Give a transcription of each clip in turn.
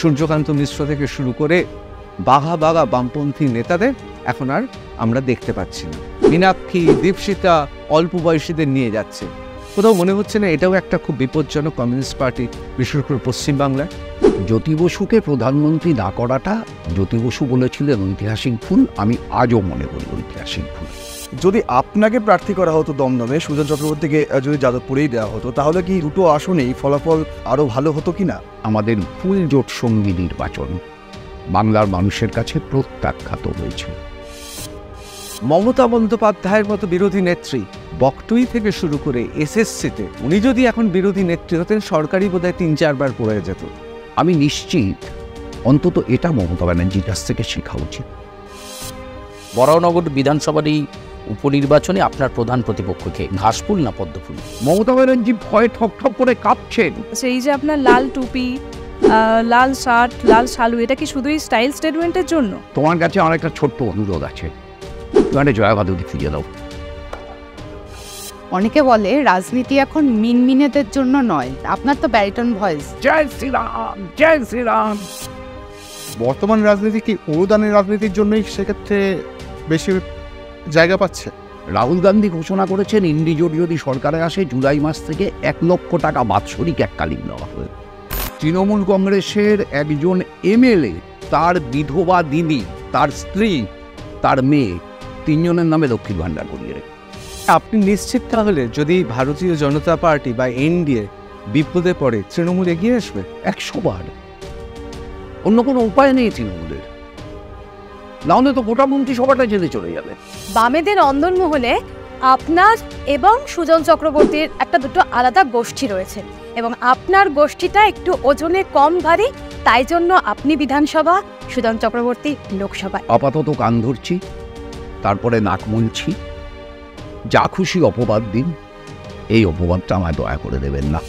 সূর্যকান্ত মিশ্র থেকে শুরু করে বাঘা বাঘা বামপন্থী নেতাদের এখন আর আমরা দেখতে পাচ্ছি না মীনাক্ষী দীপশিতা অল্প বয়সীদের নিয়ে যাচ্ছে কোথাও মনে হচ্ছে না এটাও একটা খুব বিপজ্জনক কমিউনিস্ট পার্টি বিশেষ করে পশ্চিমবাংলায় জ্যোতি বসুকে প্রধানমন্ত্রী না করাটা জ্যোতি বসু বলেছিলেন ঐতিহাসিক ভুল আমি আজও মনে করি ঐতিহাসিক ভুল যদি আপনাকে প্রার্থী করা হতো দমদমে সুজন চক্রবর্তীকে যদি যাদবপুরেই দেওয়া হতো তাহলে কি দুটো আসনেই ফলাফল আরও ভালো হতো কি না আমাদের ফুল জোট সঙ্গী নির্বাচন বাংলার মানুষের কাছে প্রত্যাখ্যাত হয়েছে মমতা বন্দ্যোপাধ্যায়ের মতো বিরোধী নেত্রী বকটুই থেকে শুরু করে এসএসসিতে উনি যদি এখন বিরোধী নেত্রী হতেন সরকারি বোধহয় তিন চারবার পড়ে যেত আমি নিশ্চিত অন্তত এটা মমতা ব্যানার্জির কাছ থেকে শেখা উচিত বরানগর বিধানসভারই উপনির্বাচনে আপনার প্রধান প্রতিপক্ষকে ঘাসফুল না পদ্মফুল মমতা ব্যানার্জি ভয় ঠক ঠক করে কাঁপছেন সেই আচ্ছা, যে আপনার লাল টুপি লাল শার্ট লাল শালু এটা কি শুধুই স্টাইল স্টেটমেন্টের জন্য তোমার কাছে আমার একটা ছোট্ট অনুরোধ আছে তোমার জয়া ভাদুদি ফিরিয়ে দাও অনেকে বলে রাজনীতি এখন মিনমিনেদের জন্য নয় আপনার তো ব্যারিটন ভয়েস জয় শ্রীরাম জয় শ্রীরাম বর্তমান রাজনীতি কি অনুদানের রাজনীতির জন্যই সেক্ষেত্রে বেশি জায়গা পাচ্ছে রাহুল গান্ধী ঘোষণা করেছেন ইন্ডিজোর যদি সরকারে আসে জুলাই মাস থেকে এক লক্ষ টাকা বাৎসরিক এককালীন দেওয়া হবে তৃণমূল কংগ্রেসের একজন এমএলএ তার বিধবা দিদি তার স্ত্রী তার মেয়ে তিনজনের নামে লক্ষ্মীর ভাণ্ডার করিয়ে রেখে আপনি নিশ্চিত তাহলে যদি ভারতীয় জনতা পার্টি বা এনডিএ বিপদে পড়ে তৃণমূল এগিয়ে আসবে একশো অন্য কোনো উপায় নেই তৃণমূলের নাহলে তো গোটা মন্ত্রী সভাটা জেলে চলে যাবে বামেদের অন্দরমহলে আপনার এবং সুজন চক্রবর্তীর একটা দুটো আলাদা গোষ্ঠী রয়েছে এবং আপনার গোষ্ঠীটা একটু ওজনে কম ভারী তাই জন্য আপনি বিধানসভা সুজন চক্রবর্তী লোকসভা আপাতত কান ধরছি তারপরে নাক মুলছি যা খুশি অপবাদ দিন এই অপবাদটা আমায় দয়া করে দেবেন না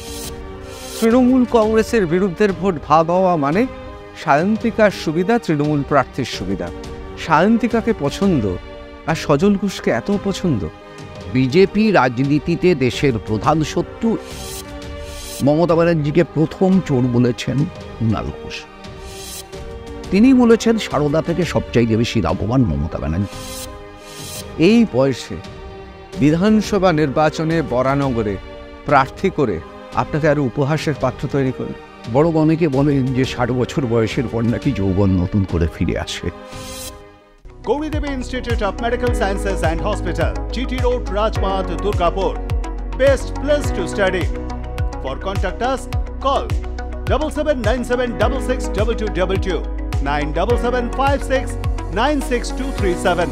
তৃণমূল কংগ্রেসের বিরুদ্ধের ভোট ভাগ হওয়া মানে সায়ন্তিকার সুবিধা তৃণমূল প্রার্থীর সুবিধা সায়ন্তিকাকে পছন্দ আর সজল ঘোষকে এত পছন্দ বিজেপি রাজনীতিতে দেশের প্রধান শত্রু মমতা ব্যানার্জিকে প্রথম চোর বলেছেন কুণাল ঘোষ তিনি বলেছেন সারদা থেকে সবচাইতে বেশি লাভবান মমতা ব্যানার্জি এই বয়সে বিধানসভা নির্বাচনে বরানগরে প্রার্থী করে আপনাকে আরও উপহাসের পাত্র তৈরি করে বড় অনেকে বলেন যে ষাট বছর বয়সের পর নাকি যৌবন নতুন করে ফিরে আসে Gauri Devi Institute of Medical Sciences and Hospital, GT Road, Rajpath, Durgapur. Best place to study. For contact us, call 7797662222 97756962337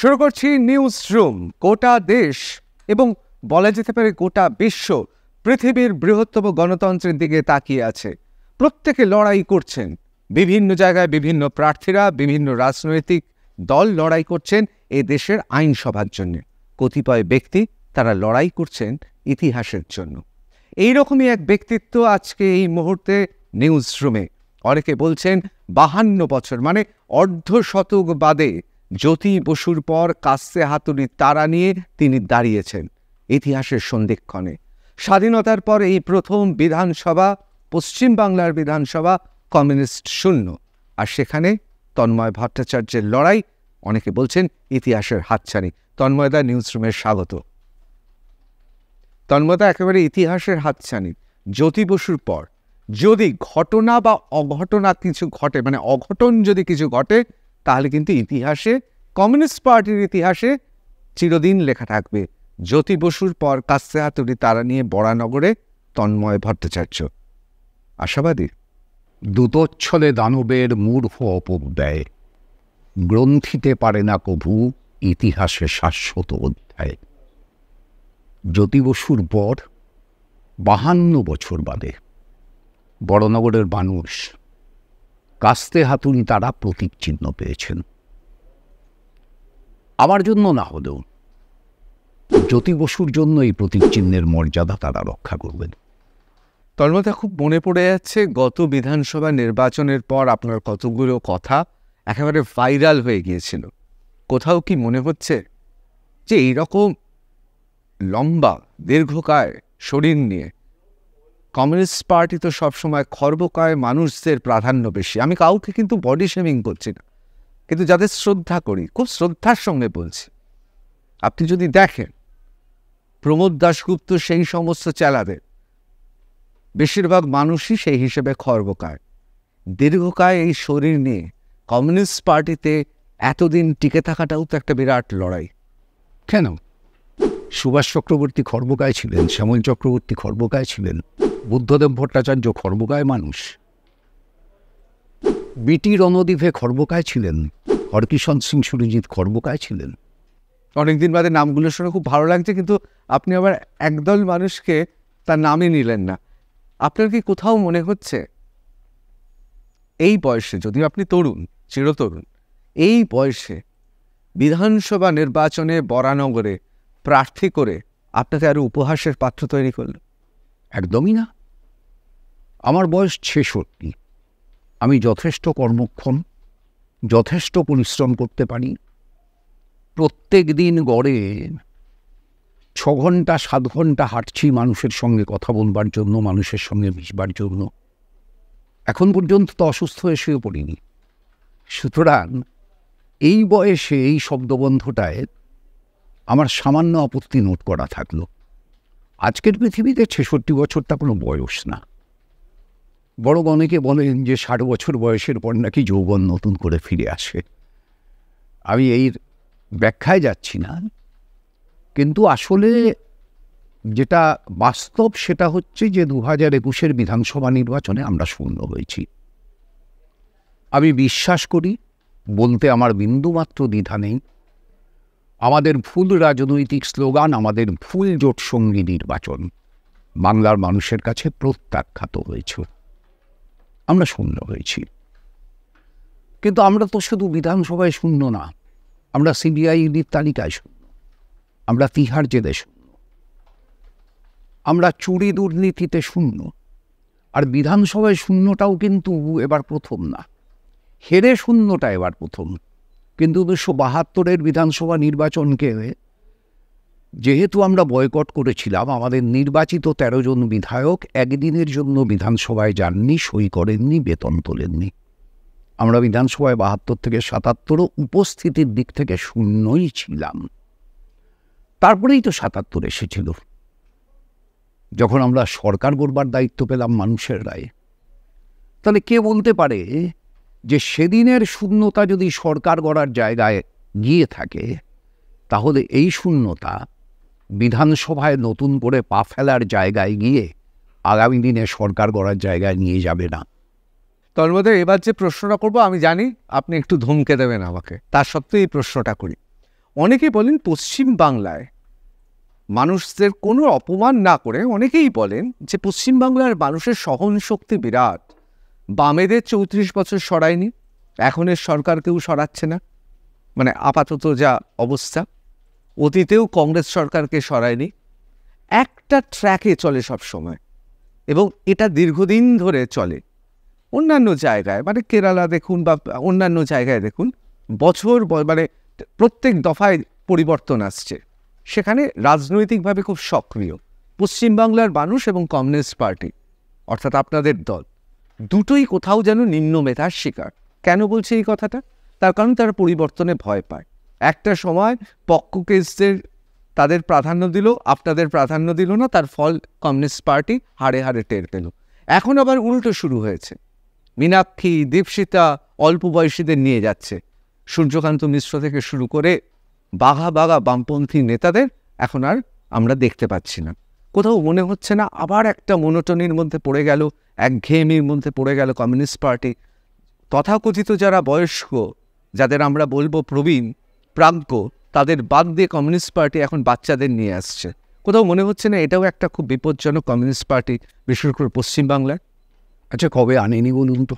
শুরু করছি নিউজ রুম গোটা দেশ এবং বলা যেতে পারে গোটা বিশ্ব পৃথিবীর বৃহত্তম গণতন্ত্রের দিকে তাকিয়ে আছে প্রত্যেকে লড়াই করছেন বিভিন্ন জায়গায় বিভিন্ন প্রার্থীরা বিভিন্ন রাজনৈতিক দল লড়াই করছেন এ দেশের আইনসভার জন্য কতিপয় ব্যক্তি তারা লড়াই করছেন ইতিহাসের জন্য এই রকমই এক ব্যক্তিত্ব আজকে এই মুহূর্তে নিউজ রুমে অনেকে বলছেন বাহান্ন বছর মানে অর্ধ শতক বাদে জ্যোতি বসুর পর কাস্তে হাতুড়ি তারা নিয়ে তিনি দাঁড়িয়েছেন ইতিহাসের সন্ধিক্ষণে স্বাধীনতার পর এই প্রথম বিধানসভা পশ্চিমবাংলার বিধানসভা কমিউনিস্ট শূন্য আর সেখানে তন্ময় ভট্টাচার্যের লড়াই অনেকে বলছেন ইতিহাসের হাতছানি তন্ময়দা নিউজরুমের স্বাগত তন্ময়দা একেবারে ইতিহাসের হাতছানি জ্যোতি বসুর পর যদি ঘটনা বা অঘটনা কিছু ঘটে মানে অঘটন যদি কিছু ঘটে তাহলে কিন্তু ইতিহাসে কমিউনিস্ট পার্টির ইতিহাসে চিরদিন লেখা থাকবে জ্যোতি বসুর পর কাস্তে হাতুড়ি তারা নিয়ে বড়ানগরে তন্ময় ভট্টাচার্য আশাবাদী দ্রুতচ্ছলে দানবের মূর্খ অপব্যয় গ্রন্থিতে পারে না কভু ইতিহাসে শাশ্বত অধ্যায় জ্যোতি বসুর পর বাহান্ন বছর বাদে বড়নগরের মানুষ কাস্তে হাতুনি তারা প্রতীক চিহ্ন পেয়েছেন আমার জন্য না হলেও জ্যোতি বসুর জন্য এই প্রতীক চিহ্নের মর্যাদা তারা রক্ষা করবেন তন্মধ্যে খুব মনে পড়ে যাচ্ছে গত বিধানসভা নির্বাচনের পর আপনার কতগুলো কথা একেবারে ভাইরাল হয়ে গিয়েছিল কোথাও কি মনে হচ্ছে যে এইরকম লম্বা দীর্ঘকায় শরীর নিয়ে কমিউনিস্ট পার্টি তো সবসময় খর্বকায় মানুষদের প্রাধান্য বেশি আমি কাউকে কিন্তু বডি শেমিং করছি না কিন্তু যাদের শ্রদ্ধা করি খুব শ্রদ্ধার সঙ্গে বলছি আপনি যদি দেখেন প্রমোদ দাশগুপ্ত সেই সমস্ত চেলাদের বেশিরভাগ মানুষই সেই হিসেবে খর্বকার দীর্ঘকায় এই শরীর নিয়ে কমিউনিস্ট পার্টিতে এতদিন টিকে থাকাটাও তো একটা বিরাট লড়াই কেন সুভাষ চক্রবর্তী খর্বকায় ছিলেন শ্যামল চক্রবর্তী খর্বকায় ছিলেন বুদ্ধদেব ভট্টাচার্য খর্বকায় মানুষ বিটি রণদ্বীপে খর্বকায় ছিলেন হরকিষণ সিং সুরজিৎ খর্বকায় ছিলেন অনেকদিন বাদে নামগুলো শুনে খুব ভালো লাগছে কিন্তু আপনি আবার একদল মানুষকে তার নামই নিলেন না আপনার কি কোথাও মনে হচ্ছে এই বয়সে যদি আপনি তরুণ চিরতরুণ এই বয়সে বিধানসভা নির্বাচনে বরানগরে প্রার্থী করে আপনাকে আরও উপহাসের পাত্র তৈরি করল একদমই না আমার বয়স ছেষট্টি আমি যথেষ্ট কর্মক্ষম যথেষ্ট পরিশ্রম করতে পারি প্রত্যেক দিন গড়ে ছ ঘন্টা সাত ঘন্টা হাঁটছি মানুষের সঙ্গে কথা বলবার জন্য মানুষের সঙ্গে মিশবার জন্য এখন পর্যন্ত তো অসুস্থ হয়ে শুয়ে পড়িনি সুতরাং এই বয়সে এই শব্দবন্ধটায় আমার সামান্য আপত্তি নোট করা থাকলো আজকের পৃথিবীতে ছেষট্টি বছরটা কোনো বয়স না বড় অনেকে বলেন যে ষাট বছর বয়সের পর নাকি যৌবন নতুন করে ফিরে আসে আমি এই ব্যাখ্যায় যাচ্ছি না কিন্তু আসলে যেটা বাস্তব সেটা হচ্ছে যে দু হাজার একুশের বিধানসভা নির্বাচনে আমরা শূন্য হয়েছি আমি বিশ্বাস করি বলতে আমার বিন্দুমাত্র দ্বিধা নেই আমাদের ভুল রাজনৈতিক স্লোগান আমাদের ভুল জোট সঙ্গী নির্বাচন বাংলার মানুষের কাছে প্রত্যাখ্যাত হয়েছ আমরা শূন্য হয়েছি কিন্তু আমরা তো শুধু বিধানসভায় শূন্য না আমরা সিবিআইডির তালিকায় শূন্য আমরা তিহার জেদে শূন্য আমরা চুরি দুর্নীতিতে শূন্য আর বিধানসভায় শূন্যটাও কিন্তু এবার প্রথম না হেরে শূন্যটা এবার প্রথম কিন্তু উনিশশো বাহাত্তরের বিধানসভা নির্বাচনকে যেহেতু আমরা বয়কট করেছিলাম আমাদের নির্বাচিত ১৩ জন বিধায়ক একদিনের জন্য বিধানসভায় যাননি সই করেননি বেতন তোলেননি আমরা বিধানসভায় বাহাত্তর থেকে সাতাত্তরও উপস্থিতির দিক থেকে শূন্যই ছিলাম তারপরেই তো সাতাত্তর এসেছিল যখন আমরা সরকার গড়বার দায়িত্ব পেলাম মানুষের রায়ে তাহলে কে বলতে পারে যে সেদিনের শূন্যতা যদি সরকার গড়ার জায়গায় গিয়ে থাকে তাহলে এই শূন্যতা বিধানসভায় নতুন করে পা ফেলার জায়গায় গিয়ে আগামী দিনে সরকার গড়ার জায়গায় নিয়ে যাবে না তন্মধ্যে এবার যে প্রশ্নটা করব আমি জানি আপনি একটু ধমকে দেবেন আমাকে তার সত্ত্বেও এই প্রশ্নটা করি অনেকে বলেন পশ্চিম বাংলায় মানুষদের কোনো অপমান না করে অনেকেই বলেন যে পশ্চিমবাংলার মানুষের সহন শক্তি বিরাট বামেদের চৌত্রিশ বছর সরায়নি এখনের সরকারকেও সরাচ্ছে না মানে আপাতত যা অবস্থা অতীতেও কংগ্রেস সরকারকে সরায়নি একটা ট্র্যাকে চলে সব সময় এবং এটা দীর্ঘদিন ধরে চলে অন্যান্য জায়গায় মানে কেরালা দেখুন বা অন্যান্য জায়গায় দেখুন বছর মানে প্রত্যেক দফায় পরিবর্তন আসছে সেখানে রাজনৈতিকভাবে খুব সক্রিয় পশ্চিমবাংলার মানুষ এবং কমিউনিস্ট পার্টি অর্থাৎ আপনাদের দল দুটোই কোথাও যেন নিম্ন মেধার শিকার কেন বলছে এই কথাটা তার কারণ তারা পরিবর্তনে ভয় পায় একটা সময় কেসদের তাদের প্রাধান্য দিল আপনাদের প্রাধান্য দিল না তার ফল কমিউনিস্ট পার্টি হারে হারে টের পেল এখন আবার উল্টো শুরু হয়েছে মীনাক্ষী দীপশিতা অল্প বয়সীদের নিয়ে যাচ্ছে সূর্যকান্ত মিশ্র থেকে শুরু করে বাঘা বাঘা বামপন্থী নেতাদের এখন আর আমরা দেখতে পাচ্ছি না কোথাও মনে হচ্ছে না আবার একটা মনোটনির মধ্যে পড়ে গেল একঘেয়েমির মধ্যে পড়ে গেল কমিউনিস্ট পার্টি তথাকথিত যারা বয়স্ক যাদের আমরা বলবো প্রবীণ প্রাজ্ঞ তাদের বাদ দিয়ে কমিউনিস্ট পার্টি এখন বাচ্চাদের নিয়ে আসছে কোথাও মনে হচ্ছে না এটাও একটা খুব বিপজ্জনক কমিউনিস্ট পার্টি বিশেষ করে পশ্চিমবাংলায় আচ্ছা কবে আনেনি বলুন তো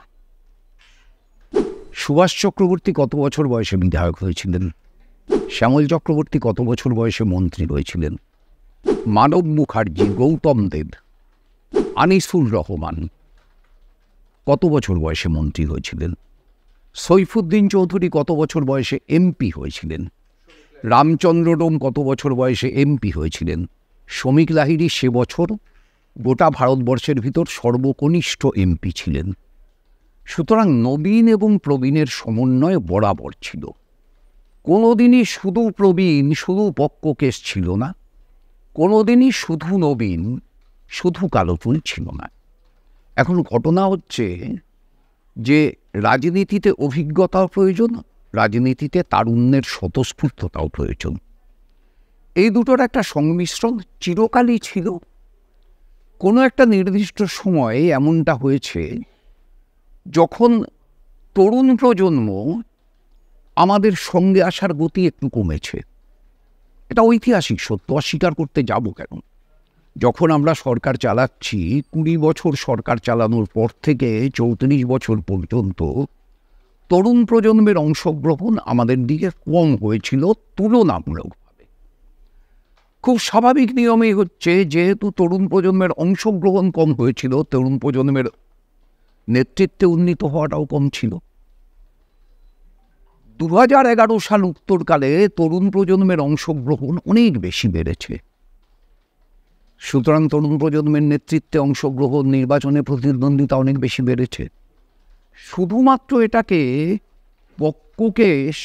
সুভাষ চক্রবর্তী কত বছর বয়সে বিধায়ক হয়েছিলেন শ্যামল চক্রবর্তী কত বছর বয়সে মন্ত্রী হয়েছিলেন মানব মুখার্জি গৌতম দেব আনিসুল রহমান কত বছর বয়সে মন্ত্রী হয়েছিলেন সৈফুদ্দিন চৌধুরী কত বছর বয়সে এমপি হয়েছিলেন রামচন্দ্র ডোম কত বছর বয়সে এমপি হয়েছিলেন শ্রমিক লাহিড়ী সে বছর গোটা ভারতবর্ষের ভিতর সর্বকনিষ্ঠ এমপি ছিলেন সুতরাং নবীন এবং প্রবীণের সমন্বয় বরাবর ছিল কোনোদিনই শুধু প্রবীণ শুধু পক্ষকেশ ছিল না কোনোদিনই শুধু নবীন শুধু কালোফুল ছিল না এখন ঘটনা হচ্ছে যে রাজনীতিতে অভিজ্ঞতাও প্রয়োজন রাজনীতিতে তারুণ্যের স্বতঃস্ফূর্ততাও প্রয়োজন এই দুটোর একটা সংমিশ্রণ চিরকালই ছিল কোনো একটা নির্দিষ্ট সময়ে এমনটা হয়েছে যখন তরুণ প্রজন্ম আমাদের সঙ্গে আসার গতি একটু কমেছে এটা ঐতিহাসিক সত্য অস্বীকার করতে যাব কেন যখন আমরা সরকার চালাচ্ছি কুড়ি বছর সরকার চালানোর পর থেকে চৌত্রিশ বছর পর্যন্ত তরুণ প্রজন্মের অংশগ্রহণ আমাদের দিকে কম হয়েছিল তুলনামূলকভাবে খুব স্বাভাবিক নিয়মেই হচ্ছে যেহেতু তরুণ প্রজন্মের অংশগ্রহণ কম হয়েছিল তরুণ প্রজন্মের নেতৃত্বে উন্নীত হওয়াটাও কম ছিল দু হাজার এগারো সাল উত্তরকালে তরুণ প্রজন্মের অংশগ্রহণ অনেক বেশি বেড়েছে সুতরাং তরুণ প্রজন্মের নেতৃত্বে অংশগ্রহণ নির্বাচনে প্রতিদ্বন্দ্বিতা অনেক বেশি বেড়েছে শুধুমাত্র এটাকে পক্ষকেশ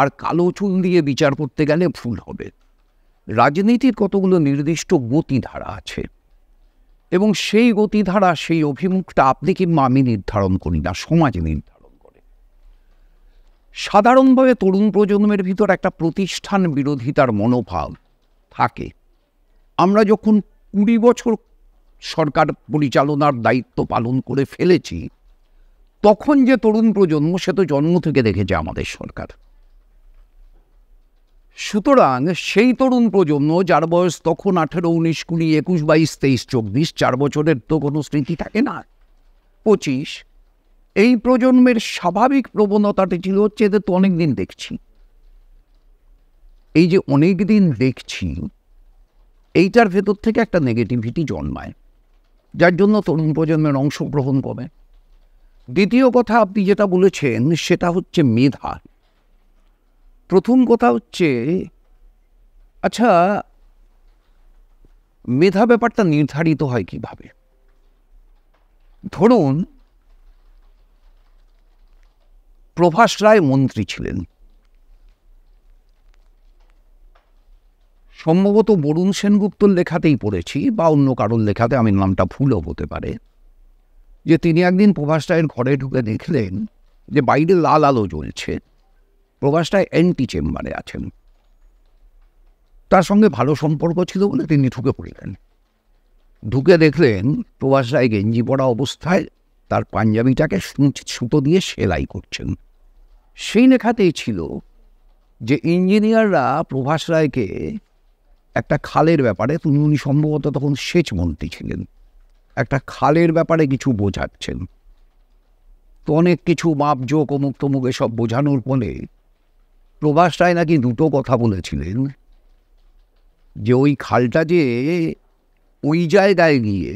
আর কালো চুল দিয়ে বিচার করতে গেলে ভুল হবে রাজনীতির কতগুলো নির্দিষ্ট গতিধারা আছে এবং সেই গতিধারা সেই অভিমুখটা আপনি কিংবা আমি নির্ধারণ করি না সমাজ নির্ধারণ করে সাধারণভাবে তরুণ প্রজন্মের ভিতর একটা প্রতিষ্ঠান বিরোধিতার মনোভাব থাকে আমরা যখন কুড়ি বছর সরকার পরিচালনার দায়িত্ব পালন করে ফেলেছি তখন যে তরুণ প্রজন্ম সে তো জন্ম থেকে দেখেছে আমাদের সরকার সুতরাং সেই তরুণ প্রজন্ম যার বয়স তখন আঠেরো উনিশ কুড়ি একুশ বাইশ তেইশ চব্বিশ চার বছরের তো কোনো স্মৃতি থাকে না পঁচিশ এই প্রজন্মের স্বাভাবিক প্রবণতাটি ছিল হচ্ছে এদের তো অনেক দিন দেখছি এই যে অনেক দিন দেখছি এইটার ভেতর থেকে একটা নেগেটিভিটি জন্মায় যার জন্য তরুণ প্রজন্মের অংশগ্রহণ কমে দ্বিতীয় কথা আপনি যেটা বলেছেন সেটা হচ্ছে মেধা প্রথম কথা হচ্ছে আচ্ছা মেধা ব্যাপারটা নির্ধারিত হয় কিভাবে ধরুন প্রভাস রায় মন্ত্রী ছিলেন সম্ভবত বরুণ সেনগুপ্তর লেখাতেই পড়েছি বা অন্য কারোর লেখাতে আমি নামটা ভুলও হতে পারে যে তিনি একদিন প্রভাস রায়ের ঘরে ঢুকে দেখলেন যে বাইরে লাল আলো জ্বলছে প্রকাশটা অ্যান্টি চেম্বারে আছেন তার সঙ্গে ভালো সম্পর্ক ছিল বলে তিনি ঢুকে পড়লেন ঢুকে দেখলেন প্রবাস রায় গেঞ্জি পড়া অবস্থায় তার পাঞ্জাবিটাকে সুতো দিয়ে সেলাই করছেন সেই লেখাতেই ছিল যে ইঞ্জিনিয়াররা প্রভাস রায়কে একটা খালের ব্যাপারে তিনি উনি সম্ভবত তখন সেচ মন্ত্রী ছিলেন একটা খালের ব্যাপারে কিছু বোঝাচ্ছেন তো অনেক কিছু মাপজোক অমুক তমুক এসব বোঝানোর ফলে প্রভাস রায় নাকি দুটো কথা বলেছিলেন যে ওই খালটা যে ওই জায়গায় গিয়ে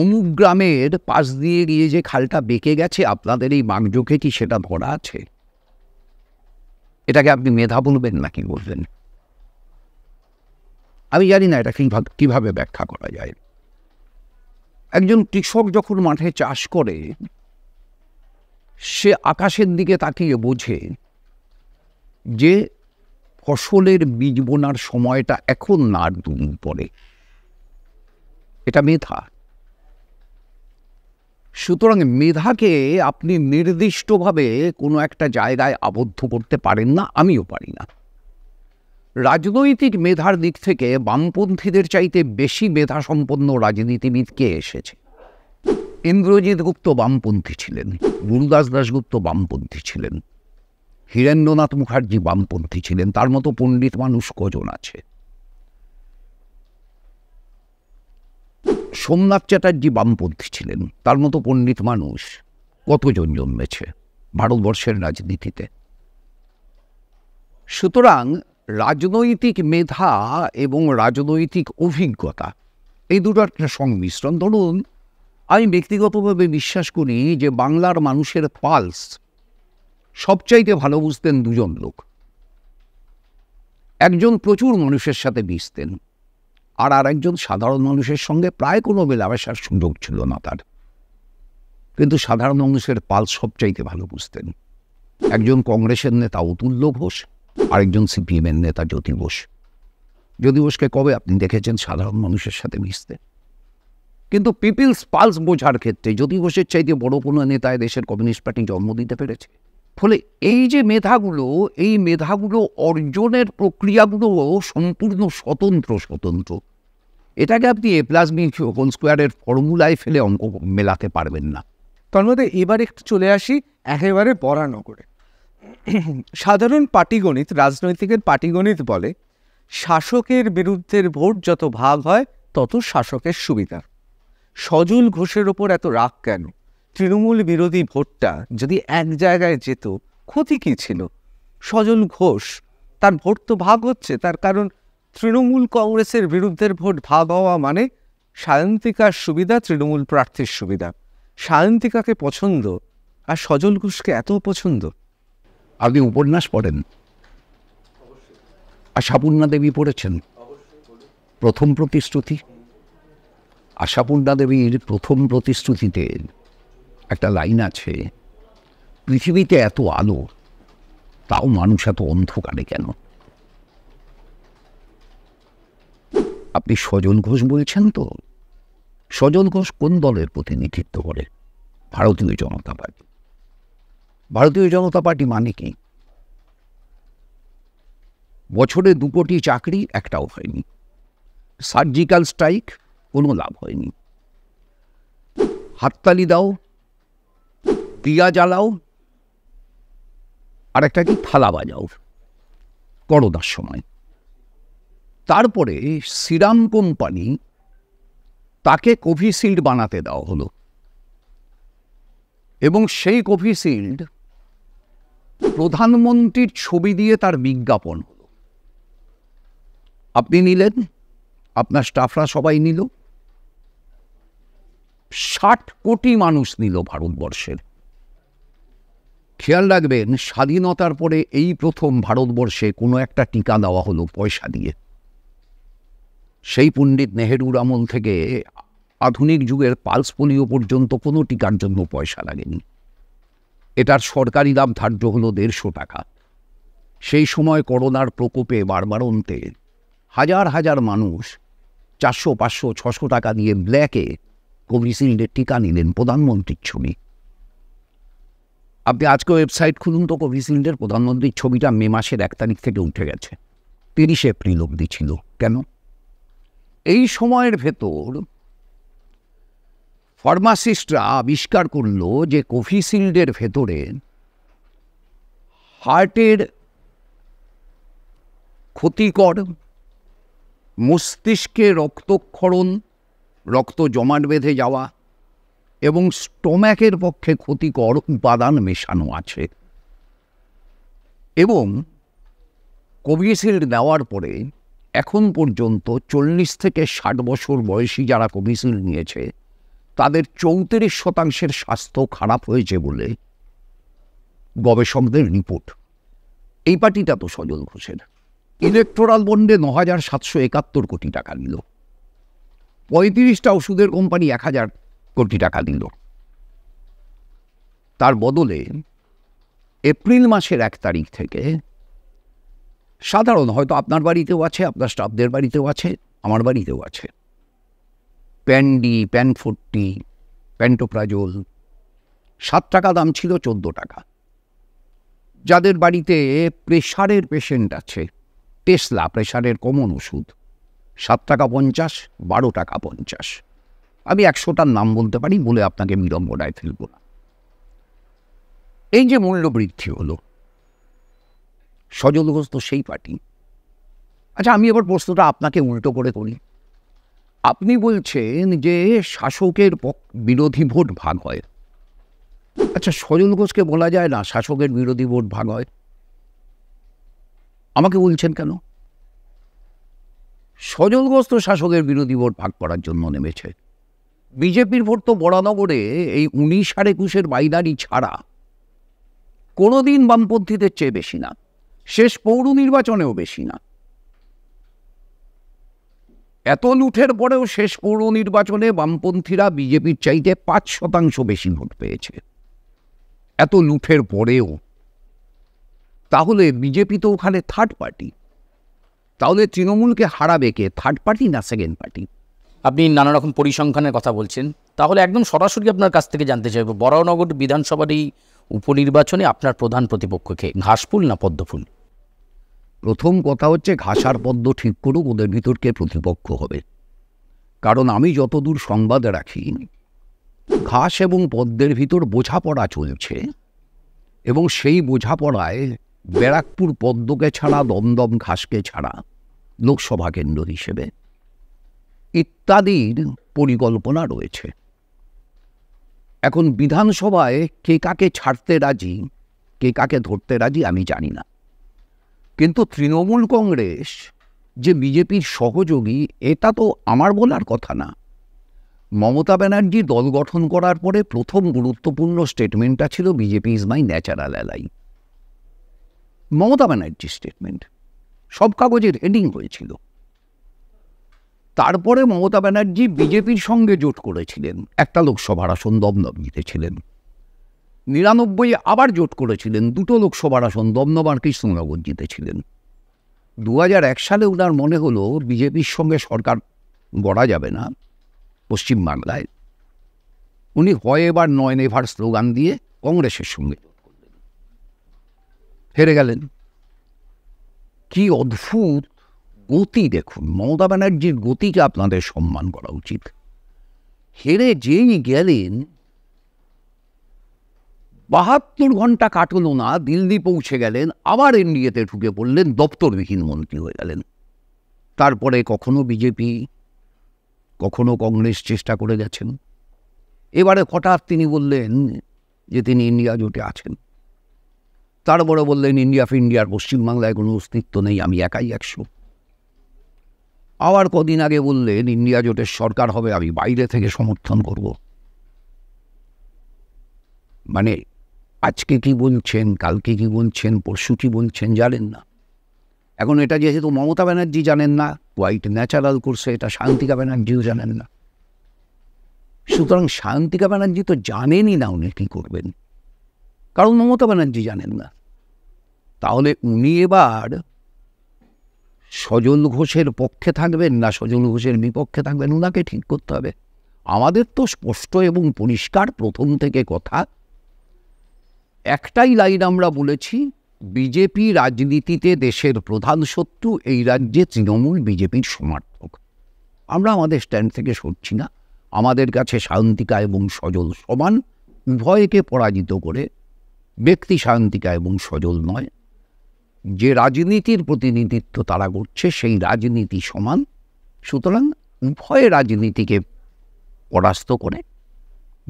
অমুক গ্রামের পাশ দিয়ে গিয়ে যে খালটা বেঁকে গেছে আপনাদের এই মাংজোকে কি সেটা ধরা আছে এটাকে আপনি মেধা বলবেন নাকি বলবেন আমি জানি না এটা কীভাবে ব্যাখ্যা করা যায় একজন কৃষক যখন মাঠে চাষ করে সে আকাশের দিকে তাকিয়ে বোঝে যে ফসলের বীজ বোনার সময়টা এখন না আর দুদিন পরে এটা মেধা সুতরাং মেধাকে আপনি নির্দিষ্টভাবে কোনো একটা জায়গায় আবদ্ধ করতে পারেন না আমিও পারি না রাজনৈতিক মেধার দিক থেকে বামপন্থীদের চাইতে বেশি মেধা সম্পন্ন রাজনীতিবিদ কে এসেছে ইন্দ্রজিৎ গুপ্ত বামপন্থী ছিলেন গুরুদাস দাসগুপ্ত বামপন্থী ছিলেন হীরেন্দ্রনাথ মুখার্জি বামপন্থী ছিলেন তার মতো পণ্ডিত মানুষ কজন আছে সোমনাথ চ্যাটার্জি বামপন্থী ছিলেন তার মতো পণ্ডিত মানুষ কতজন জন্মেছে ভারতবর্ষের রাজনীতিতে সুতরাং রাজনৈতিক মেধা এবং রাজনৈতিক অভিজ্ঞতা এই দুটো একটা সংমিশ্রণ ধরুন আমি ব্যক্তিগতভাবে বিশ্বাস করি যে বাংলার মানুষের পালস সবচাইতে ভালো বুঝতেন দুজন লোক একজন প্রচুর মানুষের সাথে মিশতেন আর আর একজন সাধারণ মানুষের সঙ্গে প্রায় কোনো মেলামেশার সুযোগ ছিল না তার কিন্তু সাধারণ মানুষের পাল সবচাইতে ভালো বুঝতেন একজন কংগ্রেসের নেতা অতুল্য ঘোষ আরেকজন সিপিএমের নেতা জ্যোতি ঘোষ জ্যোতি ঘোষকে কবে আপনি দেখেছেন সাধারণ মানুষের সাথে মিশতে কিন্তু পিপিলস পালস বোঝার ক্ষেত্রে জ্যোতি ঘোষের চাইতে বড় কোনো নেতায় দেশের কমিউনিস্ট পার্টি জন্ম দিতে পেরেছে ফলে এই যে মেধাগুলো এই মেধাগুলো অর্জনের প্রক্রিয়াগুলো সম্পূর্ণ স্বতন্ত্র স্বতন্ত্র এটাকে আপনি এ প্লাস বি হোল স্কোয়ারের ফর্মুলায় ফেলে অঙ্ক মেলাতে পারবেন না তার মধ্যে এবার একটু চলে আসি একেবারে বরানগরে সাধারণ পাটিগণিত রাজনৈতিকের পাটিগণিত বলে শাসকের বিরুদ্ধের ভোট যত ভাগ হয় তত শাসকের সুবিধা সজল ঘোষের ওপর এত রাগ কেন তৃণমূল বিরোধী ভোটটা যদি এক জায়গায় যেত ক্ষতি কী ছিল সজল ঘোষ তার ভোট তো ভাগ হচ্ছে তার কারণ তৃণমূল কংগ্রেসের বিরুদ্ধের ভোট ভাগ হওয়া মানে সায়ন্তিকার সুবিধা তৃণমূল প্রার্থীর সুবিধা সায়ন্তিকাকে পছন্দ আর সজল ঘোষকে এত পছন্দ আপনি উপন্যাস পড়েন আশাপূর্ণা দেবী পড়েছেন প্রথম প্রতিশ্রুতি আশাপূর্ণা দেবীর প্রথম প্রতিশ্রুতিতে একটা লাইন আছে পৃথিবীতে এত আলো তাও মানুষ এত অন্ধকারে কেন আপনি সজল ঘোষ বলছেন তো সজল ঘোষ কোন দলের প্রতিনিধিত্ব করে ভারতীয় জনতা পার্টি ভারতীয় জনতা পার্টি মানে কি বছরে দু কোটি চাকরি একটাও হয়নি সার্জিক্যাল স্ট্রাইক কোনো লাভ হয়নি হাততালি দাও দিয়া জ্বালাও আর একটা কি থালা বাজাও করোনার সময় তারপরে সিরাম কোম্পানি তাকে কোভিশিল্ড বানাতে দেওয়া হলো এবং সেই কোভিশিল্ড প্রধানমন্ত্রীর ছবি দিয়ে তার বিজ্ঞাপন হলো আপনি নিলেন আপনার স্টাফরা সবাই নিল ষাট কোটি মানুষ নিল ভারতবর্ষের খেয়াল রাখবেন স্বাধীনতার পরে এই প্রথম ভারতবর্ষে কোনো একটা টিকা দেওয়া হলো পয়সা দিয়ে সেই পণ্ডিত নেহেরুর আমল থেকে আধুনিক যুগের পালস পোলিও পর্যন্ত কোনো টিকার জন্য পয়সা লাগেনি এটার সরকারি দাম ধার্য হল দেড়শো টাকা সেই সময় করোনার প্রকোপে বারবার অন্তে হাজার হাজার মানুষ চারশো পাঁচশো ছশো টাকা দিয়ে ব্ল্যাকে কোভিশিল্ডের টিকা নিলেন প্রধানমন্ত্রীর ছবি আপনি আজকে ওয়েবসাইট খুলুন তো কোভিশিল্ডের প্রধানমন্ত্রীর ছবিটা মে মাসের এক তারিখ থেকে উঠে গেছে তিরিশ এপ্রিল অব্দি ছিল কেন এই সময়ের ভেতর ফার্মাসিস্টরা আবিষ্কার করল যে কোভিশিল্ডের ভেতরে হার্টের ক্ষতিকর মস্তিষ্কে রক্তক্ষরণ রক্ত জমাট বেঁধে যাওয়া এবং স্টোম্যাকের পক্ষে ক্ষতিকর উপাদান মেশানো আছে এবং কোভিশিল্ড দেওয়ার পরে এখন পর্যন্ত চল্লিশ থেকে ষাট বছর বয়সী যারা কোভিশিল্ড নিয়েছে তাদের চৌত্রিশ শতাংশের স্বাস্থ্য খারাপ হয়েছে বলে গবেষকদের রিপোর্ট এই পার্টিটা তো সজল ঘোষের ইলেকট্রাল বন্ডে ন হাজার সাতশো একাত্তর কোটি টাকা নিল পঁয়ত্রিশটা ওষুধের কোম্পানি এক হাজার কোটি টাকা দিল তার বদলে এপ্রিল মাসের এক তারিখ থেকে সাধারণ হয়তো আপনার বাড়িতেও আছে আপনার স্টাফদের বাড়িতেও আছে আমার বাড়িতেও আছে প্যান্ডি প্যানফুট্টি প্যান্টোপ্রাজোল সাত টাকা দাম ছিল চোদ্দ টাকা যাদের বাড়িতে প্রেশারের পেশেন্ট আছে টেসলা প্রেশারের কমন ওষুধ সাত টাকা পঞ্চাশ বারো টাকা পঞ্চাশ আমি একশোটার নাম বলতে পারি বলে আপনাকে বিড়ম্বনায় ফেলব না এই যে মূল্য বৃদ্ধি হলো সজল ঘোষ তো সেই পার্টি আচ্ছা আমি এবার প্রশ্নটা আপনাকে উল্টো করে করি আপনি বলছেন যে শাসকের বিরোধী ভোট ভাগ হয় আচ্ছা সজল ঘোষকে বলা যায় না শাসকের বিরোধী ভোট ভাগ হয় আমাকে বলছেন কেন সজল ঘোষ তো শাসকের বিরোধী ভোট ভাগ করার জন্য নেমেছে বিজেপির ভোট তো বরানগরে এই উনিশ আর একুশের বাইনারি ছাড়া কোনোদিন বামপন্থীদের চেয়ে বেশি না শেষ পৌর নির্বাচনেও বেশি না এত লুঠের পরেও শেষ পৌর নির্বাচনে বামপন্থীরা বিজেপির চাইতে পাঁচ শতাংশ বেশি ভোট পেয়েছে এত লুঠের পরেও তাহলে বিজেপি তো ওখানে থার্ড পার্টি তাহলে তৃণমূলকে হারাবে কে থার্ড পার্টি না সেকেন্ড পার্টি আপনি নানা রকম পরিসংখ্যানের কথা বলছেন তাহলে একদম সরাসরি আপনার কাছ থেকে জানতে চাইব বরানগর বিধানসভার এই উপনির্বাচনে আপনার প্রধান প্রতিপক্ষকে ঘাসফুল না পদ্মফুল প্রথম কথা হচ্ছে ঘাসার পদ্ম ঠিক করুক ওদের ভিতরকে প্রতিপক্ষ হবে কারণ আমি যতদূর সংবাদ রাখি ঘাস এবং পদ্মের ভিতর বোঝাপড়া চলছে এবং সেই বোঝাপড়ায় ব্যারাকপুর পদ্মকে ছাড়া দমদম ঘাসকে ছাড়া লোকসভা কেন্দ্র হিসেবে ইত্যাদির পরিকল্পনা রয়েছে এখন বিধানসভায় কে কাকে ছাড়তে রাজি কে কাকে ধরতে রাজি আমি জানি না কিন্তু তৃণমূল কংগ্রেস যে বিজেপির সহযোগী এটা তো আমার বলার কথা না মমতা ব্যানার্জি দল গঠন করার পরে প্রথম গুরুত্বপূর্ণ স্টেটমেন্টটা ছিল BJP is my natural ally Mamata ব্যানার্জির স্টেটমেন্ট সব কাগজের হেডিং হয়েছিল তারপরে মমতা ব্যানার্জি বিজেপির সঙ্গে জোট করেছিলেন একটা লোকসভার আসন দমদম জিতেছিলেন নিরানব্বই আবার জোট করেছিলেন দুটো লোকসভার আসন দমদম আর কৃষ্ণনগর জিতেছিলেন দু এক সালে ওনার মনে হলো বিজেপির সঙ্গে সরকার গড়া যাবে না পশ্চিমবাংলায় উনি হয় এবার নয় নেভার স্লোগান দিয়ে কংগ্রেসের সঙ্গে হেরে গেলেন কি অদ্ভুত গতি দেখুন মমতা ব্যানার্জির গতিকে আপনাদের সম্মান করা উচিত হেরে যেই গেলেন বাহাত্তর ঘন্টা কাটল না দিল্লি পৌঁছে গেলেন আবার এনডিএতে ঢুকে পড়লেন দপ্তরবিহীন মন্ত্রী হয়ে গেলেন তারপরে কখনো বিজেপি কখনো কংগ্রেস চেষ্টা করে গেছেন এবারে হঠাৎ তিনি বললেন যে তিনি ইন্ডিয়া জোটে আছেন তারপরে বললেন ইন্ডিয়া ইন্ডিয়ার পশ্চিমবাংলায় কোনো অস্তিত্ব নেই আমি একাই একশো আবার কদিন আগে বললেন ইন্ডিয়া জোটের সরকার হবে আমি বাইরে থেকে সমর্থন করব মানে আজকে কি বলছেন কালকে কি বলছেন পরশু কি বলছেন জানেন না এখন এটা যেহেতু মমতা ব্যানার্জি জানেন না হোয়াইট ন্যাচারাল করছে এটা শান্তিকা ব্যানার্জিও জানেন না সুতরাং শান্তিকা ব্যানার্জি তো জানেনই না উনি কী করবেন কারণ মমতা ব্যানার্জি জানেন না তাহলে উনি এবার সজল ঘোষের পক্ষে থাকবেন না সজল ঘোষের বিপক্ষে থাকবেন ওনাকে ঠিক করতে হবে আমাদের তো স্পষ্ট এবং পরিষ্কার প্রথম থেকে কথা একটাই লাইন আমরা বলেছি বিজেপি রাজনীতিতে দেশের প্রধান শত্রু এই রাজ্যে তৃণমূল বিজেপির সমর্থক আমরা আমাদের স্ট্যান্ড থেকে সরছি না আমাদের কাছে শান্তিকা এবং সজল সমান উভয়কে পরাজিত করে ব্যক্তি শান্তিকা এবং সজল নয় যে রাজনীতির প্রতিনিধিত্ব তারা করছে সেই রাজনীতি সমান সুতরাং উভয় রাজনীতিকে পরাস্ত করে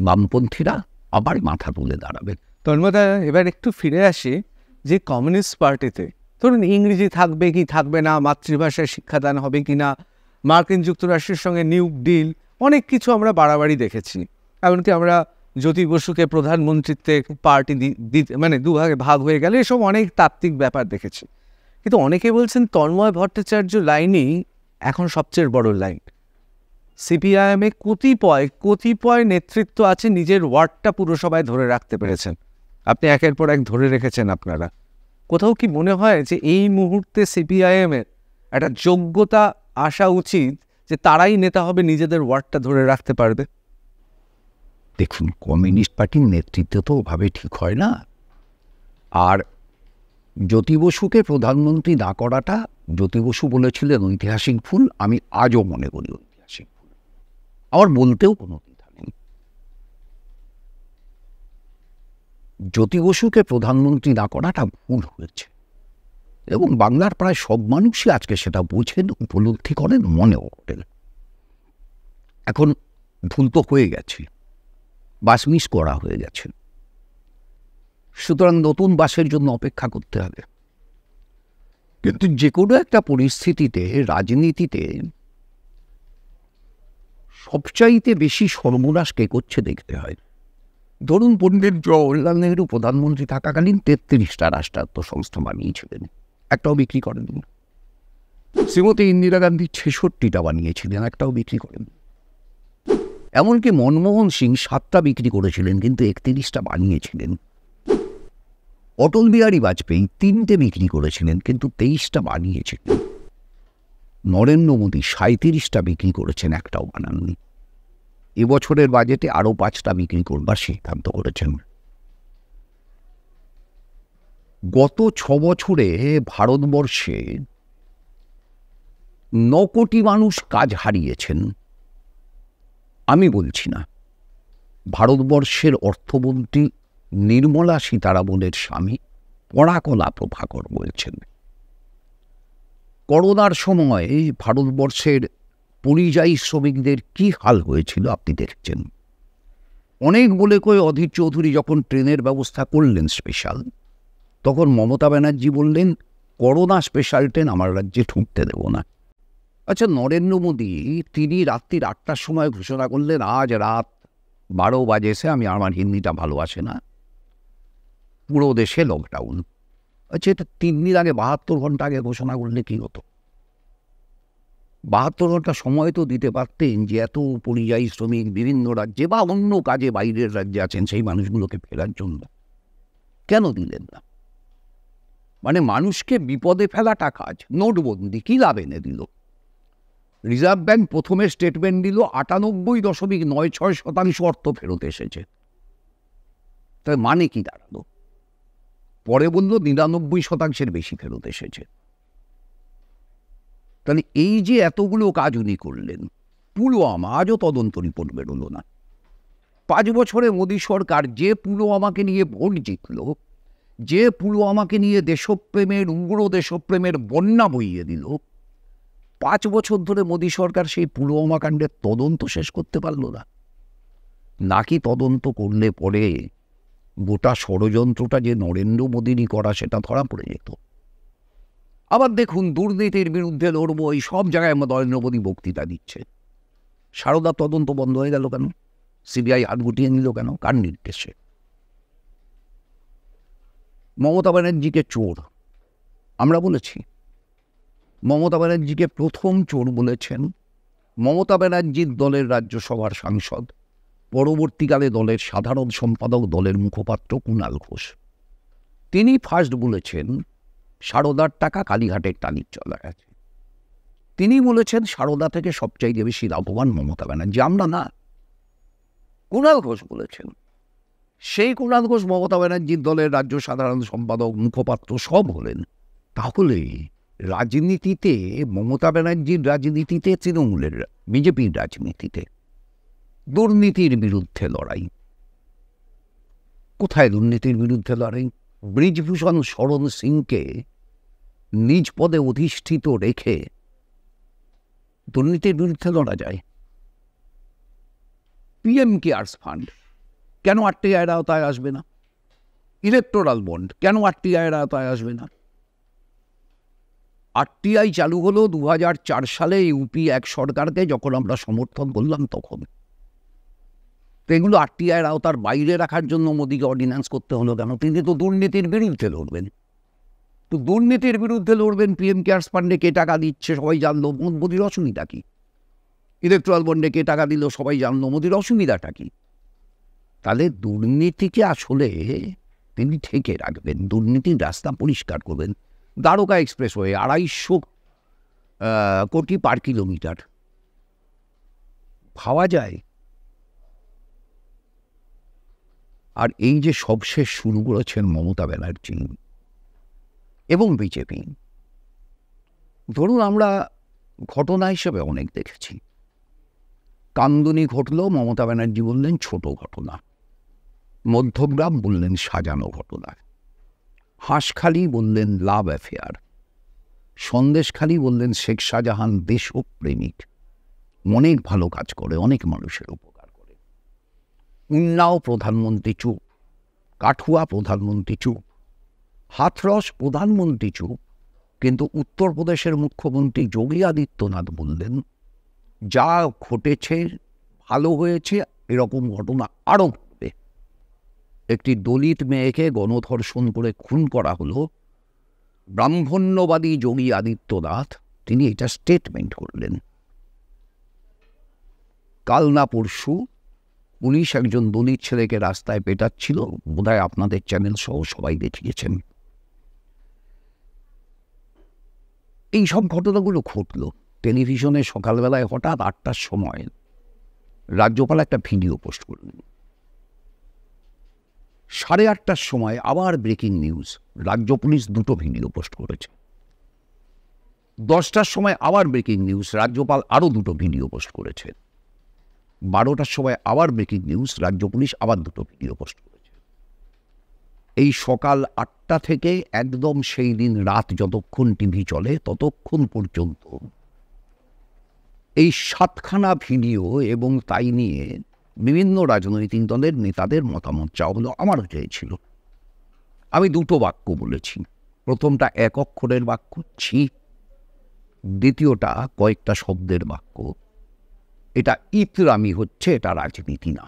বামপন্থীরা আবার মাথা তুলে দাঁড়াবেন তন্মদা এবার একটু ফিরে আসি যে কমিউনিস্ট পার্টিতে ধরুন ইংরেজি থাকবে কি থাকবে না মাতৃভাষায় শিক্ষাদান হবে কি না মার্কিন যুক্তরাষ্ট্রের সঙ্গে নিউ ডিল অনেক কিছু আমরা বাড়াবাড়ি দেখেছি এমনকি আমরা জ্যোতি বসুকে প্রধানমন্ত্রীত্বে পার্টি দিতে মানে দুভাগে ভাগ হয়ে গেল এসব অনেক তাত্ত্বিক ব্যাপার দেখেছি কিন্তু অনেকে বলছেন তন্ময় ভট্টাচার্য লাইনই এখন সবচেয়ে বড় লাইন সিপিআইএমে কতিপয় কতিপয় নেতৃত্ব আছে নিজের ওয়ার্ডটা পুরসভায় ধরে রাখতে পেরেছেন আপনি একের পর এক ধরে রেখেছেন আপনারা কোথাও কি মনে হয় যে এই মুহূর্তে সিপিআইএমের একটা যোগ্যতা আসা উচিত যে তারাই নেতা হবে নিজেদের ওয়ার্ডটা ধরে রাখতে পারবে দেখুন কমিউনিস্ট পার্টির নেতৃত্ব তো ওভাবে ঠিক হয় না আর জ্যোতি বসুকে প্রধানমন্ত্রী না করাটা জ্যোতি বসু বলেছিলেন ঐতিহাসিক ফুল আমি আজও মনে করি ঐতিহাসিক ফুল আমার বলতেও কোনো দ্বিধা নেই জ্যোতি বসুকে প্রধানমন্ত্রী না করাটা ভুল হয়েছে এবং বাংলার প্রায় সব মানুষই আজকে সেটা বোঝেন উপলব্ধি করেন মনেও করেন এখন ভুল তো হয়ে গেছে বাস মিস করা হয়ে গেছে সুতরাং নতুন বাসের জন্য অপেক্ষা করতে হবে কিন্তু যে কোনো একটা পরিস্থিতিতে রাজনীতিতে সবচাইতে বেশি সর্বনাশ কে করছে দেখতে হয় ধরুন পণ্ডিত জওয়াহরলাল নেহরু প্রধানমন্ত্রী থাকাকালীন তেত্রিশটা রাষ্ট্রায়ত্ত সংস্থা বানিয়েছিলেন একটাও বিক্রি করেন শ্রীমতী ইন্দিরা গান্ধী ছেষট্টিটা বানিয়েছিলেন একটাও বিক্রি করেন এমনকি মনমোহন সিং সাতটা বিক্রি করেছিলেন কিন্তু একত্রিশটা বানিয়েছিলেন অটল বিহারী বাজপেয়ী তিনটে বিক্রি করেছিলেন কিন্তু তেইশটা বানিয়েছিলেন নরেন্দ্র মোদী সাঁত্রিশটা বিক্রি করেছেন একটাও বানাননি এবছরের বাজেটে আরও পাঁচটা বিক্রি করবার সিদ্ধান্ত করেছেন গত ছ বছরে ভারতবর্ষে ন কোটি মানুষ কাজ হারিয়েছেন আমি বলছি না ভারতবর্ষের অর্থমন্ত্রী নির্মলা সীতারামনের স্বামী পড়াকলা প্রভাকর বলছেন করোনার সময় ভারতবর্ষের পরিযায়ী শ্রমিকদের কি হাল হয়েছিল আপনি দেখছেন অনেক বলে কয়ে অধীর চৌধুরী যখন ট্রেনের ব্যবস্থা করলেন স্পেশাল তখন মমতা ব্যানার্জি বললেন করোনা স্পেশাল ট্রেন আমার রাজ্যে ঠুকতে দেব না আচ্ছা নরেন্দ্র মোদী তিনি রাত্রির আটটার সময় ঘোষণা করলেন আজ রাত বারো বাজেছে আমি আমার হিন্দিটা ভালোবাসে না পুরো দেশে লকডাউন আচ্ছা এটা তিন দিন আগে বাহাত্তর ঘন্টা আগে ঘোষণা করলে কী হতো বাহাত্তর ঘন্টা সময় তো দিতে পারতেন যে এত পরিযায়ী শ্রমিক বিভিন্ন রাজ্যে বা অন্য কাজে বাইরের রাজ্যে আছেন সেই মানুষগুলোকে ফেরার জন্য কেন দিলেন না মানে মানুষকে বিপদে ফেলাটা কাজ নোটবন্দি কী লাভ এনে দিল রিজার্ভ ব্যাঙ্ক প্রথমে স্টেটমেন্ট দিল আটানব্বই দশমিক নয় ছয় শতাংশ অর্থ ফেরত এসেছে তার মানে কি দাঁড়ালো পরে বলল নিরানব্বই শতাংশের বেশি ফেরত এসেছে তাহলে এই যে এতগুলো কাজ উনি করলেন পুলওয়ামা আজও তদন্ত রিপোর্ট বেরোলো না পাঁচ বছরে মোদী সরকার যে পুলওয়ামাকে নিয়ে ভোট জিতল যে পুলওয়ামাকে নিয়ে দেশপ্রেমের উগ্র দেশপ্রেমের বন্যা বইয়ে দিল পাঁচ বছর ধরে মোদী সরকার সেই পুলওয়ামা কাণ্ডের তদন্ত শেষ করতে পারল না নাকি তদন্ত করলে পরে গোটা ষড়যন্ত্রটা যে নরেন্দ্র মোদীরই করা সেটা ধরা পড়ে যেত আবার দেখুন দুর্নীতির বিরুদ্ধে লড়বো এই সব জায়গায় নরেন্দ্র মোদী বক্তৃতা দিচ্ছে সারদা তদন্ত বন্ধ হয়ে গেল কেন সিবিআই হাত গুটিয়ে নিল কেন কার নির্দেশে মমতা ব্যানার্জিকে চোর আমরা বলেছি মমতা ব্যানার্জিকে প্রথম চোর বলেছেন মমতা ব্যানার্জির দলের রাজ্যসভার সাংসদ পরবর্তীকালে দলের সাধারণ সম্পাদক দলের মুখপাত্র কুণাল ঘোষ তিনি ফার্স্ট বলেছেন সারদার টাকা কালীঘাটের টানির চলে গেছে তিনি বলেছেন সারদা থেকে সবচাইতে বেশি লাভবান মমতা ব্যানার্জি আমরা না কুণাল ঘোষ বলেছেন সেই কুণাল ঘোষ মমতা ব্যানার্জির দলের রাজ্য সাধারণ সম্পাদক মুখপাত্র সব হলেন তাহলে রাজনীতিতে মমতা ব্যানার্জির রাজনীতিতে তৃণমূলের বিজেপির রাজনীতিতে দুর্নীতির বিরুদ্ধে লড়াই কোথায় দুর্নীতির বিরুদ্ধে লড়াই ব্রিজভূষণ শরণ সিংকে নিজ পদে অধিষ্ঠিত রেখে দুর্নীতির বিরুদ্ধে লড়া যায় পিএম কেয়ার্স ফান্ড কেন আটটি আয়ের আওতায় আসবে না ইলেকটোরাল বন্ড কেন আটটি আয়ের আওতায় আসবে না আরটিআই চালু হলো দু সালে ইউপি এক সরকারকে যখন আমরা সমর্থন করলাম তখন তো এগুলো আরটিআইয়ের আওতার বাইরে রাখার জন্য মোদীকে অর্ডিন্যান্স করতে হলো কেন তিনি তো দুর্নীতির বিরুদ্ধে লড়বেন তো দুর্নীতির বিরুদ্ধে লড়বেন পিএম কেয়ার্স ফান্ডে কে টাকা দিচ্ছে সবাই জানলো মোদীর অসুবিধা কী ইলেকট্রাল বন্ডে কে টাকা দিল সবাই জানলো মোদীর অসুবিধাটা কী তাহলে দুর্নীতিকে আসলে তিনি ঠেকে রাখবেন দুর্নীতির রাস্তা পরিষ্কার করবেন দ্বারকা এক্সপ্রেসওয়ে আড়াইশো কোটি পার কিলোমিটার ভাবা যায় আর এই যে সবশেষ শুরু করেছেন মমতা ব্যানার্জি এবং বিজেপি ধরুন আমরা ঘটনা হিসেবে অনেক দেখেছি কান্দুনি ঘটলেও মমতা ব্যানার্জি বললেন ছোট ঘটনা মধ্যগ্রাম বললেন সাজানো ঘটনা হাঁসখালি বললেন লাভ অ্যাফেয়ার সন্দেশখালি বললেন শেখ শাহজাহান দেশপ্রেমিক অনেক ভালো কাজ করে অনেক মানুষের উপকার করে উন্নাও প্রধানমন্ত্রী চুপ কাঠুয়া প্রধানমন্ত্রী চুপ হাতরস প্রধানমন্ত্রী চুপ কিন্তু উত্তরপ্রদেশের মুখ্যমন্ত্রী যোগী আদিত্যনাথ বললেন যা ঘটেছে ভালো হয়েছে এরকম ঘটনা আরও একটি দলিত মেয়েকে গণধর্ষণ করে খুন করা হলো ব্রাহ্মণ্যবাদী যোগী আদিত্যনাথ তিনি এটা স্টেটমেন্ট করলেন কাল না পরশু পুলিশ একজন দলিত ছেলেকে রাস্তায় পেটাচ্ছিল বোধহয় আপনাদের চ্যানেল সহ সবাই দেখিয়েছেন এই সব ঘটনাগুলো ঘটল টেলিভিশনে সকালবেলায় হঠাৎ আটটার সময় রাজ্যপাল একটা ভিডিও পোস্ট করলেন সাড়ে আটটার সময় আবার ব্রেকিং নিউজ রাজ্য পুলিশ দুটো ভিডিও পোস্ট করেছে দশটার সময় আবার ব্রেকিং নিউজ রাজ্যপাল আরও দুটো ভিডিও পোস্ট করেছে বারোটার সময় আবার ব্রেকিং নিউজ রাজ্য পুলিশ আবার দুটো ভিডিও পোস্ট করেছে এই সকাল আটটা থেকে একদম সেই দিন রাত যতক্ষণ টিভি চলে ততক্ষণ পর্যন্ত এই সাতখানা ভিডিও এবং তাই নিয়ে বিভিন্ন রাজনৈতিক দলের নেতাদের মতামত চাওয়া হলো আমার চেয়েছিল আমি দুটো বাক্য বলেছি প্রথমটা এক অক্ষরের বাক্য ছি দ্বিতীয়টা কয়েকটা শব্দের বাক্য এটা ইতরামি হচ্ছে এটা রাজনীতি না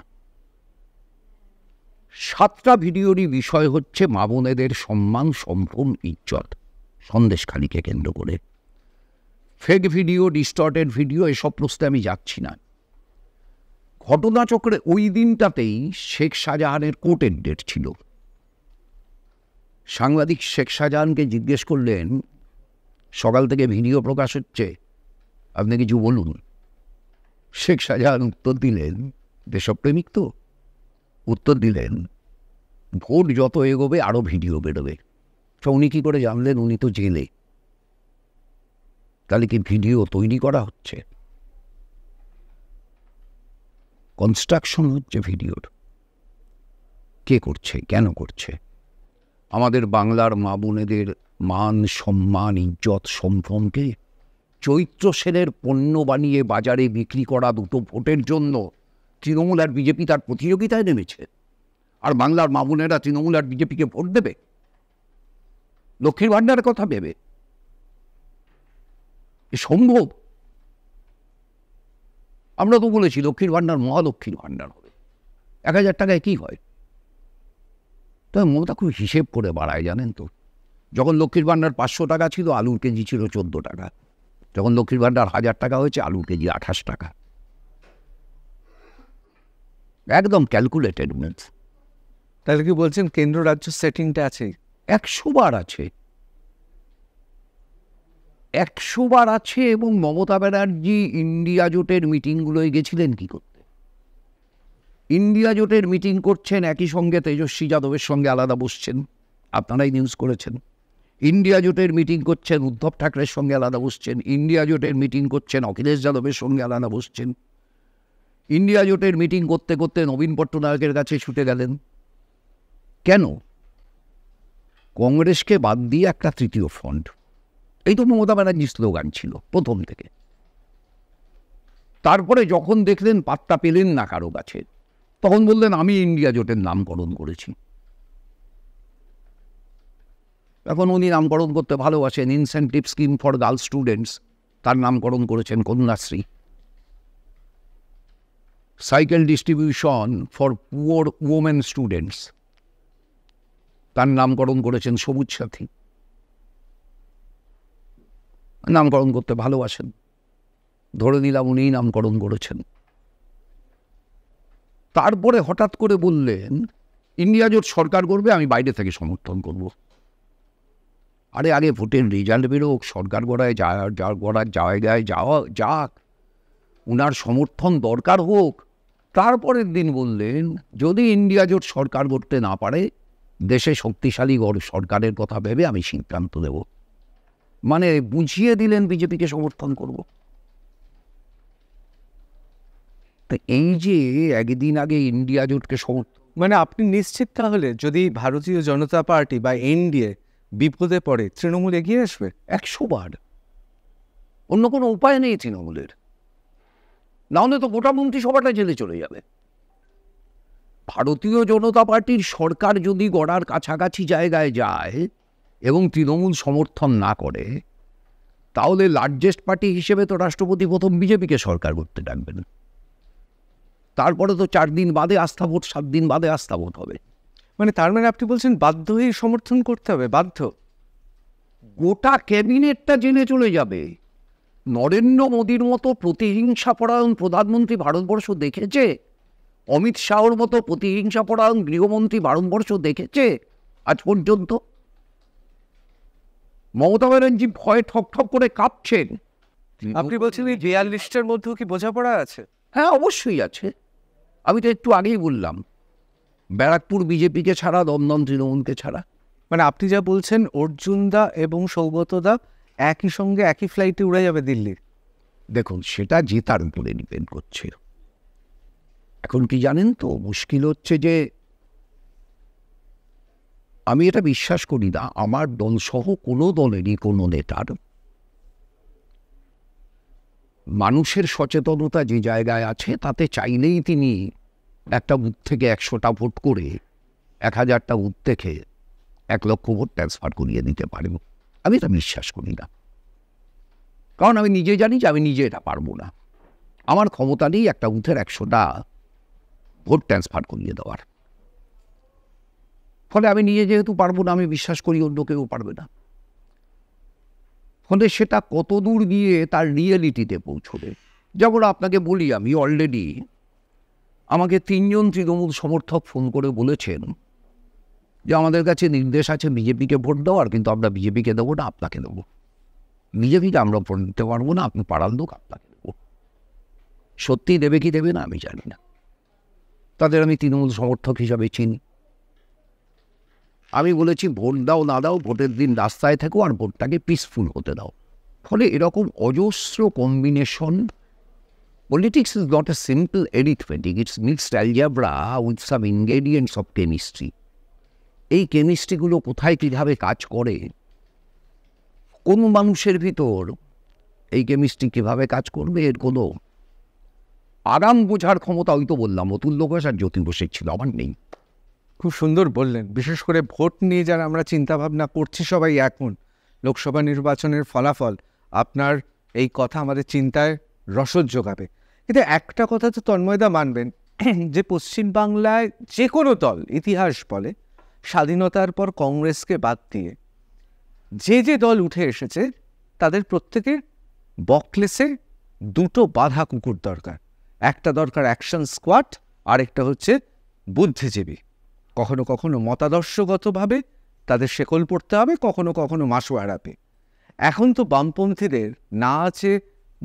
সাতটা ভিডিওরই বিষয় হচ্ছে মা সম্মান সম্ভ্রম ইজ্জত সন্দেশখালীকে কেন্দ্র করে ফেক ভিডিও ডিস্টর্টেড ভিডিও এসব প্রশ্নে আমি যাচ্ছি না ঘটনাচক্রে ওই দিনটাতেই শেখ শাহজাহানের কোর্টের ডেট ছিল সাংবাদিক শেখ শাহজাহানকে জিজ্ঞেস করলেন সকাল থেকে ভিডিও প্রকাশ হচ্ছে আপনি কিছু বলুন শেখ শাহজাহান উত্তর দিলেন দেশপ্রেমিক তো উত্তর দিলেন ভোট যত এগোবে আরও ভিডিও বেরোবে তো উনি কী করে জানলেন উনি তো জেলে তাহলে কি ভিডিও তৈরি করা হচ্ছে কনস্ট্রাকশন হচ্ছে ভিডিওর কে করছে কেন করছে আমাদের বাংলার মা বোনেদের মান সম্মান ইজ্জত সম্ভ্রমকে চৈত্র সেনের পণ্য বানিয়ে বাজারে বিক্রি করা দুটো ভোটের জন্য তৃণমূল আর বিজেপি তার প্রতিযোগিতায় নেমেছে আর বাংলার মা বোনেরা তৃণমূল আর বিজেপিকে ভোট দেবে লক্ষ্মীর ভাণ্ডারের কথা ভেবে সম্ভব আমরা তো বলেছি লক্ষ্মীর ভাণ্ডার মহালক্ষ্মীর ভাণ্ডার হবে এক হাজার টাকায় কী হয় তবে মমতা খুব হিসেব করে বাড়ায় জানেন তো যখন লক্ষ্মীর ভাণ্ডার পাঁচশো টাকা ছিল আলুর কেজি ছিল চোদ্দো টাকা যখন লক্ষ্মীর ভাণ্ডার হাজার টাকা হয়েছে আলুর কেজি আঠাশ টাকা একদম ক্যালকুলেটেড মেথ তাহলে কি বলছেন কেন্দ্র রাজ্য সেটিংটা আছে একশো বার আছে একশো বার আছে এবং মমতা ব্যানার্জি ইন্ডিয়া জোটের মিটিংগুলোয় গেছিলেন কি করতে ইন্ডিয়া জোটের মিটিং করছেন একই সঙ্গে তেজস্বী যাদবের সঙ্গে আলাদা বসছেন আপনারাই নিউজ করেছেন ইন্ডিয়া জোটের মিটিং করছেন উদ্ধব ঠাকরের সঙ্গে আলাদা বসছেন ইন্ডিয়া জোটের মিটিং করছেন অখিলেশ যাদবের সঙ্গে আলাদা বসছেন ইন্ডিয়া জোটের মিটিং করতে করতে নবীন পট্টনায়কের কাছে ছুটে গেলেন কেন কংগ্রেসকে বাদ দিয়ে একটা তৃতীয় ফ্রন্ট এই তো মমতা ব্যানার্জির স্লোগান ছিল প্রথম থেকে তারপরে যখন দেখলেন পাত্তা পেলেন না কারো কাছে তখন বললেন আমি ইন্ডিয়া জোটের নামকরণ করেছি এখন উনি নামকরণ করতে ভালোবাসেন incentive scheme for girl students তার নামকরণ করেছেন Kanyashree cycle distribution for poor women students তার নামকরণ করেছেন সবুজ সাথী নামকরণ করতে ভালোবাসেন ধরে নিলাম উনিই নামকরণ করেছেন তারপরে হঠাৎ করে বললেন ইন্ডিয়া জোট সরকার করবে আমি বাইরে থেকে সমর্থন করব। আরে আগে ভোটের রেজাল্ট বেরোক সরকার গড়ায় যা যা গড়ার জায়গায় যাওয়া যাক উনার সমর্থন দরকার হোক তারপরের দিন বললেন যদি ইন্ডিয়া জোট সরকার করতে না পারে দেশে শক্তিশালী সরকারের কথা ভেবে আমি সিদ্ধান্ত দেবো মানে বুঝিয়ে দিলেন বিজেপিকে সমর্থন করব তো এই যে একদিন আগে ইন্ডিয়া জোটকে সমর্থন মানে আপনি নিশ্চিত তাহলে যদি ভারতীয় জনতা পার্টি বা এনডিএ বিপদে পড়ে তৃণমূল এগিয়ে আসবে একশো বার অন্য কোনো উপায় নেই তৃণমূলের নাহলে তো গোটা মন্ত্রিসভাটা জেলে চলে যাবে ভারতীয় জনতা পার্টির সরকার যদি গড়ার কাছাকাছি জায়গায় যায় এবং তৃণমূল সমর্থন না করে তাহলে লার্জেস্ট পার্টি হিসেবে তো রাষ্ট্রপতি প্রথম বিজেপিকে সরকার করতে ডাকবেন তারপরে তো চার দিন বাদে আস্থা ভোট সাত দিন বাদে আস্থা ভোট হবে মানে তার মানে আপনি বলছেন বাধ্য হয়ে সমর্থন করতে হবে বাধ্য গোটা ক্যাবিনেটটা জেনে চলে যাবে নরেন্দ্র মোদীর মতো প্রতিহিংসাপরায়ণ প্রধানমন্ত্রী ভারতবর্ষ দেখেছে অমিত শাহর মতো প্রতিহিংসাপরায়ণ গৃহমন্ত্রী ভারতবর্ষ দেখেছে আজ পর্যন্ত মমতা ব্যানার্জি ভয়ে ঠক ঠক করে কাঁপছেন আপনি বলছেন এই বিয়াল্লিশটার মধ্যেও কি বোঝাপড়া আছে হ্যাঁ অবশ্যই আছে আমি তো একটু আগেই বললাম ব্যারাকপুর বিজেপিকে ছাড়া দমদম তৃণমূলকে ছাড়া মানে আপনি যা বলছেন অর্জুনদা এবং সৌগতদা একই সঙ্গে একই ফ্লাইটে উড়ে যাবে দিল্লির দেখুন সেটা যে উপরে ডিপেন্ড করছে এখন কি জানেন তো মুশকিল হচ্ছে যে আমি এটা বিশ্বাস করি না আমার দলসহ কোনো দলেরই কোনো নেতার মানুষের সচেতনতা যে জায়গায় আছে তাতে চাইলেই তিনি একটা বুথ থেকে একশোটা ভোট করে এক হাজারটা বুথ থেকে এক লক্ষ ভোট ট্রান্সফার করিয়ে দিতে পারব আমি এটা বিশ্বাস করি না কারণ আমি নিজে জানি যে আমি নিজে এটা পারবো না আমার ক্ষমতা নেই একটা বুথের একশোটা ভোট ট্রান্সফার করিয়ে দেওয়ার ফলে আমি নিজে যেহেতু পারবো না আমি বিশ্বাস করি অন্য কেউ পারবে না ফলে সেটা কত দূর গিয়ে তার রিয়েলিটিতে পৌঁছবে যেমন আপনাকে বলি আমি অলরেডি আমাকে তিনজন তৃণমূল সমর্থক ফোন করে বলেছেন যে আমাদের কাছে নির্দেশ আছে বিজেপিকে ভোট দেওয়ার কিন্তু আমরা বিজেপিকে দেবো না আপনাকে দেবো বিজেপিকে আমরা ভোট দিতে পারবো না আপনি পাড়ার লোক আপনাকে দেবো সত্যি দেবে কি দেবে না আমি জানি না তাদের আমি তৃণমূল সমর্থক হিসাবে চিনি আমি বলেছি ভোট দাও না দাও ভোটের দিন রাস্তায় থাকো আর ভোটটাকে পিসফুল হতে দাও ফলে এরকম অজস্র combination politics is not a simple arithmetic it's mixed algebra with some ingredients of chemistry এই কেমিস্ট্রিগুলো কোথায় কীভাবে কাজ করে কোন মানুষের ভিতর এই কেমিস্ট্রি কীভাবে কাজ করবে এর কোনো আরাম বোঝার ক্ষমতা ওই তো বললাম অতুল্য ঘোষ আর জ্যোতি বসে ছিল আমার নেই খুব সুন্দর বললেন বিশেষ করে ভোট নিয়ে যারা আমরা চিন্তাভাবনা করছি সবাই এখন লোকসভা নির্বাচনের ফলাফল আপনার এই কথা আমাদের চিন্তায় রসদ যোগাবে কিন্তু একটা কথা তো তন্ময়দা মানবেন যে পশ্চিমবাংলায় যে কোনো দল ইতিহাস বলে স্বাধীনতার পর কংগ্রেসকে বাদ দিয়ে যে যে দল উঠে এসেছে তাদের প্রত্যেকের বকলেসে দুটো বাধা কুকুর দরকার একটা দরকার অ্যাকশন স্কোয়াড আরেকটা হচ্ছে বুদ্ধিজীবী কখনো কখনো মতাদর্শগতভাবে তাদের শেকল পড়তে হবে কখনো কখনো মাসু এড়াতে এখন তো বামপন্থীদের না আছে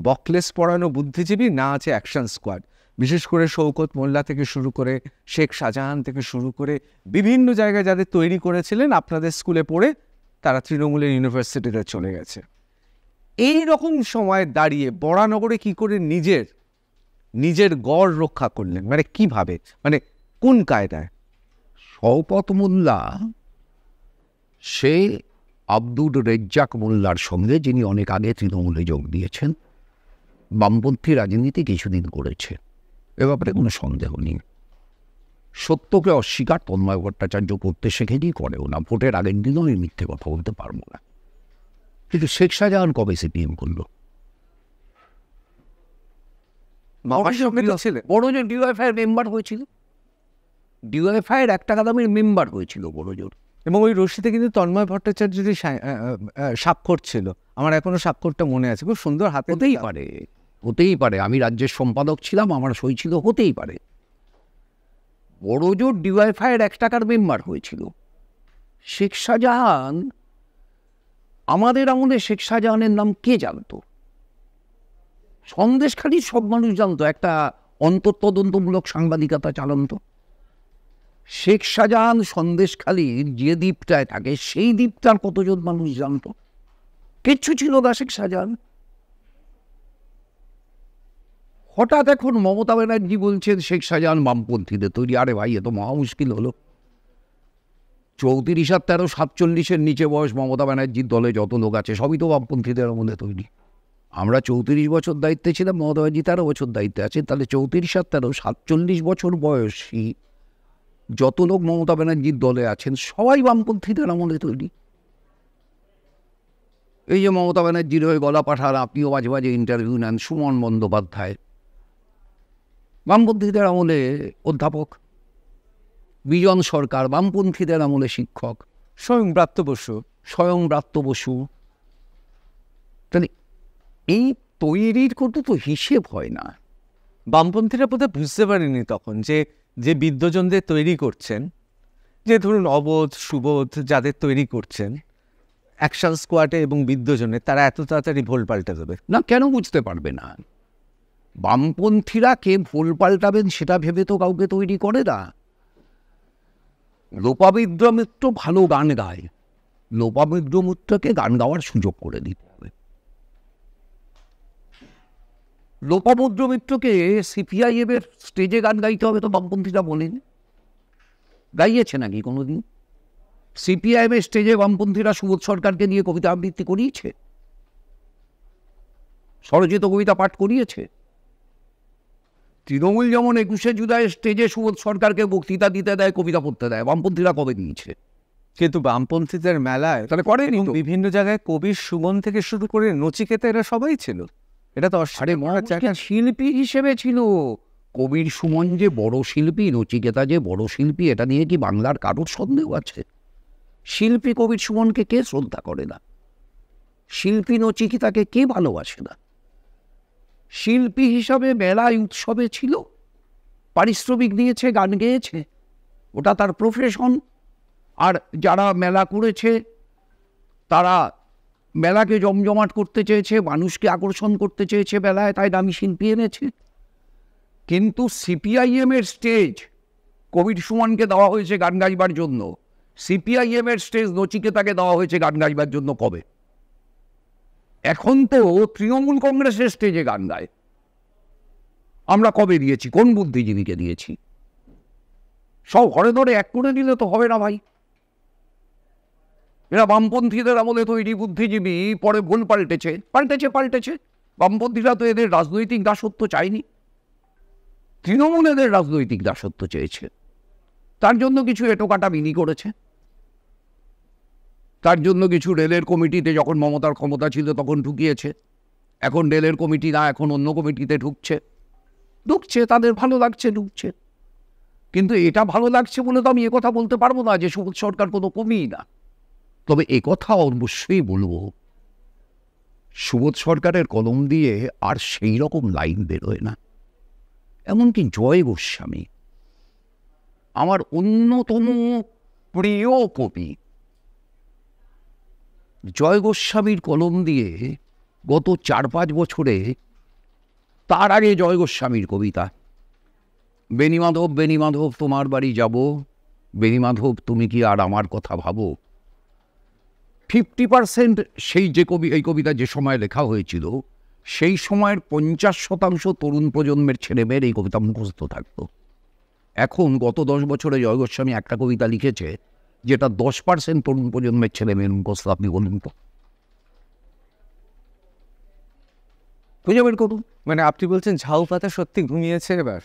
বকলেস পড়ানো বুদ্ধিজীবী না আছে অ্যাকশন স্কোয়াড বিশেষ করে শৌকত মোল্লা থেকে শুরু করে শেখ শাহজাহান থেকে শুরু করে বিভিন্ন জায়গায় যাদের তৈরি করেছিলেন আপনাদের স্কুলে পড়ে তারা তৃণমূলের ইউনিভার্সিটিতে চলে গেছে এই রকম সময় দাঁড়িয়ে বড়ানগরে কি করে নিজের নিজের গড় রক্ষা করলেন মানে কিভাবে মানে কোন কায়দায় শওকত মোল্লা সে আব্দুর রেজ্জাক মোল্লার সঙ্গে যিনি অনেক আগে তৃণমূলে যোগ দিয়েছেন বামপন্থী রাজনীতি কিছুদিন করেছে এ ব্যাপারে কোনো সন্দেহ নেই সত্যকে অস্বীকার তন্ময় ভট্টাচার্য করতে শেখেনি করেও না ভোটের আগের দিনও আমি মিথ্যে কথা বলতে পারবো না কিন্তু শেখ শাহজাহান কবে সিপিএম করল বড়জন ডিওয়াইফাইয়ের মেম্বার হয়েছিল ডিওএফআইয়ের এক টাকা দামের মেম্বার হয়েছিল বড়জোর এবং ওই রশিতে কিন্তু তন্ময় ভট্টাচার্যের স্বাক্ষর ছিল আমার এখনও স্বাক্ষরটা মনে আছে খুব সুন্দর হাতে হতেই পারে হতেই পারে আমি রাজ্যের সম্পাদক ছিলাম আমার সই ছিল হতেই পারে বড়জোর ডিওয়াইফাইয়ের এক টাকার মেম্বার হয়েছিল শেখ শাহজাহান আমাদের আমলে শেখ শাহজাহানের নাম কে জানত সন্দেশখালি সব মানুষ জানতো একটা অন্তর্তদন্তমূলক সাংবাদিকতা চালান্ত শেখ শাহজাহান সন্দেশখালীর যে দ্বীপটায় থাকে সেই দ্বীপটার কতজন মানুষ জানত কিচ্ছু ছিল না শেখ শাহজাহান হঠাৎ এখন মমতা ব্যানার্জি বলছেন শেখ শাহজাহান বামপন্থীদের তৈরি আরে ভাই এত মহা মুশকিল হলো চৌত্রিশ আর তেরো সাতচল্লিশের নিচে বয়স মমতা ব্যানার্জির দলে যত লোক আছে সবই তো বামপন্থীদের মধ্যে তৈরি আমরা চৌত্রিশ বছর দায়িত্বে ছিলাম মমতা ব্যানার্জি তেরো বছর দায়িত্বে আছে তাহলে চৌত্রিশ আর তেরো সাতচল্লিশ বছর বয়সী যত লোক মমতা ব্যানার্জির দলে আছেন সবাই বামপন্থীদের আমলে তৈরি এই যে মমতা ব্যানার্জির হয়ে গলা পাঠান আপনিও মাঝে মাঝে ইন্টারভিউ নেন সুমন বন্দ্যোপাধ্যায় বামপন্থীদের আমলে অধ্যাপক বিজন সরকার বামপন্থীদের আমলে শিক্ষক স্বয়ং ব্রাত্য বসু স্বয়ং ব্রাত্য বসু তাহলে এই তৈরির কোনো তো হিসেব হয় না বামপন্থীরা বোধহয় বুঝতে পারেনি তখন যে যে বিদ্যজনদের তৈরি করছেন যে ধরুন অবোধ সুবোধ যাদের তৈরি করছেন অ্যাকশন স্কোয়াডে এবং বিদ্যজনে তারা এত তাড়াতাড়ি ভোল পাল্টা দেবে না কেন বুঝতে পারবে না বামপন্থীরা কে ভোল পাল্টাবেন সেটা ভেবে তো কাউকে তৈরি করে না লোপাবিদ্রমিত্র ভালো গান গায় লোপাবিদ্রমিত্রকে গান গাওয়ার সুযোগ করে দিত লোপামুদ্র মিত্রকে সিপিআইএম এর স্টেজে গান গাইতে হবে তো বামপন্থীরা বলেনি গাইয়েছে নাকি কোনোদিন সিপিআইএম এর স্টেজে বামপন্থীরা সুবোধ সরকারকে নিয়ে কবিতা আবৃত্তি করিয়েছে স্বরচিত কবিতা পাঠ করিয়েছে তৃণমূল যেমন একুশে জুলাই স্টেজে সুবোধ সরকারকে বক্তৃতা দিতে দেয় কবিতা পড়তে দেয় বামপন্থীরা কবে দিয়েছে কিন্তু বামপন্থীদের মেলায় তাহলে করেনি বিভিন্ন জায়গায় কবির সুমন থেকে শুরু করে নচিকেতা এরা সবাই ছিল এটা তো সাড়ে শিল্পী হিসেবে ছিল কবির সুমন যে বড় শিল্পী নচিকেতা যে বড় শিল্পী এটা নিয়ে কি বাংলার কারোর সন্দেহ আছে শিল্পী কবির সুমনকে কে শ্রদ্ধা করে না শিল্পী নচিকিতাকে কে ভালোবাসে না শিল্পী হিসাবে মেলায় উৎসবে ছিল পারিশ্রমিক নিয়েছে গান গেয়েছে ওটা তার প্রফেশন আর যারা মেলা করেছে তারা মেলাকে জমজমাট করতে চেয়েছে মানুষকে আকর্ষণ করতে চেয়েছে মেলায় তাই দামি শিল্পী এনেছে কিন্তু সিপিআইএমের স্টেজ কোভিড সুমানকে দেওয়া হয়েছে গান গাইবার জন্য সিপিআইএমের স্টেজ নচিকেতাকে দেওয়া হয়েছে গান গাইবার জন্য কবে এখন তো তৃণমূল কংগ্রেসের স্টেজে গান গায় আমরা কবে দিয়েছি কোন বুদ্ধিজীবীকে দিয়েছি সব ঘরে ধরে এক করে নিলে তো হবে না ভাই এরা বামপন্থীদের আমলে তৈরি বুদ্ধিজীবী পরে ভুল পাল্টেছে পাল্টেছে পাল্টেছে বামপন্থীরা তো এদের রাজনৈতিক দাসত্ব চায়নি তৃণমূল এদের রাজনৈতিক দাসত্ব চেয়েছে তার জন্য কিছু এটোকাটা মিনি করেছে তার জন্য কিছু রেলের কমিটিতে যখন মমতার ক্ষমতা ছিল তখন ঢুকিয়েছে এখন রেলের কমিটি না এখন অন্য কমিটিতে ঢুকছে ঢুকছে তাদের ভালো লাগছে ঢুকছে কিন্তু এটা ভালো লাগছে বলে তো আমি কথা বলতে পারবো না যে সবুজ সরকার কোনো কমই না তবে কথা অবশ্যই বলব সুবোধ সরকারের কলম দিয়ে আর সেই রকম লাইন বেরোয় না এমনকি জয় গোস্বামী আমার অন্যতম প্রিয় কবি জয় গোস্বামীর কলম দিয়ে গত চার পাঁচ বছরে তার আগে জয় গোস্বামীর কবিতা বেণীমাধব বেণীমাধব তোমার বাড়ি যাব বেণীমাধব তুমি কি আর আমার কথা ভাবো ফিফটি পারসেন্ট সেই যে কবি এই কবিতা যে সময় লেখা হয়েছিল সেই সময়ের পঞ্চাশ শতাংশ তরুণ প্রজন্মের ছেলেমেয়ের এই কবিতা মুখস্থ থাকতো এখন গত দশ বছরে জয়গোস্বামী একটা কবিতা লিখেছে যেটা দশ পার্সেন্ট তরুণ প্রজন্মের ছেলে মেয়ের মুখস্থ আপনি বলুন তো খুঁজে বের করুন মানে আপনি বলছেন ঝাউ পাতা সত্যি ঘুমিয়েছে এবার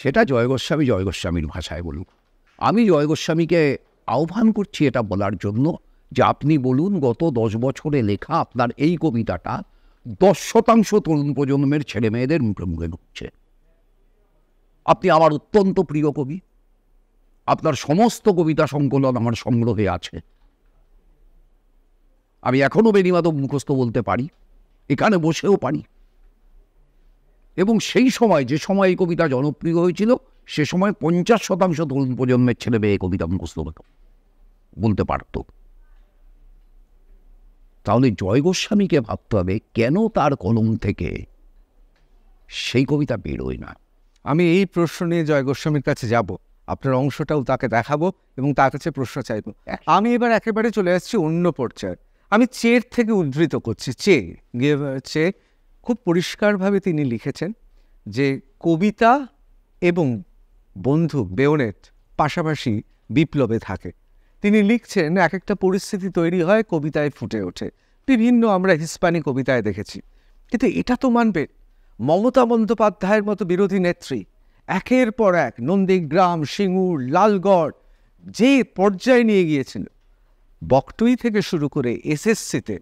সেটা জয় গোস্বামী জয় গোস্বামীর ভাষায় বলুন আমি জয় গোস্বামীকে আহ্বান করছি এটা বলার জন্য যে আপনি বলুন গত দশ বছরে লেখা আপনার এই কবিতাটা দশ শতাংশ তরুণ প্রজন্মের ছেলে মেয়েদের মুখে মুখে ঢুকছে আপনি আমার অত্যন্ত প্রিয় কবি আপনার সমস্ত কবিতা সংকলন আমার সংগ্রহে আছে আমি এখনও বেনিমাধব মুখস্থ বলতে পারি এখানে বসেও পারি এবং সেই সময় যে সময় এই কবিতা জনপ্রিয় হয়েছিল সে সময় পঞ্চাশ শতাংশ তরুণ প্রজন্মের ছেলে মেয়ে কবিতা মুখস্থ হতো বলতে পারত তাহলে জয় গোস্বামীকে ভাবতে হবে কেন তার কলম থেকে সেই কবিতা বেরোয় না আমি এই প্রশ্ন নিয়ে জয় গোস্বামীর কাছে যাব আপনার অংশটাও তাকে দেখাবো এবং তার কাছে প্রশ্ন চাইব আমি এবার একেবারে চলে আসছি অন্য পর্যায়ে আমি চের থেকে উদ্ধৃত করছি চে চে খুব পরিষ্কারভাবে তিনি লিখেছেন যে কবিতা এবং বন্ধু বেওনেট পাশাপাশি বিপ্লবে থাকে তিনি লিখছেন এক একটা পরিস্থিতি তৈরি হয় কবিতায় ফুটে ওঠে বিভিন্ন আমরা হিস্পানি কবিতায় দেখেছি কিন্তু এটা তো মানবে মমতা বন্দ্যোপাধ্যায়ের মতো বিরোধী নেত্রী একের পর এক নন্দীগ্রাম সিঙ্গুর লালগড় যে পর্যায়ে নিয়ে গিয়েছিল বকটুই থেকে শুরু করে এসএসসিতে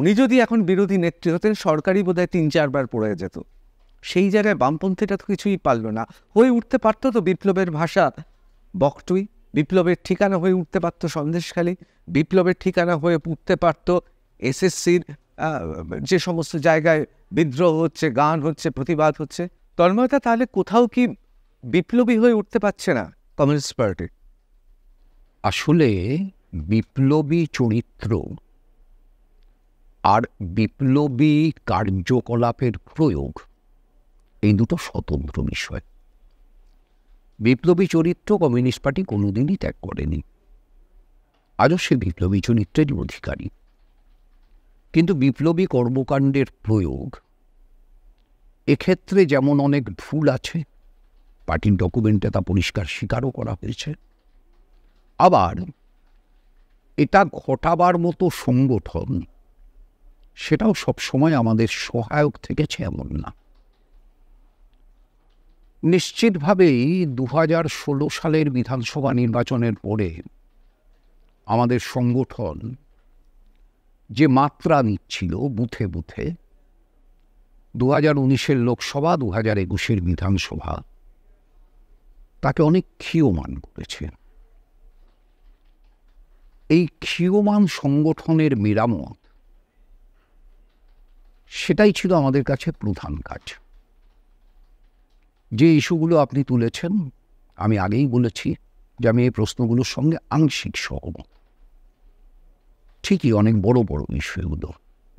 উনি যদি এখন বিরোধী নেত্রী হতেন সরকারি বোধহয় তিন চারবার পড়ে যেত সেই জায়গায় বামপন্থীরা তো কিছুই পারল না হয়ে উঠতে পারত তো বিপ্লবের ভাষা বকটুই বিপ্লবের ঠিকানা হয়ে উঠতে পারত সন্দেশখালী বিপ্লবের ঠিকানা হয়ে উঠতে পারত এসএসসির যে সমস্ত জায়গায় বিদ্রোহ হচ্ছে গান হচ্ছে প্রতিবাদ হচ্ছে তন্ময়তা তাহলে কোথাও কি বিপ্লবী হয়ে উঠতে পারছে না কমিউনিস্ট পার্টি আসলে বিপ্লবী চরিত্র আর বিপ্লবী কার্যকলাপের প্রয়োগ এই দুটো স্বতন্ত্র বিষয় বিপ্লবী চরিত্র কমিউনিস্ট পার্টি কোনোদিনই ত্যাগ করেনি আজও সে বিপ্লবী চরিত্রের অধিকারী কিন্তু বিপ্লবী কর্মকাণ্ডের প্রয়োগ এক্ষেত্রে যেমন অনেক ভুল আছে পার্টির ডকুমেন্টে তা পরিষ্কার স্বীকারও করা হয়েছে আবার এটা ঘটাবার মতো সংগঠন সেটাও সবসময় আমাদের সহায়ক থেকেছে এমন না নিশ্চিতভাবেই দু হাজার ষোলো সালের বিধানসভা নির্বাচনের পরে আমাদের সংগঠন যে মাত্রা নিচ্ছিল বুথে বুথে দু হাজার উনিশের লোকসভা দু হাজার একুশের বিধানসভা তাকে অনেক ক্ষীয়মান করেছে এই ক্ষীয়মান সংগঠনের মেরামত সেটাই ছিল আমাদের কাছে প্রধান কাজ যে ইস্যুগুলো আপনি তুলেছেন আমি আগেই বলেছি যে আমি এই প্রশ্নগুলোর সঙ্গে আংশিক সহমত ঠিকই অনেক বড় বড় এগুলো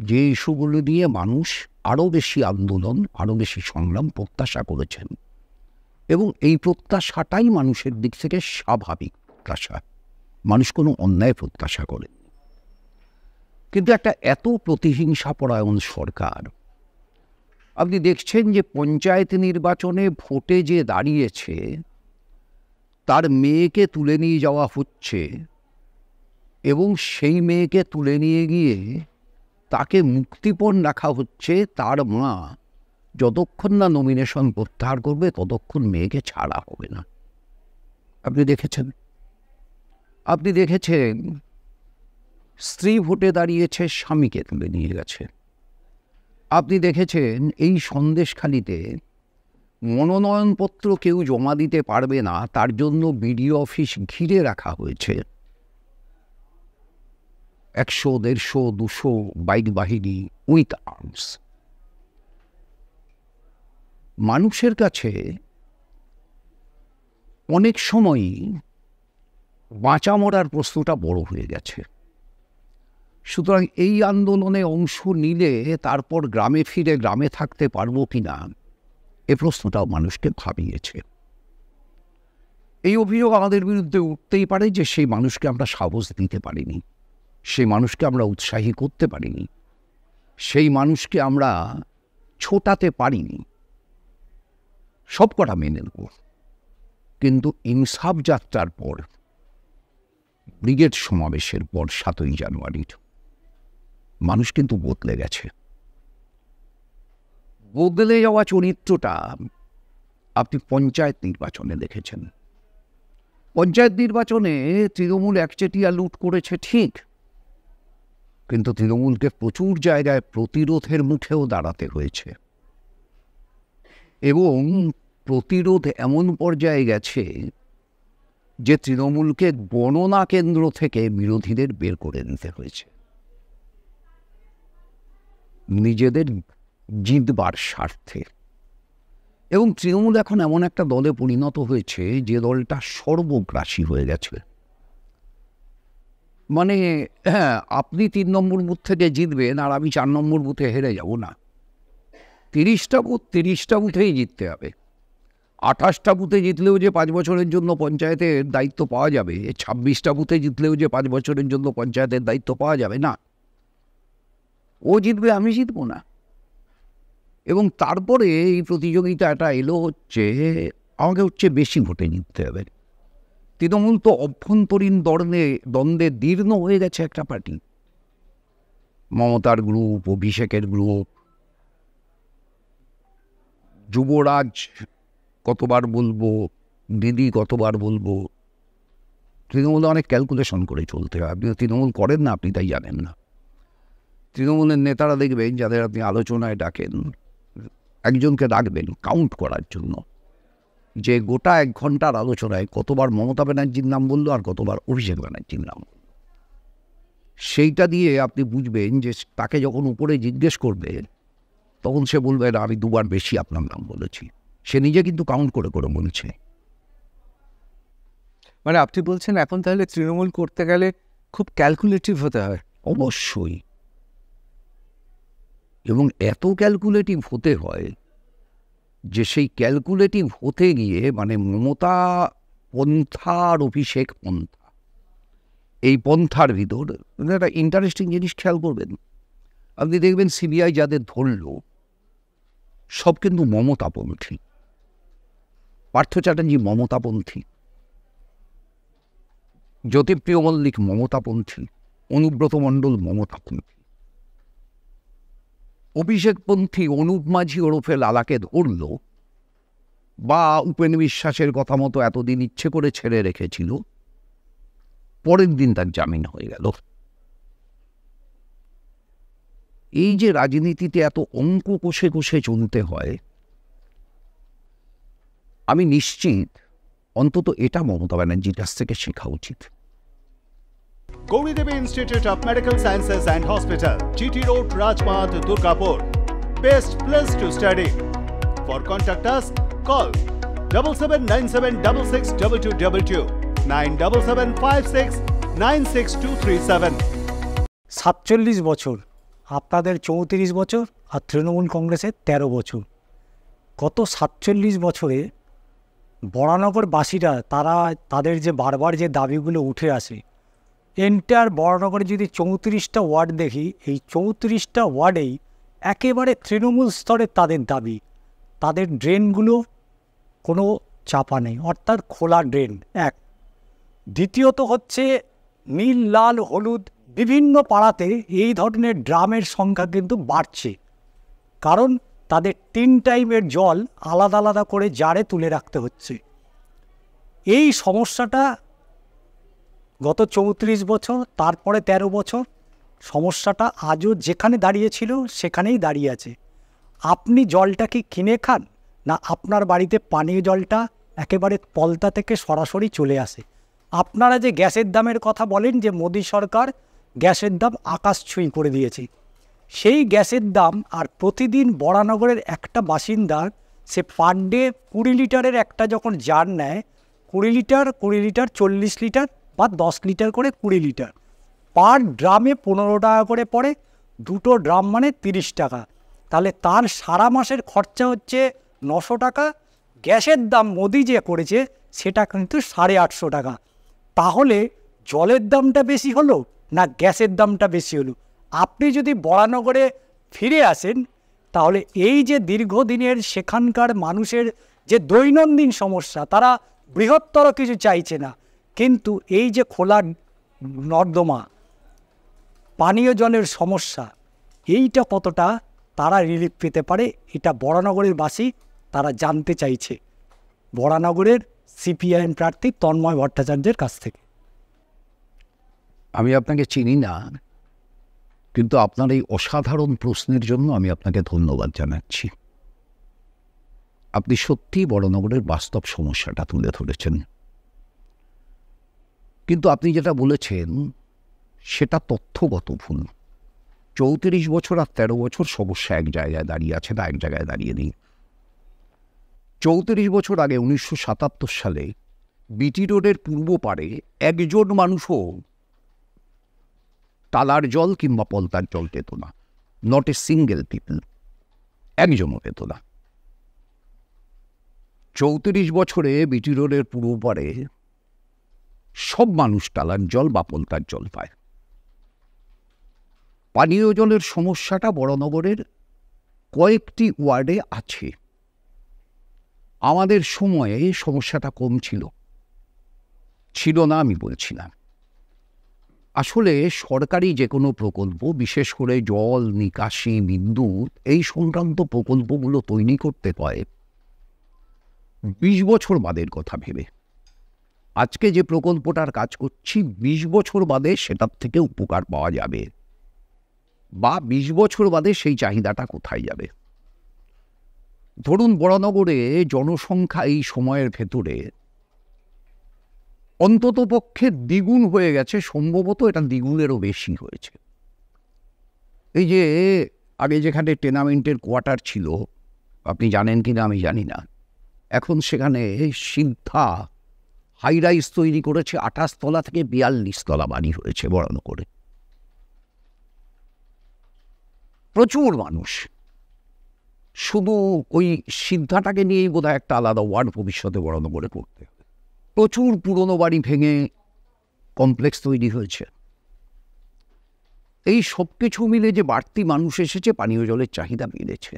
যে ইস্যুগুলো নিয়ে মানুষ আরও বেশি আন্দোলন আরও বেশি সংগ্রাম প্রত্যাশা করেছেন এবং এই প্রত্যাশাটাই মানুষের দিক থেকে স্বাভাবিক প্রত্যাশা মানুষ কোনো অন্যায় প্রত্যাশা করেন কিন্তু একটা এত প্রতিহিংসা পরায়ণ সরকার আপনি দেখছেন যে পঞ্চায়েত নির্বাচনে ভোটে যে দাঁড়িয়েছে তার মেয়েকে তুলে নিয়ে যাওয়া হচ্ছে এবং সেই মেয়েকে তুলে নিয়ে গিয়ে তাকে মুক্তিপণ রাখা হচ্ছে তার মা যতক্ষণ না নমিনেশন প্রত্যাহার করবে ততক্ষণ মেয়েকে ছাড়া হবে না আপনি দেখেছেন আপনি দেখেছেন স্ত্রী ভোটে দাঁড়িয়েছে স্বামীকে তুলে নিয়ে গেছে আপনি দেখেছেন এই সন্দেশখালিতে মনোনয়নপত্র কেউ জমা দিতে পারবে না তার জন্য বিডিও অফিস ঘিরে রাখা হয়েছে একশো দেড়শো দুশো বাইক বাহিনী উইথ আর্মস মানুষের কাছে অনেক সময়ই বাঁচা মরার প্রশ্নটা বড় হয়ে গেছে সুতরাং এই আন্দোলনে অংশ নিলে তারপর গ্রামে ফিরে গ্রামে থাকতে পারবো কি না এ প্রশ্নটাও মানুষকে ভাবিয়েছে এই অভিযোগ আমাদের বিরুদ্ধে উঠতেই পারে যে সেই মানুষকে আমরা সাহস দিতে পারিনি সেই মানুষকে আমরা উৎসাহী করতে পারিনি সেই মানুষকে আমরা ছোটাতে পারিনি সব কটা মেনে নেব কিন্তু ইনসাফ যাত্রার পর ব্রিগেড সমাবেশের পর সাতই জানুয়ারির মানুষ কিন্তু বদলে গেছে বদলে যাওয়া চরিত্রটা আপনি পঞ্চায়েত নির্বাচনে দেখেছেন পঞ্চায়েত নির্বাচনে তৃণমূল একচেটিয়া লুট করেছে ঠিক কিন্তু তৃণমূলকে প্রচুর জায়গায় প্রতিরোধের মুখেও দাঁড়াতে হয়েছে এবং প্রতিরোধ এমন পর্যায়ে গেছে যে তৃণমূলকে গণনা কেন্দ্র থেকে বিরোধীদের বের করে নিতে হয়েছে নিজেদের জিতবার স্বার্থে এবং তৃণমূল এখন এমন একটা দলে পরিণত হয়েছে যে দলটা সর্বগ্রাসী হয়ে গেছে মানে হ্যাঁ আপনি তিন নম্বর বুথ থেকে জিতবেন আর আমি চার নম্বর বুথে হেরে যাব না তিরিশটা বুথ তিরিশটা বুথেই জিততে হবে আঠাশটা বুথে জিতলেও যে পাঁচ বছরের জন্য পঞ্চায়েতের দায়িত্ব পাওয়া যাবে ছাব্বিশটা বুথে জিতলেও যে পাঁচ বছরের জন্য পঞ্চায়েতের দায়িত্ব পাওয়া যাবে না ও জিতবে আমি জিতবো না এবং তারপরে এই প্রতিযোগিতাটা এলো হচ্ছে আমাকে হচ্ছে বেশি ভোটে জিততে হবে তৃণমূল তো অভ্যন্তরীণ দ্বন্দ্বে দ্বন্দ্বে দীর্ণ হয়ে গেছে একটা পার্টি মমতার গ্রুপ অভিষেকের গ্রুপ যুবরাজ কতবার বলবো দিদি কতবার বলবো তৃণমূলে অনেক ক্যালকুলেশন করে চলতে হয় আপনি তৃণমূল করেন না আপনি তাই জানেন না তৃণমূলের নেতারা দেখবেন যাদের আপনি আলোচনায় ডাকেন একজনকে ডাকবেন কাউন্ট করার জন্য যে গোটা এক ঘন্টার আলোচনায় কতবার মমতা ব্যানার্জির নাম বললো আর কতবার অভিষেক ব্যানার্জির নাম সেইটা দিয়ে আপনি বুঝবেন যে তাকে যখন উপরে জিজ্ঞেস করবে তখন সে বলবে না আমি দুবার বেশি আপনার নাম বলেছি সে নিজে কিন্তু কাউন্ট করে করে বলছে মানে আপনি বলছেন এখন তাহলে তৃণমূল করতে গেলে খুব ক্যালকুলেটিভ হতে হয় অবশ্যই এবং এত ক্যালকুলেটিভ হতে হয় যে সেই ক্যালকুলেটিভ হতে গিয়ে মানে মমতা পন্থার অভিষেক পন্থা এই পন্থার ভিতর মানে একটা ইন্টারেস্টিং জিনিস খেয়াল করবেন আপনি দেখবেন সিবিআই যাদের ধরল সব কিন্তু মমতাপন্থী পার্থ চ্যাটার্জি মমতাপন্থী জ্যোতিপ্রিয় মল্লিক মমতাপন্থী অনুব্রত মণ্ডল মমতাপন্থী অভিষেকপন্থী অনুপ মাঝি ওরফে লালাকে ধরল বা উপেন বিশ্বাসের কথা মতো এতদিন ইচ্ছে করে ছেড়ে রেখেছিল পরের দিন তার জামিন হয়ে গেল এই যে রাজনীতিতে এত অঙ্ক কষে কষে চলতে হয় আমি নিশ্চিত অন্তত এটা মমতা ব্যানার্জির কাছ থেকে শেখা উচিত Gauri Devi Institute of Medical Sciences and Hospital, GT Road, Rajpath, Durgapur. Best place to study. For contact us, call 7797662222 97756962337. সাতচল্লিশ বছর আপনাদের চৌত্রিশ বছর আর তৃণমূল কংগ্রেসের ১৩ বছর গত সাতচল্লিশ বছরে বরানগরবাসীরা তারা তাদের যে বারবার যে দাবিগুলো উঠে আসে এন্টার বড়নগরে যদি চৌত্রিশটা ওয়ার্ড দেখি এই চৌত্রিশটা ওয়ার্ডেই একেবারে তৃণমূল স্তরে তাদের দাবি তাদের ড্রেনগুলো কোনো চাপা নেই অর্থাৎ খোলা ড্রেন এক দ্বিতীয়ত হচ্ছে নীল লাল হলুদ বিভিন্ন পাড়াতে এই ধরনের ড্রামের সংখ্যা কিন্তু বাড়ছে কারণ তাদের তিন টাইমের জল আলাদা আলাদা করে জারে তুলে রাখতে হচ্ছে এই সমস্যাটা গত চৌত্রিশ বছর তারপরে ১৩ বছর সমস্যাটা আজও যেখানে দাঁড়িয়েছিল সেখানেই দাঁড়িয়ে আছে আপনি জলটা কি কিনে খান না আপনার বাড়িতে পানীয় জলটা একেবারে পলতা থেকে সরাসরি চলে আসে আপনারা যে গ্যাসের দামের কথা বলেন যে মোদী সরকার গ্যাসের দাম আকাশ ছুঁই করে দিয়েছে সেই গ্যাসের দাম আর প্রতিদিন বড়ানগরের একটা বাসিন্দার সে পার ডে কুড়ি লিটারের একটা যখন জার নেয় কুড়ি লিটার কুড়ি লিটার চল্লিশ লিটার বা দশ লিটার করে কুড়ি লিটার পার ড্রামে পনেরো টাকা করে পড়ে দুটো ড্রাম মানে তিরিশ টাকা তাহলে তার সারা মাসের খরচা হচ্ছে নশো টাকা গ্যাসের দাম মোদি যে করেছে সেটা কিন্তু সাড়ে আটশো টাকা তাহলে জলের দামটা বেশি হলো না গ্যাসের দামটা বেশি হলো আপনি যদি বড়ানগরে ফিরে আসেন তাহলে এই যে দীর্ঘদিনের সেখানকার মানুষের যে দৈনন্দিন সমস্যা তারা বৃহত্তর কিছু চাইছে না কিন্তু এই যে খোলা নর্দমা পানীয় জলের সমস্যা এইটা কতটা তারা রিলিফ পেতে পারে এটা বড়ানগরের বাসী তারা জানতে চাইছে বড়ানগরের সিপিআইএম প্রার্থী তন্ময় ভট্টাচার্যের কাছ থেকে আমি আপনাকে চিনি না কিন্তু আপনার এই অসাধারণ প্রশ্নের জন্য আমি আপনাকে ধন্যবাদ জানাচ্ছি আপনি সত্যিই বড়নগরের বাস্তব সমস্যাটা তুলে ধরেছেন কিন্তু আপনি যেটা বলেছেন সেটা তথ্যগত ভুল চৌত্রিশ বছর আর তেরো বছর সমস্যা এক জায়গায় দাঁড়িয়ে আছে না এক জায়গায় দাঁড়িয়ে নেই চৌত্রিশ বছর আগে উনিশশো সাতাত্তর সালে বিটি রোডের পূর্ব পারে একজন মানুষও তালার জল কিংবা পলতার জল পেত না নট এ সিঙ্গেল পিপল একজনও পেত না চৌত্রিশ বছরে বিটি রোডের পূর্ব পারে সব মানুষ টালান জল বা পলতার জল পায় পানীয় জলের সমস্যাটা বড়নগরের কয়েকটি ওয়ার্ডে আছে আমাদের সময়ে সমস্যাটা কম ছিল ছিল না আমি বলছি না আসলে সরকারি যে কোনো প্রকল্প বিশেষ করে জল নিকাশি বিদ্যুৎ এই সংক্রান্ত প্রকল্পগুলো তৈরি করতে হয় বিশ বছর বাদের কথা ভেবে আজকে যে প্রকল্পটার কাজ করছি ২০ বছর বাদে সেটার থেকে উপকার পাওয়া যাবে বা ২০ বছর বাদে সেই চাহিদাটা কোথায় যাবে ধরুন বড়নগরে জনসংখ্যা এই সময়ের ভেতরে অন্তত পক্ষে দ্বিগুণ হয়ে গেছে সম্ভবত এটা দ্বিগুণেরও বেশি হয়েছে এই যে আগে যেখানে টেনামেন্টের কোয়ার্টার ছিল আপনি জানেন কি না আমি জানি না এখন সেখানে সিদ্ধা হাই রাইস তৈরি করেছে আঠাশ তলা থেকে বিয়াল্লিশ তলা বাড়ি হয়েছে বড় করে প্রচুর মানুষ শুধু ওই সিদ্ধাটাকে নিয়েই বোধহয় একটা আলাদা ওয়ার্ড ভবিষ্যতে বরাদ্দ করে করতে প্রচুর পুরনো বাড়ি ভেঙে কমপ্লেক্স তৈরি হয়েছে এই সব কিছু মিলে যে বাড়তি মানুষ এসেছে পানীয় জলের চাহিদা মিলেছে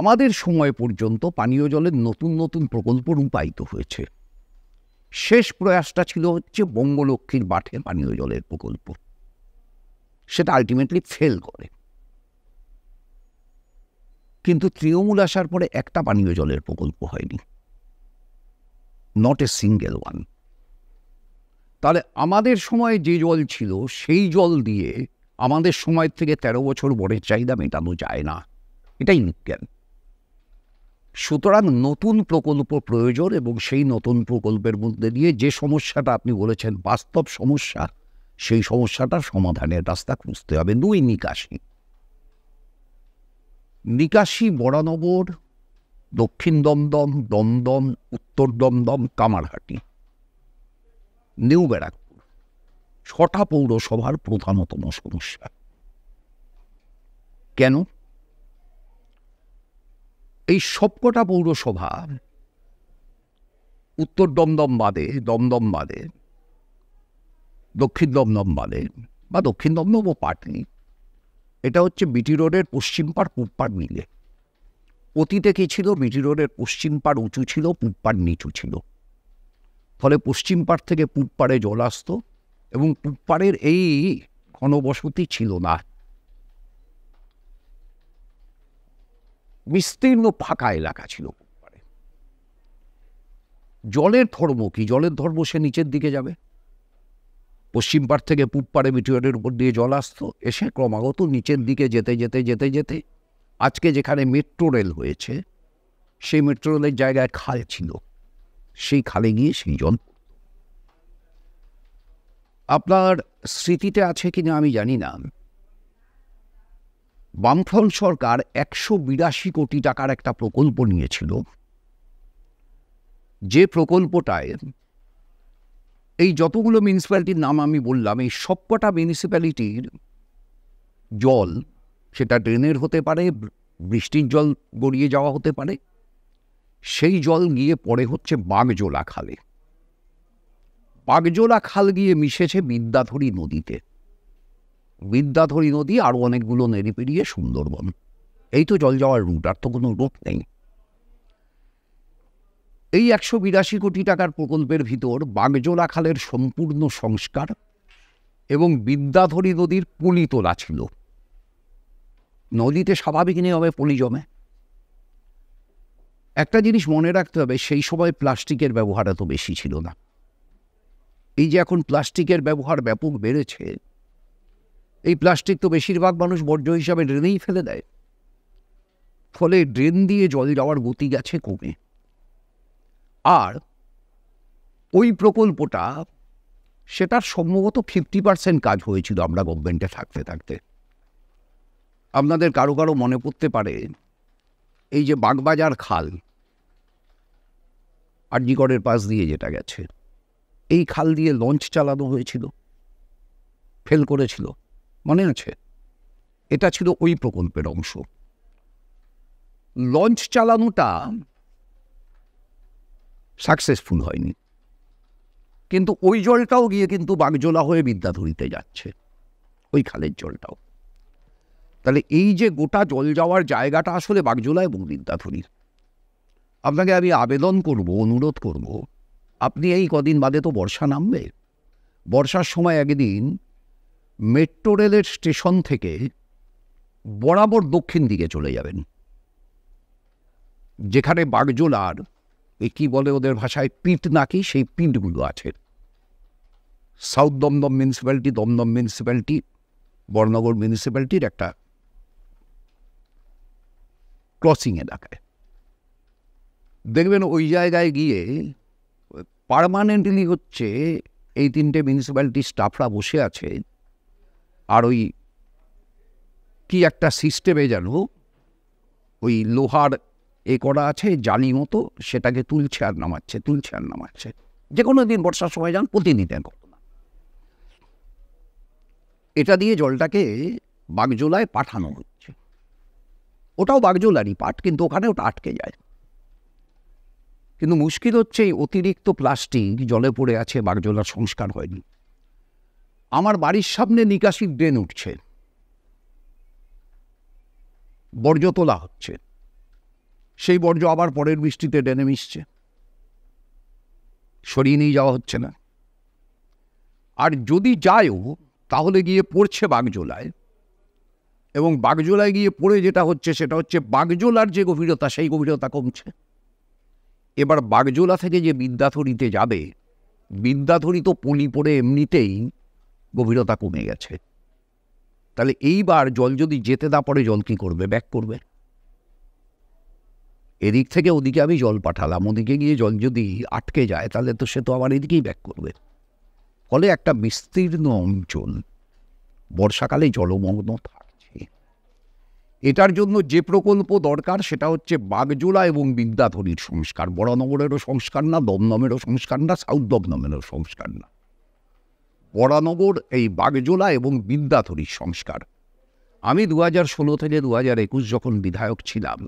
আমাদের সময় পর্যন্ত পানীয় জলের নতুন নতুন প্রকল্প রূপায়িত হয়েছে শেষ প্রয়াসটা ছিল হচ্ছে বঙ্গলক্ষ্মীর বাঠে পানীয় জলের প্রকল্প সেটা আলটিমেটলি ফেল করে কিন্তু তৃণমূল আসার পরে একটা পানীয় জলের প্রকল্প হয়নি নট এ সিঙ্গেল ওয়ান তাহলে আমাদের সময়ে যে জল ছিল সেই জল দিয়ে আমাদের সময় থেকে ১৩ বছর বরের চাহিদা মেটানো যায় না এটাই বিজ্ঞান সুতরাং নতুন প্রকল্প প্রয়োজন এবং সেই নতুন প্রকল্পের মধ্যে দিয়ে যে সমস্যাটা আপনি বলেছেন বাস্তব সমস্যা সেই সমস্যাটার সমাধানের রাস্তা খুঁজতে হবে দুই নিকাশি নিকাশি বরানগর দক্ষিণ দমদম দমদম উত্তর দমদম কামারহাটি নিউ ব্যারাকপুর ছটা পৌরসভার প্রধানতম সমস্যা কেন এই সবকটা পৌরসভা উত্তর দমদম বাদে দমদম বাদে দক্ষিণ দমদম বাদে বা দক্ষিণ দমদম ও পাটনি এটা হচ্ছে বিটি রোডের পশ্চিম পাড় পুপার মিলে অতীতে কী ছিল বিটি রোডের পশ্চিম পাড় উঁচু ছিল পুপার নিচু ছিল ফলে পশ্চিম পাড় থেকে পুপাড়ে জল আসতো এবং পুপাড়ের এই ঘনবসতি ছিল না বিস্তীর্ণ ফাঁকা এলাকা ছিল জলের ধর্ম কি জলের ধর্ম সে নিচের দিকে যাবে পশ্চিম পার থেকে পূব পাড়ে মিটিওরের উপর দিয়ে জল আসত এসে ক্রমাগত নিচের দিকে যেতে যেতে যেতে যেতে আজকে যেখানে মেট্রো রেল হয়েছে সেই মেট্রো রেলের জায়গায় খাল ছিল সেই খালে গিয়ে সেই জল আপনার স্মৃতিতে আছে কিনা আমি জানি না বামফ্রন্ট সরকার একশো বিরাশি কোটি টাকার একটা প্রকল্প নিয়েছিল যে প্রকল্পটায় এই যতগুলো মিউনিসিপ্যালিটির নাম আমি বললাম এই সবকটা মিউনিসিপ্যালিটির জল সেটা ড্রেনের হতে পারে বৃষ্টির জল গড়িয়ে যাওয়া হতে পারে সেই জল গিয়ে পড়ে হচ্ছে বাগজোলা খালে বাগজোলা খাল গিয়ে মিশেছে বিদ্যাধরী নদীতে বিদ্যাধরী নদী আরও অনেকগুলো নেড়ে পেরিয়ে সুন্দরবন এই তো জল যাওয়ার রুট আর তো কোনো রুট নেই এই একশো বিরাশি কোটি টাকার প্রকল্পের ভিতর বাগজোলা খালের সম্পূর্ণ সংস্কার এবং বিদ্যাধরী নদীর পলি তোলা ছিল নদীতে স্বাভাবিক হবে পলি জমে একটা জিনিস মনে রাখতে হবে সেই সময় প্লাস্টিকের ব্যবহার এত বেশি ছিল না এই যে এখন প্লাস্টিকের ব্যবহার ব্যাপক বেড়েছে এই প্লাস্টিক তো বেশিরভাগ মানুষ বর্জ্য হিসাবে ড্রেনেই ফেলে দেয় ফলে ড্রেন দিয়ে জল যাওয়ার গতি গেছে কমে আর ওই প্রকল্পটা সেটার সম্ভবত ফিফটি পার্সেন্ট কাজ হয়েছিল আমরা গভর্নমেন্টে থাকতে থাকতে আপনাদের কারো কারো মনে পড়তে পারে এই যে বাগবাজার খাল আরজিগড়ের পাশ দিয়ে যেটা গেছে এই খাল দিয়ে লঞ্চ চালানো হয়েছিল ফেল করেছিল মনে আছে এটা ছিল ওই প্রকল্পের অংশ লঞ্চ চালানোটা সাকসেসফুল হয়নি কিন্তু ওই জলটাও গিয়ে কিন্তু বাগজোলা হয়ে বিদ্যাধরীতে যাচ্ছে ওই খালের জলটাও তাহলে এই যে গোটা জল যাওয়ার জায়গাটা আসলে বাগজোলা এবং বিদ্যাধরীর আপনাকে আমি আবেদন করব অনুরোধ করব আপনি এই কদিন বাদে তো বর্ষা নামবে বর্ষার সময় একদিন মেট্রো রেলের স্টেশন থেকে বরাবর দক্ষিণ দিকে চলে যাবেন যেখানে বাগজোলার এই কী বলে ওদের ভাষায় পিট নাকি সেই পিটগুলো আছে south Dumdum municipality Dumdum municipality Baranagar মিউনিসিপ্যালিটির একটা ক্রসিং এলাকায় দেখবেন ওই জায়গায় গিয়ে পারমানেন্টলি হচ্ছে এই তিনটে মিউনিসিপ্যালিটির স্টাফরা বসে আছে আর ওই কি একটা সিস্টেমে যেন ওই লোহার এ করা আছে জানি মতো সেটাকে তুলছে আর নামাচ্ছে তুলছে আর নামাচ্ছে যে কোনো দিন বর্ষার সময় যান প্রতিদিনের ঘটনা এটা দিয়ে জলটাকে বাগজোলায় পাঠানো হচ্ছে ওটাও বাগজোলারই পাট কিন্তু ওখানে ওটা আটকে যায় কিন্তু মুশকিল হচ্ছে এই অতিরিক্ত প্লাস্টিক জলে পড়ে আছে বাগজোলার সংস্কার হয়নি আমার বাড়ির সামনে নিকাশি ড্রেন উঠছে বর্জ্য তোলা হচ্ছে সেই বর্জ্য আবার পরের বৃষ্টিতে ডেনে মিশছে সরিয়ে নিয়ে যাওয়া হচ্ছে না আর যদি যায়ও তাহলে গিয়ে পড়ছে বাগজোলায় এবং বাগজোলায় গিয়ে পড়ে যেটা হচ্ছে সেটা হচ্ছে বাগজোলার যে গভীরতা সেই গভীরতা কমছে এবার বাগজোলা থেকে যে বিদ্যাথরিতে যাবে বিদ্যাথরি তো পলি পড়ে এমনিতেই গভীরতা কমে গেছে তাহলে এইবার জল যদি যেতে না পড়ে জল কি করবে ব্যাক করবে এদিক থেকে ওদিকে আমি জল পাঠালাম ওদিকে গিয়ে জল যদি আটকে যায় তাহলে তো সে তো আবার এদিকেই ব্যাক করবে ফলে একটা বিস্তীর্ণ অঞ্চল বর্ষাকালে জলমগ্ন থাকছে এটার জন্য যে প্রকল্প দরকার সেটা হচ্ছে বাগজোলা এবং বিদ্যাধরীর সংস্কার বড়নগরেরও সংস্কার না দমদমেরও সংস্কার না সাউথ দমদমেরও সংস্কার না পরানগর এই বাগজোলা এবং বিদ্যাথরির সংস্কার আমি দু হাজার ষোলো থেকে দু হাজার একুশ যখন বিধায়ক ছিলাম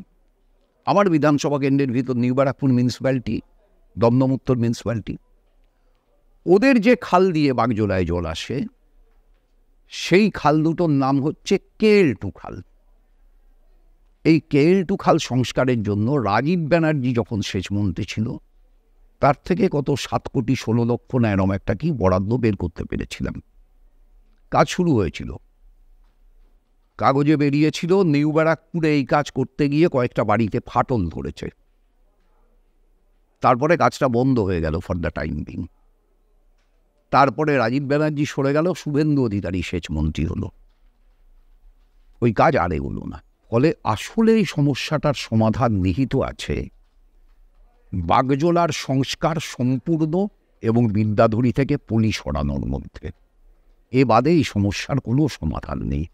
আমার বিধানসভা কেন্দ্রের ভিতর নিউ মিউনিসিপ্যালিটি দমদমোত্তর মিউনিসিপ্যালিটি ওদের যে খাল দিয়ে বাগজোলায় জল আসে সেই খাল দুটোর নাম হচ্ছে টু খাল এই টু খাল সংস্কারের জন্য রাজীব ব্যানার্জি যখন সেচমন্ত্রী ছিল তার থেকে কত সাত কোটি ষোলো লক্ষ না একটা কি বরাদ্দ বের করতে পেরেছিলাম কাজ শুরু হয়েছিল কাগজে বেরিয়েছিল নিউ ব্যারাকপুরে এই কাজ করতে গিয়ে কয়েকটা বাড়িতে ফাটল ধরেছে তারপরে কাজটা বন্ধ হয়ে গেল ফর দ্য টাইম বিং তারপরে রাজীব ব্যানার্জি সরে গেল শুভেন্দু অধিকারী সেচ মন্ত্রী হলো ওই কাজ আর এগোলো না ফলে আসলে এই সমস্যাটার সমাধান নিহিত আছে বাগজোলার সংস্কার সম্পূর্ণ এবং বিদ্যাধরী থেকে পুলিশ সরানোর মধ্যে এ বাদে এই সমস্যার কোনো সমাধান নেই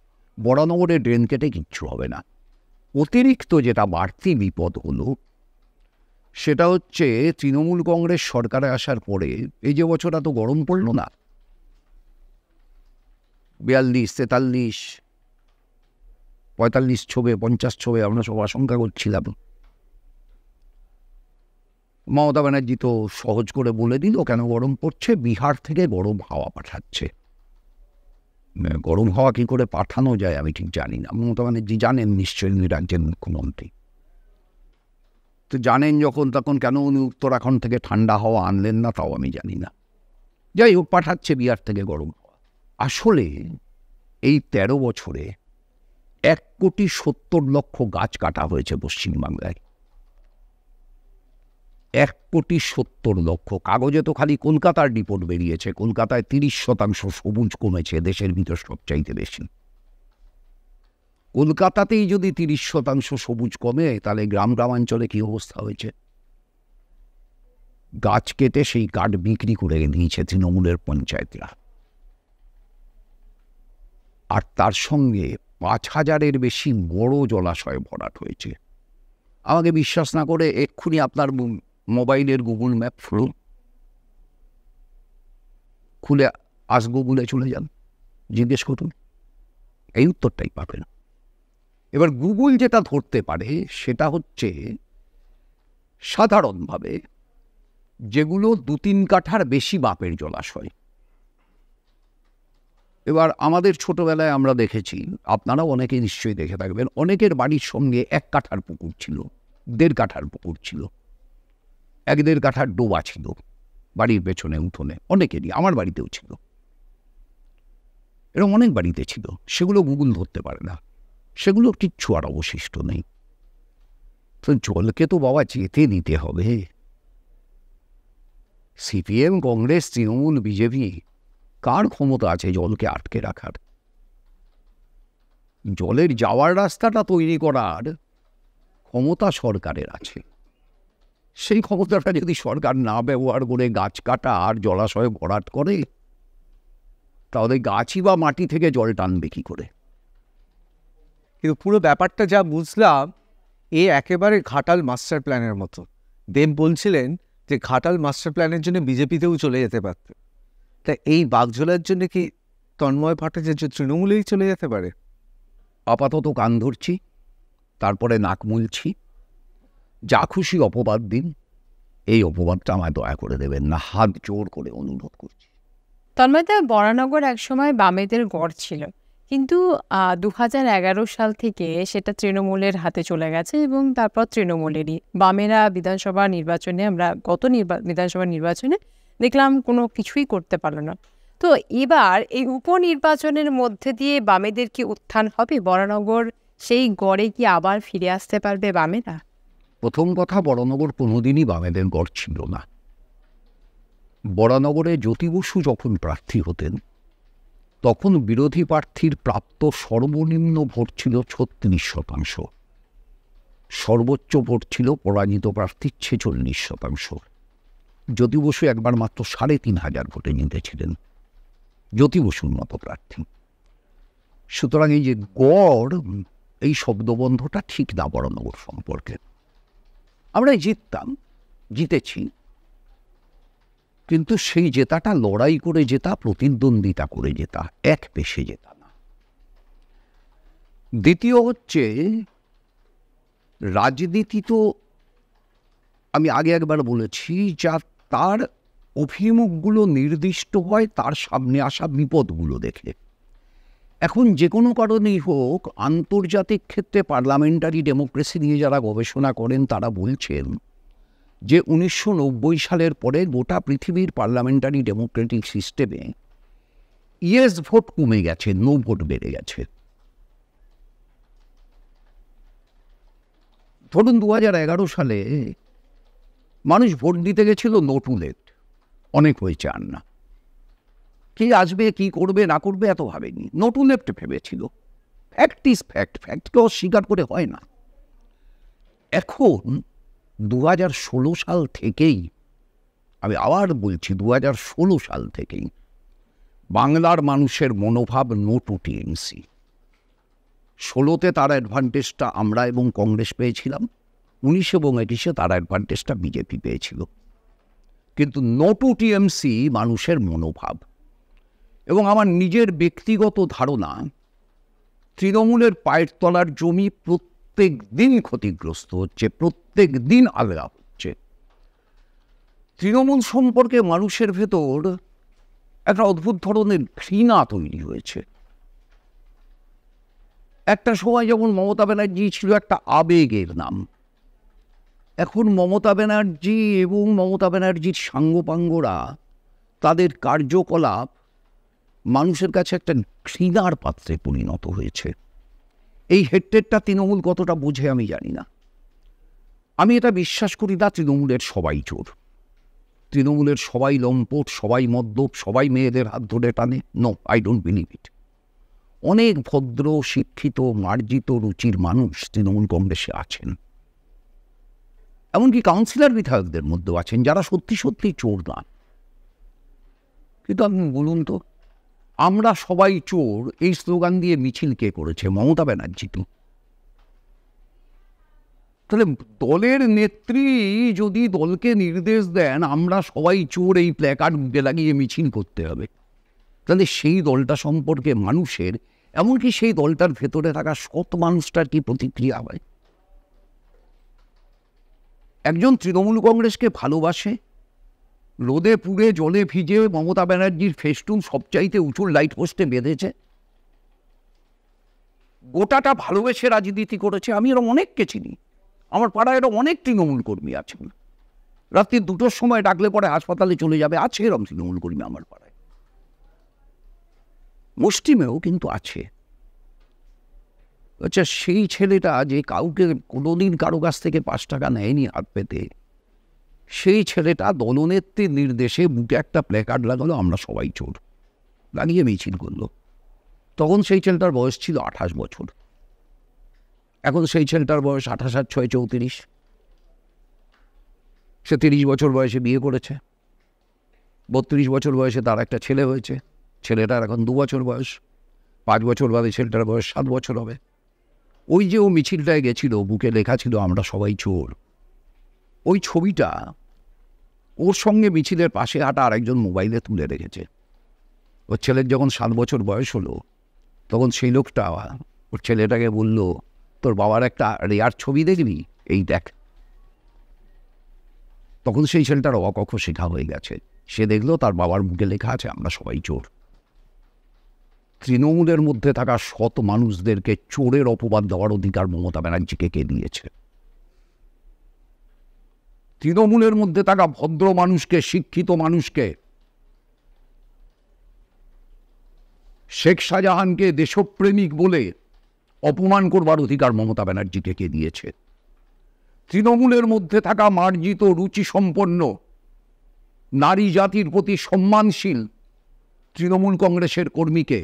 বড়নগরে ড্রেন কেটে কিচ্ছু হবে না অতিরিক্ত যেটা বাড়তি বিপদ হলো সেটা হচ্ছে তৃণমূল কংগ্রেস সরকারে আসার পরে এই যে বছর এত গরম পড়ল না বিয়াল্লিশ তেতাল্লিশ পঁয়তাল্লিশ ছবে পঞ্চাশ ছবে আমরা সব আশঙ্কা করছিলাম মমতা ব্যানার্জি তো সহজ করে বলে দিল কেন গরম পড়ছে বিহার থেকে গরম হাওয়া পাঠাচ্ছে গরম হাওয়া কী করে পাঠানো যায় আমি ঠিক জানি না মমতা ব্যানার্জি জানেন নিশ্চয়ই উনি রাজ্যের মুখ্যমন্ত্রী তো জানেন যখন তখন কেন উনি উত্তরাখণ্ড থেকে ঠান্ডা হাওয়া আনলেন না তাও আমি জানি না যাই হোক পাঠাচ্ছে বিহার থেকে গরম আসলে এই ১৩ বছরে এক কোটি সত্তর লক্ষ গাছ কাটা হয়েছে পশ্চিমবাংলায় এক কোটি সত্তর লক্ষ কাগজে তো খালি কলকাতার রিপোর্ট বেরিয়েছে কলকাতায় তিরিশ শতাংশ সবুজ কমেছে দেশের ভিতর সবচাইতে বেশি কলকাতাতেই যদি তিরিশ শতাংশ সবুজ কমে তাহলে গ্রাম গ্রামাঞ্চলে কী অবস্থা হয়েছে গাছ কেটে সেই কাঠ বিক্রি করে নিয়েছে তৃণমূলের পঞ্চায়েতরা আর তার সঙ্গে পাঁচ হাজারের বেশি বড় জলাশয় ভরাট হয়েছে আমাকে বিশ্বাস না করে এক্ষুনি আপনার মোবাইলের গুগল ম্যাপ খুলুন খুলে আস গুগলে চলে যান জিজ্ঞেস করুন এই উত্তরটাই পাবেন এবার গুগল যেটা ধরতে পারে সেটা হচ্ছে সাধারণভাবে যেগুলো দু তিন কাঠার বেশি বাপের জলাশয় এবার আমাদের ছোটবেলায় আমরা দেখেছি আপনারাও অনেকে নিশ্চয়ই দেখে থাকবেন অনেকের বাড়ির সঙ্গে এক কাঠার পুকুর ছিল দেড় কাঠার পুকুর ছিল এক দেড় কাঠার ডোবা ছিল বাড়ির পেছনে উঠোনে অনেকেরই আমার বাড়িতেও ছিল এরকম অনেক বাড়িতে ছিল সেগুলো গুগল ধরতে পারে না সেগুলো কিচ্ছু আর অবশিষ্ট নেই তো জলকে তো বাবা যেতে দিতে হবে সিপিএম কংগ্রেস তৃণমূল বিজেপি কার ক্ষমতা আছে জলকে আটকে রাখার জলের যাওয়ার রাস্তাটা তৈরি করার ক্ষমতা সরকারের আছে সেই ক্ষমতাটা যদি সরকার না ব্যবহার করে গাছ কাটা আর জলাশয়ে ভরাট করে তাহলে গাছই বা মাটি থেকে জল টানবে কী করে কিন্তু পুরো ব্যাপারটা যা বুঝলাম এ একেবারে ঘাটাল মাস্টার প্ল্যানের মতো দেব বলছিলেন যে ঘাটাল মাস্টার প্ল্যানের জন্য বিজেপিতেও চলে যেতে পারত তা এই বাঘঝোলার জন্য কি তন্ময় ভট্টাচার্য তৃণমূলেই চলে যেতে পারে আপাতত কান ধরছি তারপরে নাক মুলছি যা খুশি অপবাদ দিন এই অপবাদটা আমায় দয়া করে দেবেন না হাত জোর করে অনুরোধ করছি তন্ময়দা বরানগর একসময় বামেদের গড় ছিল কিন্তু দু সাল থেকে সেটা তৃণমূলের হাতে চলে গেছে এবং তারপর তৃণমূলেরই বামেরা বিধানসভা নির্বাচনে আমরা গত নির্বা বিধানসভা নির্বাচনে দেখলাম কোনো কিছুই করতে পারলো না তো এবার এই উপনির্বাচনের মধ্যে দিয়ে বামেদের কি উত্থান হবে বরানগর সেই গড়ে কি আবার ফিরে আসতে পারবে বামেরা প্রথম কথা বড়নগর কোনোদিনই বামেদের গড় ছিল না বড়ানগরে জ্যোতি বসু যখন প্রার্থী হতেন তখন বিরোধী প্রার্থীর প্রাপ্ত সর্বনিম্ন ভোট ছিল ছত্রিশ শতাংশ সর্বোচ্চ ভোট ছিল পরাজিত প্রার্থীর ছেচল্লিশ শতাংশ জ্যোতি বসু একবার মাত্র সাড়ে তিন হাজার ভোটে জিতেছিলেন জ্যোতি বসুর মতো প্রার্থী সুতরাং এই যে গড় এই শব্দবন্ধটা ঠিক না বড়নগর সম্পর্কে আমরা জিততাম জিতেছি কিন্তু সেই জেতাটা লড়াই করে জেতা প্রতিদ্বন্দ্বিতা করে জেতা এক পেশে জেতা না দ্বিতীয় হচ্ছে রাজনীতি তো আমি আগে একবার বলেছি যা তার অভিমুখগুলো নির্দিষ্ট হয় তার সামনে আসা বিপদগুলো দেখে এখন যে কোনো কারণেই হোক আন্তর্জাতিক ক্ষেত্রে পার্লামেন্টারি ডেমোক্রেসি নিয়ে যারা গবেষণা করেন তারা বলছেন যে উনিশশো সালের পরে গোটা পৃথিবীর পার্লামেন্টারি ডেমোক্রেটিক সিস্টেমে ইয়েস ভোট কমে গেছে নো ভোট বেড়ে গেছে ধরুন দু এগারো সালে মানুষ ভোট দিতে গেছিল নো টু লেট অনেক হয়েছে আর না কে আসবে কি করবে না করবে এত ভাবেনি নটু লেফট ভেবেছিল ফ্যাক্ট ইজ ফ্যাক্ট ফ্যাক্টকে অস্বীকার করে হয় না এখন দু সাল থেকেই আমি আবার বলছি দু সাল থেকেই বাংলার মানুষের মনোভাব নো টু টিএমসি ষোলোতে তার অ্যাডভান্টেজটা আমরা এবং কংগ্রেস পেয়েছিলাম উনিশ এবং একুশে তার অ্যাডভান্টেজটা বিজেপি পেয়েছিল কিন্তু নো টু টিএমসি মানুষের মনোভাব এবং আমার নিজের ব্যক্তিগত ধারণা তৃণমূলের পায়ের তলার জমি প্রত্যেক দিন ক্ষতিগ্রস্ত হচ্ছে প্রত্যেক দিন আলগা হচ্ছে তৃণমূল সম্পর্কে মানুষের ভেতর একটা অদ্ভুত ধরনের ঘৃণা তৈরি হয়েছে একটা সময় যেমন মমতা ব্যানার্জি ছিল একটা আবেগের নাম এখন মমতা ব্যানার্জি এবং মমতা ব্যানার্জির সাঙ্গপাঙ্গরা তাদের কার্যকলাপ মানুষের কাছে একটা ঘৃণার পাত্রে পরিণত হয়েছে এই হেডটেডটা তৃণমূল কতটা বোঝে আমি জানি না আমি এটা বিশ্বাস করি না তৃণমূলের সবাই চোর তৃণমূলের সবাই লম্পট সবাই মদ্যপ সবাই মেয়েদের হাত ধরে টানে no I don't believe it অনেক ভদ্র শিক্ষিত মার্জিত রুচির মানুষ তৃণমূল কংগ্রেসে আছেন এমনকি কাউন্সিলর বিধায়কদের মধ্যেও আছেন যারা সত্যি সত্যি চোর না কিন্তু আপনি বলুন তো আমরা সবাই চোর এই স্লোগান দিয়ে মিছিল কে করেছে মমতা ব্যানার্জি তো তাহলে দলের নেত্রী যদি দলকে নির্দেশ দেন আমরা সবাই চোর এই প্ল্যাকার্ড মুখে লাগিয়ে মিছিল করতে হবে তাহলে সেই দলটা সম্পর্কে মানুষের এমনকি সেই দলটার ভেতরে থাকা সৎ মানুষটার কি প্রতিক্রিয়া হয় একজন তৃণমূল কংগ্রেসকে ভালোবাসে রোদে পুড়ে জলে ভিজে মমতা ব্যানার্জির ফেস্টুন সবচাইতে উঁচুর লাইট পোস্টে বেঁধেছে গোটাটা ভালোবেসে রাজনীতি করেছে আমি এরকম অনেককে চিনি আমার পাড়ায় এরকম অনেক তৃণমূল কর্মী আছে রাত্রি দুটোর সময় ডাকলে পরে হাসপাতালে চলে যাবে আছে এরকম তৃণমূল কর্মী আমার পাড়ায় মুষ্টিমেও কিন্তু আছে আচ্ছা সেই ছেলেটা যে কাউকে কোনোদিন কারো কাছ থেকে পাঁচ টাকা নেয়নি হাত পেতে সেই ছেলেটা দলনেত্রীর নির্দেশে বুকে একটা প্ল্যাকার্ড লাগালো আমরা সবাই চোর লাগিয়ে মিছিল করলো তখন সেই ছেলেটার বয়স ছিল আঠাশ বছর এখন সেই ছেলেটার বয়স আঠাশ আর ছয় চৌত্রিশ সে তিরিশ বছর বয়সে বিয়ে করেছে বত্রিশ বছর বয়সে তার একটা ছেলে হয়েছে ছেলেটার এখন দু বছর বয়স পাঁচ বছর বাদে ছেলেটার বয়স সাত বছর হবে ওই যে ও মিছিলটায় গেছিল বুকে লেখা ছিল আমরা সবাই চোর ওই ছবিটা ওর সঙ্গে মিছিলের পাশে হাঁটা আরেকজন মোবাইলে তুলে রেখেছে ওর ছেলের যখন সাত বছর বয়স হলো তখন সেই লোকটা ওর ছেলেটাকে বলল তোর বাবার একটা রেয়ার ছবি দেখবি এই দেখ তখন সেই ছেলেটার অকক্ষ শেখা হয়ে গেছে সে দেখলো তার বাবার মুখে লেখা আছে আমরা সবাই চোর তৃণমূলের মধ্যে থাকা শত মানুষদেরকে চোরের অপবাদ দেওয়ার অধিকার মমতা ব্যানার্জিকে কে দিয়েছে তৃণমূলের মধ্যে থাকা ভদ্র মানুষকে শিক্ষিত মানুষকে শেখ শাহজাহানকে দেশপ্রেমিক বলে অপমান করবার অধিকার মমতা ব্যানার্জিকে কে দিয়েছে তৃণমূলের মধ্যে থাকা মার্জিত রুচিসম্পন্ন নারী জাতির প্রতি সম্মানশীল তৃণমূল কংগ্রেসের কর্মীকে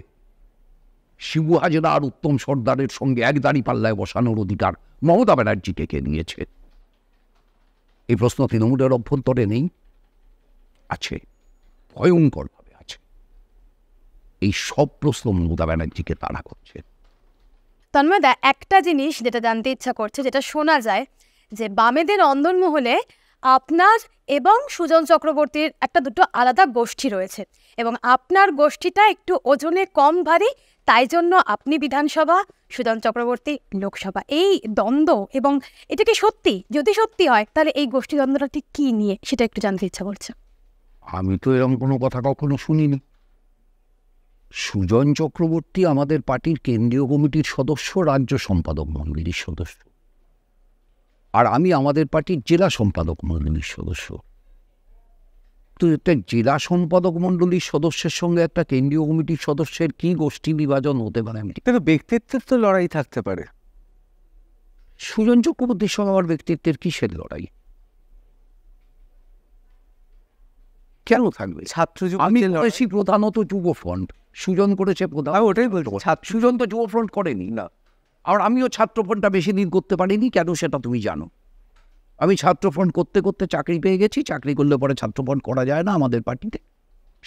শিবু হাজরা আর উত্তম সর্দারের সঙ্গে এক দাঁড়ি পাল্লায় বসানোর অধিকার মমতা ব্যানার্জিকে কে নিয়েছে এই প্রশ্ন তৃণমূলের অভ্যন্তরে নেই আছে ভয়ঙ্করভাবে আছে এই সব প্রশ্ন মমতা ব্যানার্জিকে তাড়া করছে তন্ময়দা একটা জিনিস যেটা জানতে ইচ্ছা করছে যেটা শোনা যায় যে বামেদের অন্দরমহলে আপনার এবং সুজন চক্রবর্তীর একটা দুটো আলাদা গোষ্ঠী রয়েছে এবং আপনার গোষ্ঠীটা একটু ওজনে কম ভারী তাই জন্য আপনি বিধানসভা সুজন চক্রবর্তী লোকসভা এই দ্বন্দ্ব এবং এটা কি সত্যি যদি সত্যি হয় তাহলে এই গোষ্ঠী দ্বন্দ্বটা ঠিক কী নিয়ে সেটা একটু জানতে ইচ্ছা করছে আমি তো এরকম কোনো কথা কখনো শুনিনি সুজন চক্রবর্তী আমাদের পার্টির কেন্দ্রীয় কমিটির সদস্য রাজ্য সম্পাদক মন্ডলীর সদস্য আর আমি আমাদের পার্টির জেলা সম্পাদক মন্ডলীর সদস্য একটা জেলা সম্পাদক মন্ডলীর সদস্যের সঙ্গে একটা কেন্দ্রীয় কমিটির সদস্যের কি গোষ্ঠী বিভাজন হতে পারে কিন্তু ব্যক্তিত্বের তো লড়াই থাকতে পারে সুজন চক্রবর্তীর সঙ্গে আমার ব্যক্তিত্বের কিসের লড়াই কেন থাকবে ছাত্র আমি করেছি প্রধানত যুব ফ্রন্ট সুজন করেছে প্রধান হ্যাঁ, ওটাই বলছি সুজন তো যুব ফ্রন্ট করেনি না আর আমিও ছাত্র ফ্রন্টটা বেশি দিন করতে পারিনি কেন সেটা তুমি জানো আমি ছাত্রফ্রন্ট করতে করতে চাকরি পেয়ে গেছি চাকরি করলে পরে ছাত্রফ্রন্ট করা যায় না আমাদের পার্টিতে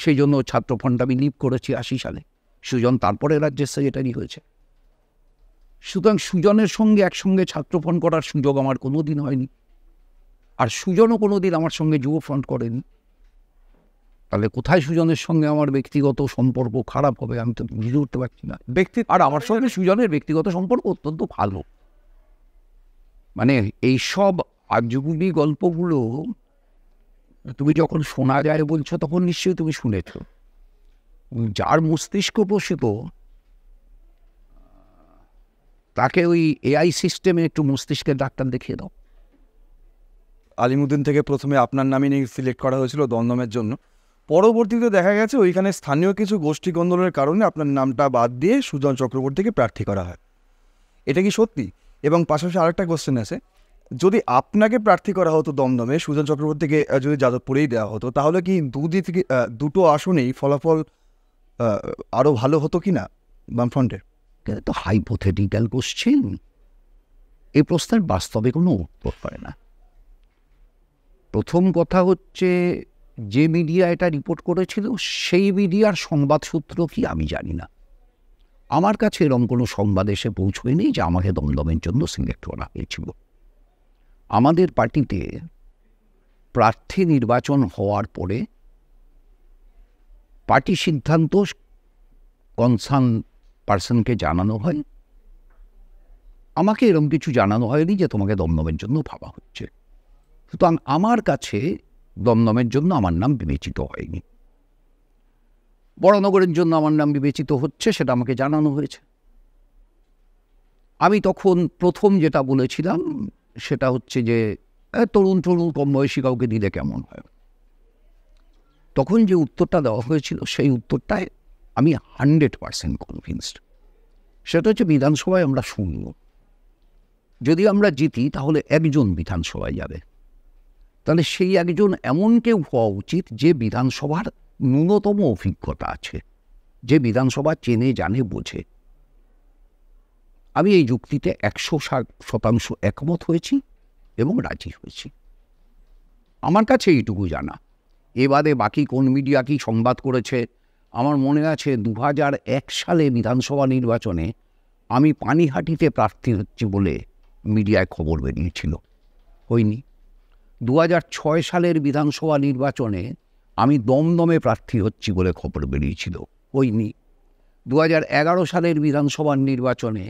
সেই জন্য ছাত্রফ্রন্ট আমি লিভ করেছি আশি সালে সুজন তারপরে রাজ্যের সেক্রেটারি হয়েছে সুতরাং সুজনের সঙ্গে একসঙ্গে ছাত্রফ্রন্ট করার সুযোগ আমার কোনো দিন হয়নি আর সুজনও কোনো দিন আমার সঙ্গে যুব ফ্রন্ট করেনি তাহলে কোথায় সুজনের সঙ্গে আমার ব্যক্তিগত সম্পর্ক খারাপ হবে আমি তো বুঝে উঠতে পারছি না ব্যক্তি আর আমার সঙ্গে সুজনের ব্যক্তিগত সম্পর্ক অত্যন্ত ভালো মানে এই সব আজগুবি গল্পগুলো তুমি যখন শোনা যায় বলছো তখন নিশ্চয়ই তুমি শুনেছ যার মস্তিষ্ক প্রসূত তাকে ওই এআই সিস্টেমে একটু মস্তিষ্কের ডাক্তার দেখিয়ে দাও আলিমুদ্দিন থেকে প্রথমে আপনার নামই নিয়ে সিলেক্ট করা হয়েছিল দমদমের জন্য পরবর্তীতে দেখা গেছে ওইখানে স্থানীয় কিছু গোষ্ঠী গন্দলের কারণে আপনার নামটা বাদ দিয়ে সুজন চক্রবর্তীকে প্রার্থী করা হয় এটা কি সত্যি এবং পাশাপাশি আরেকটা কোশ্চেন আছে যদি আপনাকে প্রার্থী করা হতো দমদমে সুজন চক্রবর্তীকে যদি যাদবপুরেই দেওয়া হতো তাহলে কি দুদিক দুটো আসনেই ফলাফল আরও ভালো হতো কি না বামফ্রন্টের তো হাইপোথেটিক্যাল কোশ্চেন এই প্রশ্নের বাস্তবে কোনো উত্তর পারে না প্রথম কথা হচ্ছে যে মিডিয়া এটা রিপোর্ট করেছিল সেই মিডিয়ার সংবাদ সূত্র কি আমি জানি না আমার কাছে এরম কোনো সংবাদ এসে পৌঁছয়নি যে আমাকে দমদমের জন্য সিলেক্ট করা হয়েছিল আমাদের পার্টিতে প্রার্থী নির্বাচন হওয়ার পরে পার্টি সিদ্ধান্ত কনসার্ন পার্সনকে জানানো হয় আমাকে এরম কিছু জানানো হয়নি যে তোমাকে দমদমের জন্য ভাবা হচ্ছে সুতরাং আমার কাছে দমদমের জন্য আমার নাম বিবেচিত হয়নি বড়নগরের জন্য আমার নাম বিবেচিত হচ্ছে সেটা আমাকে জানানো হয়েছে আমি তখন প্রথম যেটা বলেছিলাম সেটা হচ্ছে যে তরুণ তরুণ কম বয়সী কাউকে দিলে কেমন হয় তখন যে উত্তরটা দেওয়া হয়েছিল সেই উত্তরটায় আমি হান্ড্রেড পারসেন্ট কনভিনসড সেটা হচ্ছে বিধানসভায় আমরা শুনব যদি আমরা জিতি তাহলে একজন বিধানসভায় যাবে তাহলে সেই একজন এমন কেউ হওয়া উচিত যে বিধানসভার ন্যূনতম অভিজ্ঞতা আছে যে বিধানসভা চেনে জানে বোঝে আমি এই যুক্তিতে একশো শতাংশ একমত হয়েছি এবং রাজি হয়েছি আমার কাছে এইটুকু জানা এ বাকি কোন মিডিয়া কি সংবাদ করেছে আমার মনে আছে দু সালে বিধানসভা নির্বাচনে আমি পানিহাটিতে প্রার্থী হচ্ছি বলে মিডিয়ায় খবর বেরিয়েছিল হয়নি দু সালের বিধানসভা নির্বাচনে আমি দমদমে প্রার্থী হচ্ছি বলে খবর বেরিয়েছিল হয়নি দু সালের বিধানসভা নির্বাচনে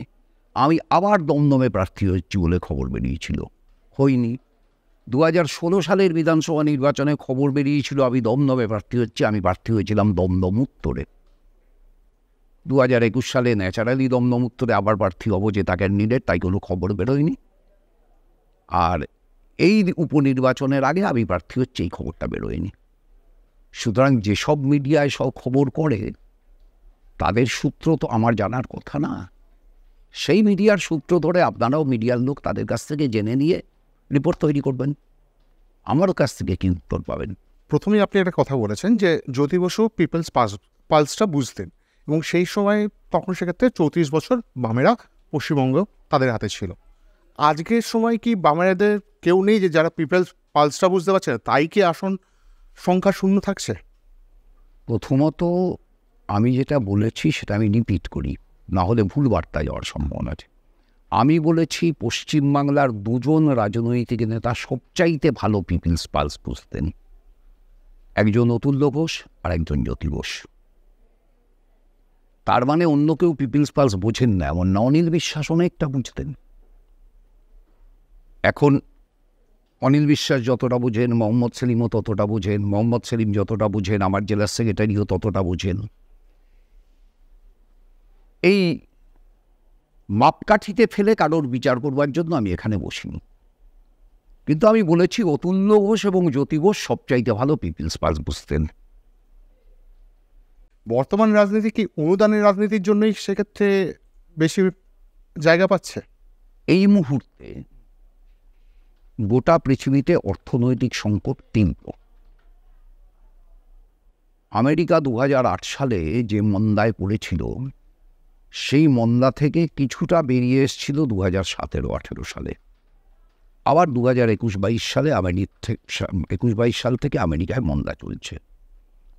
আমি আবার দমদমে প্রার্থী হচ্ছি বলে খবর বেরিয়েছিল হইনি দু হাজার ষোলো সালের বিধানসভা নির্বাচনে খবর বেরিয়েছিল আমি দমদমে প্রার্থী হচ্ছি আমি প্রার্থী হয়েছিলাম দমদম উত্তরে দু হাজার একুশ সালে ন্যাচারালি দমদম উত্তরে আবার প্রার্থী হব যে তাকে নিলে তাই কোনো খবর বেরোয়নি আর এই উপনির্বাচনের আগে আমি প্রার্থী হচ্ছে এই খবরটা বেরোয়নি সুতরাং যেসব মিডিয়ায় সব খবর করে তাদের সূত্র তো আমার জানার কথা না সেই মিডিয়ার সূত্র ধরে আপনারাও মিডিয়ার লোক তাদের কাছ থেকে জেনে নিয়ে রিপোর্ট তৈরি করবেন আমার কাছ থেকে কি উত্তর পাবেন প্রথমেই আপনি একটা কথা বলেছেন যে জ্যোতি বসু পিপলস পাস পালসটা বুঝতেন এবং সেই সময় তখন সেক্ষেত্রে চৌত্রিশ বছর বামেরা পশ্চিমবঙ্গ তাদের হাতে ছিল আজকের সময় কি বামেরাদের কেউ নেই যে যারা পিপলস পালসটা বুঝতে পারছে না তাই কি আসন সংখ্যা শূন্য থাকছে প্রথমত আমি যেটা বলেছি সেটা আমি রিপিট করি না হলে ভুল বার্তা যাওয়ার সম্ভাবনা আছে আমি বলেছি পশ্চিমবাংলার দুজন রাজনৈতিক নেতা সবচাইতে ভালো পিপলস পালস বুঝতেন একজন অতুল্য ঘোষ আর একজন জ্যোতি ঘোষ তার মানে অন্য কেউ পিপলস পালস বোঝেন না এমন না অনিল বিশ্বাস অনেকটা বুঝতেন এখন অনিল বিশ্বাস যতটা বোঝেন মোহাম্মদ সেলিমও ততটা বোঝেন মোহাম্মদ সেলিম যতটা বোঝেন আমার জেলার সেক্রেটারিও ততটা বোঝেন এই মাপকাঠিতে ফেলে কারোর বিচার করবার জন্য আমি এখানে বসিনি কিন্তু আমি বলেছি অতুল্য ঘোষ এবং জ্যোতি ঘোষ সবচাইতে ভালো পিপিলস পার্স বুঝতেন বর্তমান রাজনীতি কি অনুদানের রাজনীতির জন্যই সেক্ষেত্রে বেশি জায়গা পাচ্ছে এই মুহূর্তে গোটা পৃথিবীতে অর্থনৈতিক সংকট তীব্র আমেরিকা দু সালে যে মন্দায় পড়েছিল সেই মন্দা থেকে কিছুটা বেরিয়ে এসেছিল দু হাজার সতেরো আঠেরো সালে আবার দু হাজার একুশ বাইশ সালে আমেরিকা একুশ বাইশ সাল থেকে আমেরিকায় মন্দা চলছে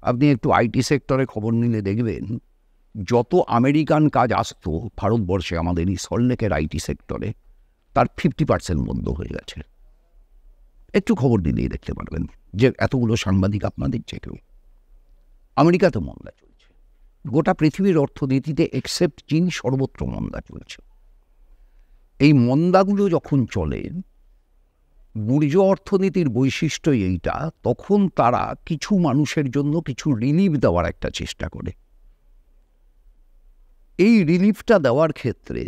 আপনি একটু আইটি সেক্টরে খবর নিলে দেখবেন যত আমেরিকান কাজ আসতো ভারতবর্ষে আমাদের এই সল্টলেকের আইটি সেক্টরে তার ফিফটি পার্সেন্ট বন্ধ হয়ে গেছে একটু খবর দিলেই দেখতে পারবেন যে এতগুলো সাংবাদিক আপনাদের চেয়ে কেউ আমেরিকাতে মন্দা চলছে গোটা পৃথিবীর অর্থনীতিতে এক্সেপ্ট চীন সর্বত্র মন্দা চলছে এই মন্দাগুলো যখন চলে বুর্জ অর্থনীতির বৈশিষ্ট্য এইটা তখন তারা কিছু মানুষের জন্য কিছু রিলিফ দেওয়ার একটা চেষ্টা করে এই রিলিফটা দেওয়ার ক্ষেত্রে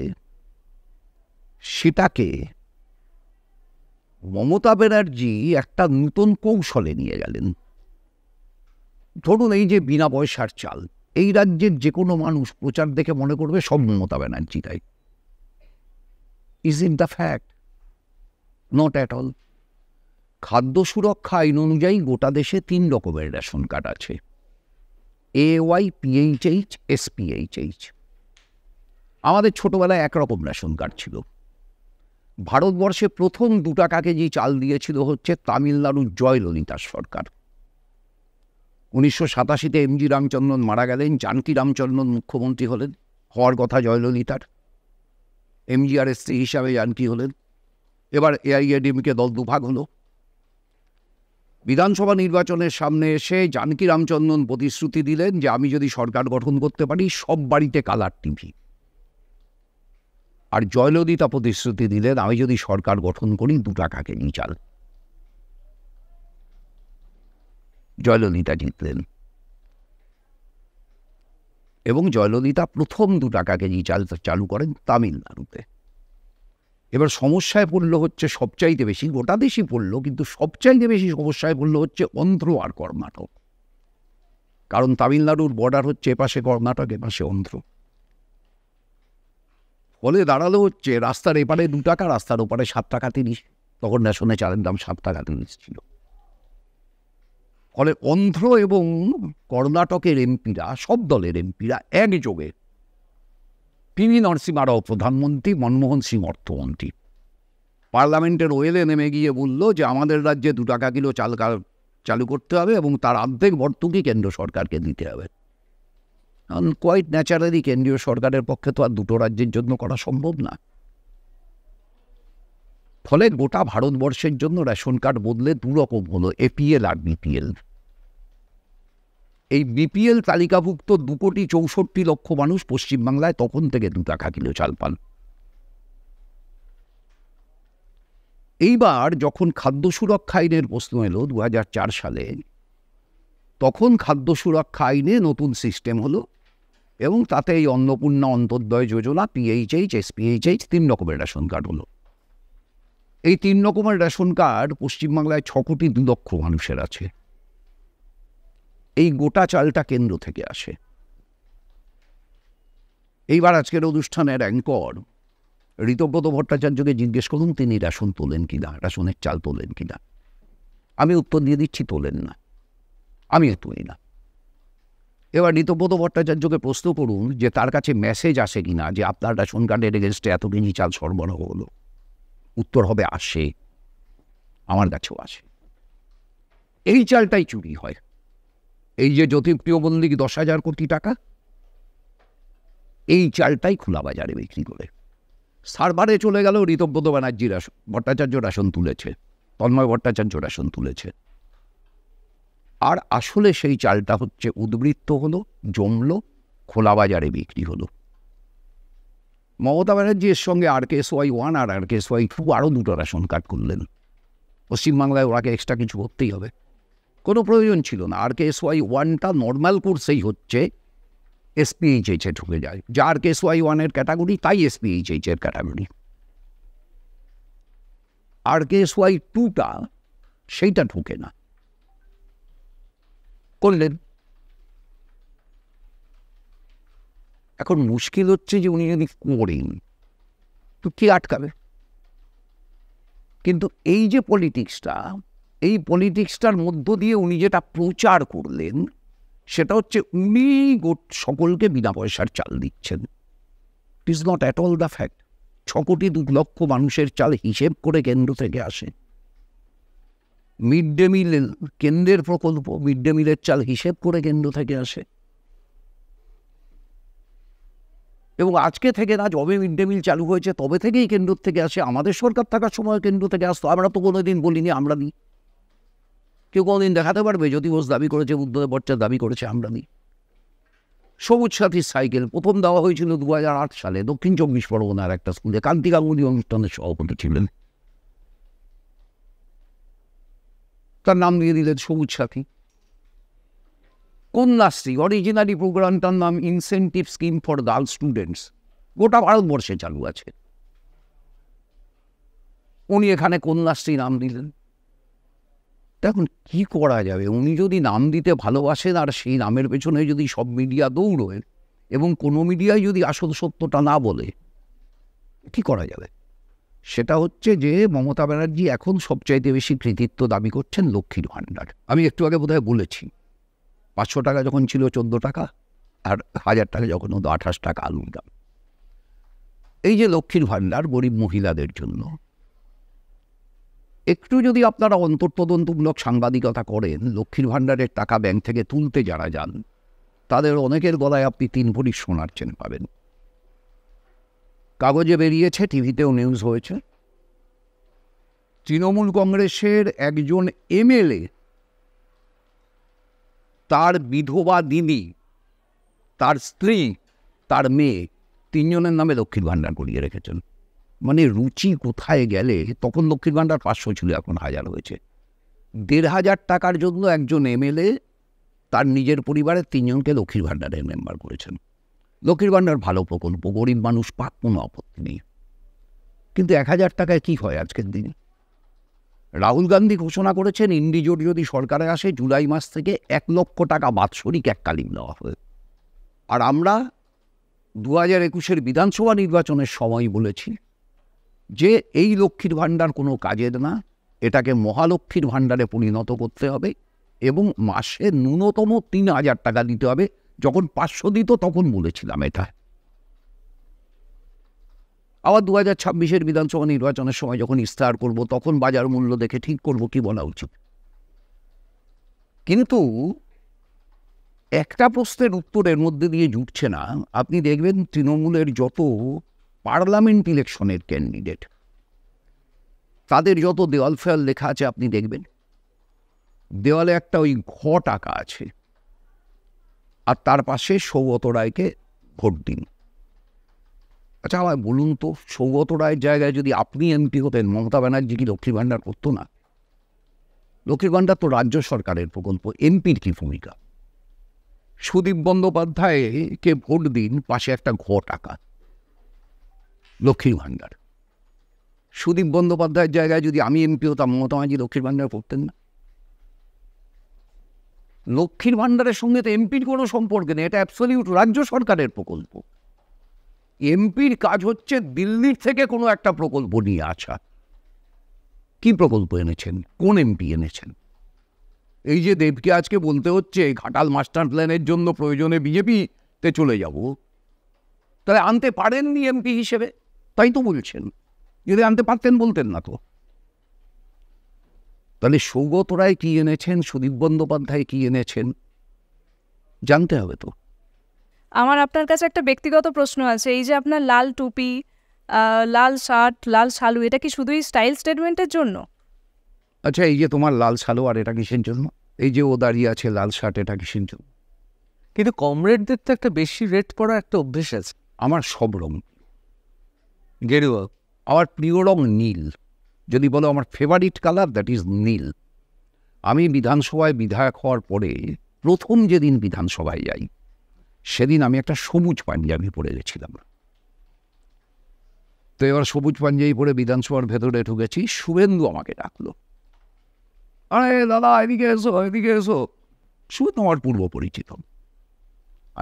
সেটাকে মমতা ব্যানার্জি একটা নূতন কৌশলে নিয়ে গেলেন ধরুন এই যে বিনা পয়সার চাল এই রাজ্যের যে কোনো মানুষ প্রচার দেখে মনে করবে সব মমতা ব্যানার্জি তাই is in the fact not at all খাদ্য সুরক্ষা আইন অনুযায়ী গোটা দেশে তিন রকমের রেশন কার্ড আছে এ ওয়াই পিএইচএইচ এসপিএইচএইচ আমাদের ছোটোবেলায় একরকম রেশন কার্ড ছিল ভারতবর্ষে প্রথম দু টাকাকে যে চাল দিয়েছিল হচ্ছে তামিলনাড়ুর জয়ললিতা সরকার উনিশশো সাতাশিতে এম জি রামচন্দ্রন মারা গেলেন জানকি রামচন্দ্রন মুখ্যমন্ত্রী হলেন হওয়ার কথা জয়ললিতার আর স্ত্রী হিসাবে জানকি হলেন এবার এআইএডিএমকে দল দুভাগ হল বিধানসভা নির্বাচনের সামনে এসে জানকি রামচন্দ্রন প্রতিশ্রুতি দিলেন যে আমি যদি সরকার গঠন করতে পারি সব বাড়িতে কালার টিভি আর জয়ললিতা প্রতিশ্রুতি দিলেন আমি যদি সরকার গঠন করি দু টাকাকে নিয়ে চাল জয়ললিতা জিতলেন এবং জয়ললিতা প্রথম দু কেজি চাল চালু করেন তামিলনাড়ুতে এবার সমস্যায় পড়ল হচ্ছে সবচাইতে বেশি গোটা দেশই পড়ল কিন্তু সবচাইতে বেশি সমস্যায় পড়ল হচ্ছে অন্ধ্র আর কর্ণাটক কারণ তামিলনাড়ুর বর্ডার হচ্ছে এপাশে কর্ণাটক এপাশে অন্ধ্র ফলে দাঁড়ালো হচ্ছে রাস্তার এপারে দু টাকা রাস্তার ওপারে সাত টাকা তিরিশ তখন ন্যাশনে চালের দাম সাত টাকা তিরিশ ছিল ফলে অন্ধ্র এবং কর্ণাটকের এমপিরা সব দলের এমপিরা একযোগে পিভি নরসিংহ রাও প্রধানমন্ত্রী মনমোহন সিং অর্থমন্ত্রী পার্লামেন্টের ওয়েলে নেমে গিয়ে বলল যে আমাদের রাজ্যে দু টাকা কিলো চাল চালু করতে হবে এবং তার অর্ধেক ভর্তুকি কেন্দ্র সরকারকে দিতে হবে কারণ কোয়াইট ন্যাচারালি কেন্দ্রীয় সরকারের পক্ষে তো আর দুটো রাজ্যের জন্য করা সম্ভব না ফলে গোটা ভারতবর্ষের জন্য রেশন কার্ড বদলে দুরকম হলো এপিএল আর বিপিএল এই বিপিএল তালিকাভুক্ত দু কোটি চৌষট্টি লক্ষ মানুষ পশ্চিমবাংলায় তখন থেকে দু টাকা কিলো চাল পান এইবার যখন খাদ্য সুরক্ষা আইনের প্রশ্ন এলো দু সালে তখন খাদ্য সুরক্ষা আইনে নতুন সিস্টেম হলো এবং তাতে এই অন্নপূর্ণা অন্তর্দয় যোজনা পিএইচএইচ এসপিএইচএইচ তিন রকমের রেশন কার্ড হলো এই তিন রকমের রেশন কার্ড পশ্চিমবাংলায় ছ কোটি দু লক্ষ মানুষের আছে এই গোটা চালটা কেন্দ্র থেকে আসে এইবার আজকের অনুষ্ঠানের অ্যাঙ্কর ঋতব্রত ভট্টাচার্যকে জিজ্ঞেস করুন তিনি রেশন তোলেন কিনা রেশনের চাল তোলেন কিনা আমি উত্তর দিয়ে দিচ্ছি তোলেন না আমিও তুলি না এবার ঋতব্রত ভট্টাচার্যকে প্রশ্ন করুন যে তার কাছে মেসেজ আসে কিনা যে আপনার রেশন কার্ডের এগেনস্টে এত কিনি চাল সরবরাহ হলো উত্তর হবে আসে আমার কাছেও আসে এই চালটাই চুরি হয় এই যে জ্যোতিপ্রিয় মল্লিক দশ হাজার কোটি টাকা এই চালটাই খোলা বাজারে বিক্রি করে সার্ভারে চলে গেল ঋতব্রত ব্যানার্জির আসন ভট্টাচার্যর তুলেছে তন্ময় ভট্টাচার্য রাসন তুলেছে আর আসলে সেই চালটা হচ্ছে উদ্বৃত্ত হলো জমল খোলা বাজারে বিক্রি হলো মমতা ব্যানার্জির সঙ্গে আর কেস ওয়াই ওয়ান আর আর কেস ওয়াই টু আরও দুটো রেশন কার্ড করলেন পশ্চিমবাংলায় ওরাকে এক্সট্রা কিছু করতেই হবে কোনো প্রয়োজন ছিল না আর কে এস ওয়াই ওয়ানটা নর্মাল কোর্সেই হচ্ছে এসপিএইচএইচে ঢুকে যায় যা আর কে এস ওয়াই ওয়ানের ক্যাটাগরি তাই এসপিএইচএইচের category R K S Y টুটা সেইটা ঢুকে না করলেন এখন মুশকিল হচ্ছে যে উনি যদি করেন তো কী আটকাবে কিন্তু এই যে পলিটিক্সটা এই পলিটিক্সটার মধ্য দিয়ে উনি যেটা প্রচার করলেন সেটা হচ্ছে উনি সকলকে বিনা পয়সার চাল দিচ্ছেন is not at all the fact ছ কোটি দু লক্ষ মানুষের চাল হিসেব করে কেন্দ্র থেকে আসে মিড ডে মিল কেন্দ্রের প্রকল্প মিড ডে মিলের চাল হিসেব করে কেন্দ্র থেকে আসে এবং আজকে থেকে না যবে মিড ডে মিল চালু হয়েছে তবে থেকেই কেন্দ্র থেকে আসে আমাদের সরকার থাকার সময় কেন্দ্র থেকে আসতো আমরা তো কোনোদিন বলিনি আমরা দিই কেউ কোনোদিন দেখাতে পারবে জ্যোতি বোস দাবি করেছে বুদ্ধদেব ভট্টাচার্য দাবি করেছে আমরামি সবুজ সাথীর সাইকেল প্রথম দেওয়া হয়েছিল দু সালে দক্ষিণ চব্বিশ পরগনার একটা স্কুলে কান্তি গাঙ্গুলি অনুষ্ঠানের সভাপতি ছিলেন তার নাম দিয়ে দিলেন সবুজ সাথী কন্যাশ্রী অরিজিনালি প্রোগ্রামটার নাম incentive scheme for girl students গোটা ভারতবর্ষে চালু আছে উনি এখানে কন্যাশ্রী নাম দিলেন দেখুন কি করা যাবে উনি যদি নাম দিতে ভালোবাসেন আর সেই নামের পেছনে যদি সব মিডিয়া দৌড়োয় এবং কোনো মিডিয়ায় যদি আসল সত্যটা না বলে কি করা যাবে সেটা হচ্ছে যে মমতা ব্যানার্জি এখন সবচাইতে বেশি কৃতিত্ব দাবি করছেন লক্ষ্মীর ভাণ্ডার আমি একটু আগে বোধহয় বলেছি পাঁচশো টাকা যখন ছিল চোদ্দো টাকা আর হাজার টাকা যখন হতো আঠাশ টাকা আলুর দাম এই যে লক্ষ্মীর ভাণ্ডার গরিব মহিলাদের জন্য একটু যদি আপনারা অন্তর্তদন্তমূলক সাংবাদিকতা করেন লক্ষ্মীর ভাণ্ডারের টাকা ব্যাংক থেকে তুলতে যারা যান তাদের অনেকের গলায় আপনি তিন ভরি সোনার চেন পাবেন কাগজে বেরিয়েছে টিভিতেও নিউজ হয়েছে তৃণমূল কংগ্রেসের একজন এমএলএ তার বিধবা দিদি তার স্ত্রী তার মেয়ে তিনজনের নামে লক্ষ্মীর ভাণ্ডার করিয়ে রেখেছেন মানে রুচি কোথায় গেলে তখন লক্ষ্মীর ভাণ্ডার পাঁচশো ছিল এখন হাজার হয়েছে দেড় হাজার টাকার জন্য একজন এমএলএ তার নিজের পরিবারের তিনজনকে লক্ষ্মীর ভাণ্ডারের মেম্বার করেছেন লক্ষ্মীর ভাণ্ডার ভালো প্রকল্প গরিব মানুষ পাক কোনো আপত্তি নেই কিন্তু এক হাজার টাকায় কী হয় আজকের দিনে রাহুল গান্ধী ঘোষণা করেছেন ইন্ডিজোট যদি সরকারে আসে জুলাই মাস থেকে এক লক্ষ টাকা বাৎসরিক এককালীন দেওয়া হবে আর আমরা দু হাজার একুশের বিধানসভা নির্বাচনের সময় বলেছি যে এই লক্ষ্মীর ভাণ্ডার কোনো কাজের না এটাকে মহালক্ষ্মীর ভাণ্ডারে পরিণত করতে হবে এবং মাসে ন্যূনতম তিন হাজার টাকা দিতে হবে যখন পাঁচশো দিত তখন বলেছিলাম এটা আবার দু হাজার ছাব্বিশের বিধানসভা নির্বাচনের সময় যখন ইস্তাহার করব তখন বাজার মূল্য দেখে ঠিক করব কি বলা উচিত কিন্তু একটা প্রশ্নের উত্তরের মধ্যে দিয়ে জুটছে না আপনি দেখবেন তৃণমূলের যত পার্লামেন্ট ইলেকশনের ক্যান্ডিডেট তাদের যত দেওয়াল ফেয়াল লেখা আছে আপনি দেখবেন দেওয়ালে একটা ওই ঘট আঁকা আছে আর তার পাশে সৌগত রায়কে ভোট দিন আচ্ছা আমায় বলুন তো সৌগত রায়ের জায়গায় যদি আপনি এমপি হতেন মমতা ব্যানার্জি কি লক্ষ্মীর ভাণ্ডার করতো না লক্ষ্মীর ভাণ্ডার তো রাজ্য সরকারের প্রকল্প এমপির কি ভূমিকা সুদীপ বন্দ্যোপাধ্যায়কে ভোট দিন পাশে একটা ঘট আঁকা লক্ষ্মীর ভাণ্ডার সুদীপ বন্দ্যোপাধ্যায়ের জায়গায় যদি আমি এমপি হতাম মমতা মাঝি লক্ষ্মীর ভাণ্ডার পড়তেন না লক্ষ্মীর ভাণ্ডারের সঙ্গে তো এমপির কোনো সম্পর্ক নেই এটা অ্যাবসলিউট রাজ্য সরকারের প্রকল্প এমপির কাজ হচ্ছে দিল্লির থেকে কোনো একটা প্রকল্প নিয়ে আসা কি প্রকল্প এনেছেন কোন এমপি এনেছেন এই যে দেবকে আজকে বলতে হচ্ছে ঘাটাল মাস্টার প্ল্যানের জন্য প্রয়োজনে বিজেপিতে চলে যাব তাহলে আনতে পারেননি এমপি হিসেবে তাই তো বলছেন যদি আনতে পারতেন বলতেন না তো তাহলে সৌগত রায় কী এনেছেন সুদীপ বন্দ্যোপাধ্যায় কী এনেছেন জানতে হবে তো আমার আপনার কাছে একটা ব্যক্তিগত প্রশ্ন আছে এই যে আপনার লাল টুপি লাল শার্ট লাল শালু এটা কি শুধুই স্টাইল স্টেটমেন্টের জন্য আচ্ছা এই যে তোমার লাল শালু আর এটা কিসের জন্য এই যে ও দাঁড়িয়ে আছে লাল শার্ট এটা কিসের জন্য কিন্তু কমরেডদের তো একটা বেশি রেট পড়া একটা অভ্যেস আছে আমার সব রকম গেরুয়া আমার প্রিয় রং নীল যদি বলো আমার ফেভারিট কালার দ্যাট ইজ নীল আমি বিধানসভায় বিধায়ক হওয়ার পরে প্রথম যেদিন বিধানসভায় যাই সেদিন আমি একটা সবুজ পাঞ্জাবি পরে গেছিলাম তো এবার সবুজ পাঞ্জাবি পরে বিধানসভার ভেতরে ঢুকেছি শুভেন্দু আমাকে ডাকলো আরে দাদা এদিকে এসো এদিকে এসো শুভেন্দু আমার পূর্ব পরিচিত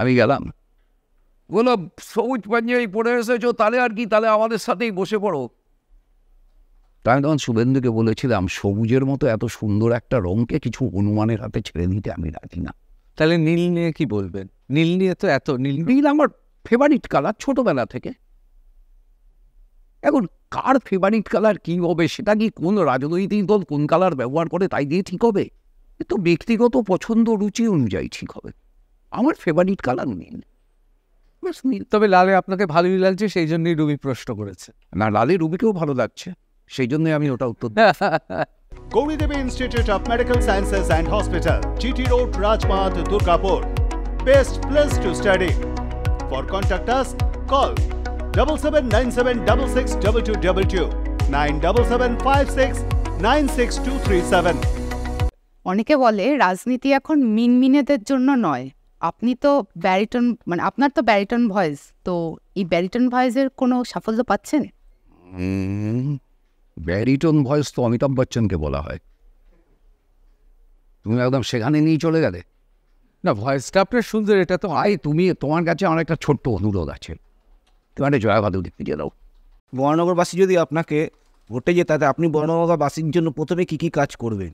আমি গেলাম বললো সবুজ পাঞ্জাবি পরে এসেছো তাহলে আর কি তাহলে আমাদের সাথেই বসে পড়ো তাই তখন শুভেন্দুকে বলেছিলাম সবুজের মতো এত সুন্দর একটা রঙকে কিছু অনুমানের হাতে ছেড়ে দিতে আমি রাজি না তাহলে নীল নিয়ে কি বলবেন নীল নিয়ে তো এত নীল নীল আমার ফেভারিট কালার ছোটবেলা থেকে এখন কার ফেভারিট কালার কি হবে সেটা কি কোন রাজনৈতিক দল কোন কালার ব্যবহার করে তাই দিয়ে ঠিক হবে এ তো ব্যক্তিগত পছন্দ রুচি অনুযায়ী ঠিক হবে আমার ফেভারিট কালার নীল তবে লালে আপনাকে ভালোই লাগছে সেই জন্যই রুবি প্রশ্ন করেছে না লালে রুবিকেও ভালো লাগছে সেই জন্যই আমি ওটা উত্তর Gouridevi institute of medical sciences and hospital GT road রাজপথ Durgapur best place to study for contact us call double seven nine seven double six double two double two nine double seven five six nine six two three seven অনেকে বলে রাজনীতি এখন মিনমিনেদের জন্য নয় আপনি তো baritone মানে আপনার তো ব্যারিটন ভয়েস তো এই ব্যারিটন ভয়েসের কোনো সাফল্য পাচ্ছেন ব্যারিটন ভয়েস তো অমিতাভ বচ্চনকে বলা হয় তুমি একদম সেখানে নিয়ে চলে গেলে না ভয়েসটা আপনার সুন্দর এটা তো আয় তুমি তোমার কাছে আমার একটা ছোট্ট অনুরোধ আছে তুমি একটা জয়া ভাদুকে ফিরিয়ে দাও মহানগরবাসী যদি আপনাকে ভোটে যেতে আপনি মহানগরবাসীর জন্য প্রথমে কী কী কাজ করবেন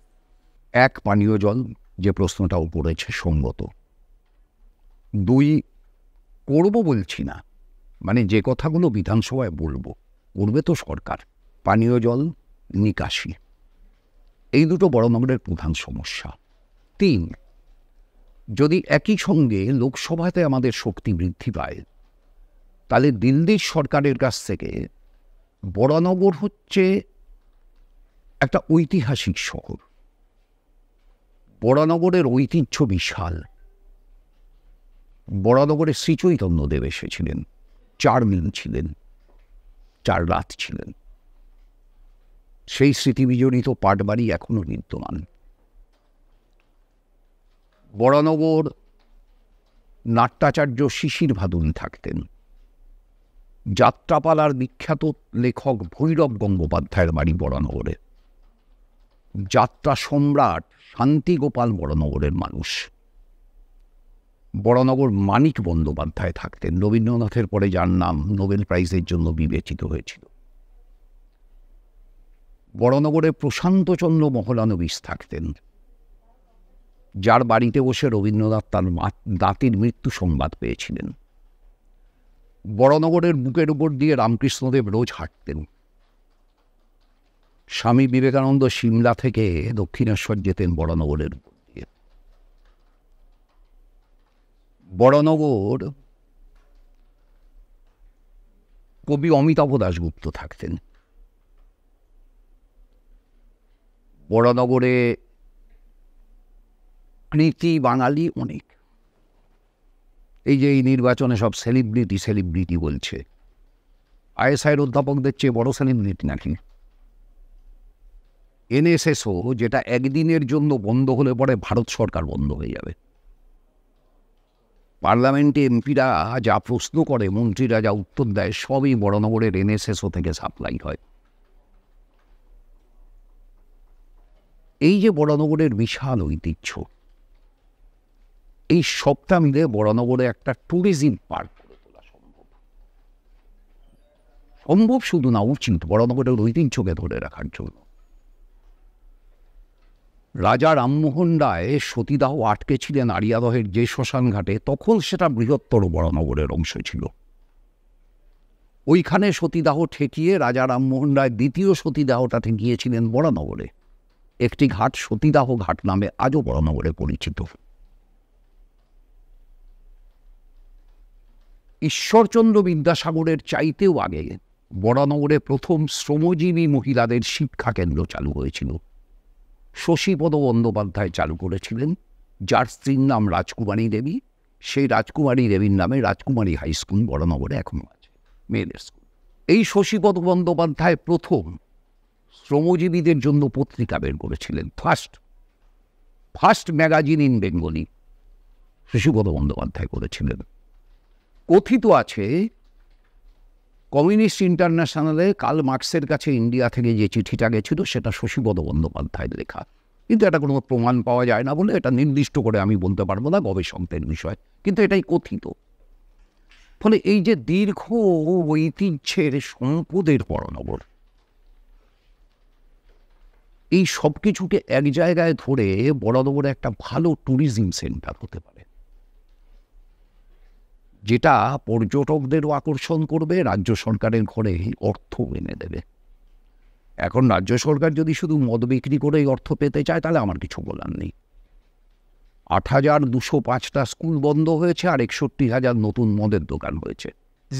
এক পানীয় জল যে প্রশ্নটা পড়েছে সঙ্গত দুই করব বলছি না মানে যে কথাগুলো বিধানসভায় বলবো করবে তো সরকার পানীয় জল নিকাশি এই দুটো বড় নগরের প্রধান সমস্যা তিন যদি একই সঙ্গে লোকসভাতে আমাদের শক্তি বৃদ্ধি পায় তাহলে দিল্লির সরকারের কাছ থেকে বড়নগর হচ্ছে একটা ঐতিহাসিক শহর বড়নগরের ঐতিহ্য বিশাল বরানগরের শ্রীচৈতন্যদেব এসেছিলেন চার দিন ছিলেন চার রাত ছিলেন সেই স্মৃতিবিজড়িত পাটবাড়ি এখনও বিদ্যমান বরানগর নাট্যাচার্য শিশির ভাদুন থাকতেন যাত্রাপালার বিখ্যাত লেখক ভৈরব গঙ্গোপাধ্যায়ের বাড়ি বরানগরে যাত্রা সম্রাট শান্তিগোপাল বরানগরের মানুষ বড়নগর মানিক বন্দ্যোপাধ্যায় থাকতেন রবীন্দ্রনাথের পরে যার নাম নোবেল প্রাইজের জন্য বিবেচিত হয়েছিল বড়নগরে প্রশান্তচন্দ্র মহলানবিশ থাকতেন যার বাড়িতে বসে রবীন্দ্রনাথ তার দাঁতির মৃত্যু সংবাদ পেয়েছিলেন বড়নগরের বুকের উপর দিয়ে রামকৃষ্ণদেব রোজ হাঁটতেন স্বামী বিবেকানন্দ সিমলা থেকে দক্ষিণেশ্বর যেতেন বড়নগরের উপর বড়নগর কবি অমিতাভ দাশগুপ্ত থাকতেন বড়নগরে কৃতি বাঙালি অনেক এই যে এই নির্বাচনে সব সেলিব্রিটি সেলিব্রিটি বলছে আইএসআইয়ের অধ্যাপকদের চেয়ে বড় সেলিব্রিটি নাকি এনএসএসও যেটা একদিনের জন্য বন্ধ হলে পরে ভারত সরকার বন্ধ হয়ে যাবে পার্লামেন্টে এমপিরা যা প্রশ্ন করে মন্ত্রীরা যা উত্তর দেয় সবই বড়নগরের এনএসএসও থেকে সাপ্লাই হয় এই যে বড়নগরের বিশাল ঐতিহ্য এই সবটা মিলে বড়নগরে একটা ট্যুরিজম পার্ক করে তোলা সম্ভব সম্ভব শুধু না উচিত বড়নগরের ঐতিহ্যকে ধরে রাখার জন্য রাজা রামমোহন রায় সতীদাহ আটকেছিলেন আড়িয়াদহের যে শ্মশান ঘাটে তখন সেটা বৃহত্তর বড়নগরের অংশ ছিল ওইখানে সতীদাহ ঠেকিয়ে রাজা রামমোহন রায় দ্বিতীয় সতীদাহটা ঠেকিয়েছিলেন বড়নগরে একটি ঘাট সতীদাহ ঘাট নামে আজও বড়নগরে পরিচিত ঈশ্বরচন্দ্র বিদ্যাসাগরের চাইতেও আগে বড়নগরে প্রথম শ্রমজীবী মহিলাদের শিক্ষা কেন্দ্র চালু হয়েছিল শশীপদ বন্দ্যোপাধ্যায় চালু করেছিলেন যার স্ত্রীর নাম রাজকুমারী দেবী সেই রাজকুমারী দেবীর নামে রাজকুমারী হাই স্কুল বড়নগরে এখনও আছে মেয়েদের স্কুল এই শশীপদ বন্দ্যোপাধ্যায় প্রথম শ্রমজীবীদের জন্য পত্রিকা বের করেছিলেন first first magazine in Bengali Shashipada Bandyopadhyay করেছিলেন কথিত আছে কমিউনিস্ট ইন্টারন্যাশনালে কাল মার্কসের কাছে ইন্ডিয়া থেকে যে চিঠিটা গেছিল সেটা শশীবদ বন্দ্যোপাধ্যায়ের লেখা কিন্তু এটা কোনো প্রমাণ পাওয়া যায় না বলে এটা নির্দিষ্ট করে আমি বলতে পারবো না গবেষকদের বিষয় কিন্তু এটাই কথিত ফলে এই যে দীর্ঘ ঐতিহ্যের সম্পদের পরনগর এই সব কিছুকে এক জায়গায় ধরে বরাদবরে একটা ভালো ট্যুরিজম সেন্টার হতে পারে যেটা পর্যটকদেরও আকর্ষণ করবে রাজ্য সরকারের ঘরে অর্থ এনে দেবে এখন রাজ্য সরকার যদি শুধু মদ বিক্রি করে অর্থ পেতে চায় তাহলে আমার কিছু বলার নেই আট হাজার দুশো পাঁচটা স্কুল বন্ধ হয়েছে আর একষট্টি হাজার নতুন মদের দোকান হয়েছে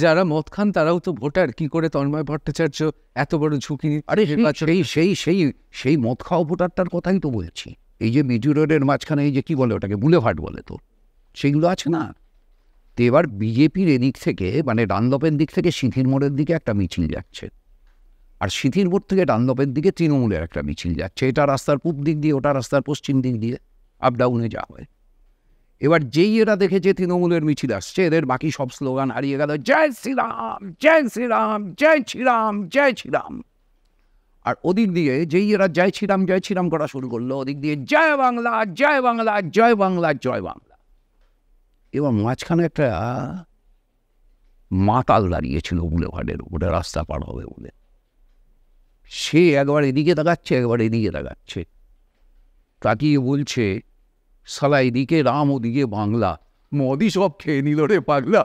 যারা মদ খান তারাও তো ভোটার কি করে তন্ময় ভট্টাচার্য এত বড় ঝুঁকি আরে সেই সেই সেই সেই মদ খাওয়া ভোটারটার কথাই তো বলছি এই যে মিজু রোডের মাঝখানে এই যে কি বলে ওটাকে বুলেভাট বলে তো সেইগুলো আছে না তো এবার বিজেপির এদিক থেকে মানে ডানলপের দিক থেকে শিথির মোড়ের দিকে একটা মিছিল যাচ্ছে আর শিথির মোড় থেকে ডানলপের দিকে তৃণমূলের একটা মিছিল যাচ্ছে এটা রাস্তার পূব দিক দিয়ে ওটা রাস্তার পশ্চিম দিক দিয়ে আপ ডাউনে যাওয়া হয় এবার যেই এরা দেখেছে তৃণমূলের মিছিল আসছে এদের বাকি সব স্লোগান হারিয়ে গেল জয় শ্রীরাম জয় শ্রীরাম জয় শ্রীরাম জয় শ্রীরাম আর ওদিক দিয়ে যেই এরা জয় শ্রীরাম জয় শ্রীরাম করা শুরু করলো ওদিক দিয়ে জয় বাংলা জয় বাংলা জয় বাংলা জয় বাংলা এবং মাঝখানে একটা মাতাল দাঁড়িয়েছিল ভাটের উপরে রাস্তা পার হবে বলে সে একবার এদিকে তাকাচ্ছে একবার এদিকে তাকাচ্ছে তাকিয়ে বলছে সালা এদিকে রাম ওদিকে বাংলা মদি সব খেয়ে নিল রে পাগলা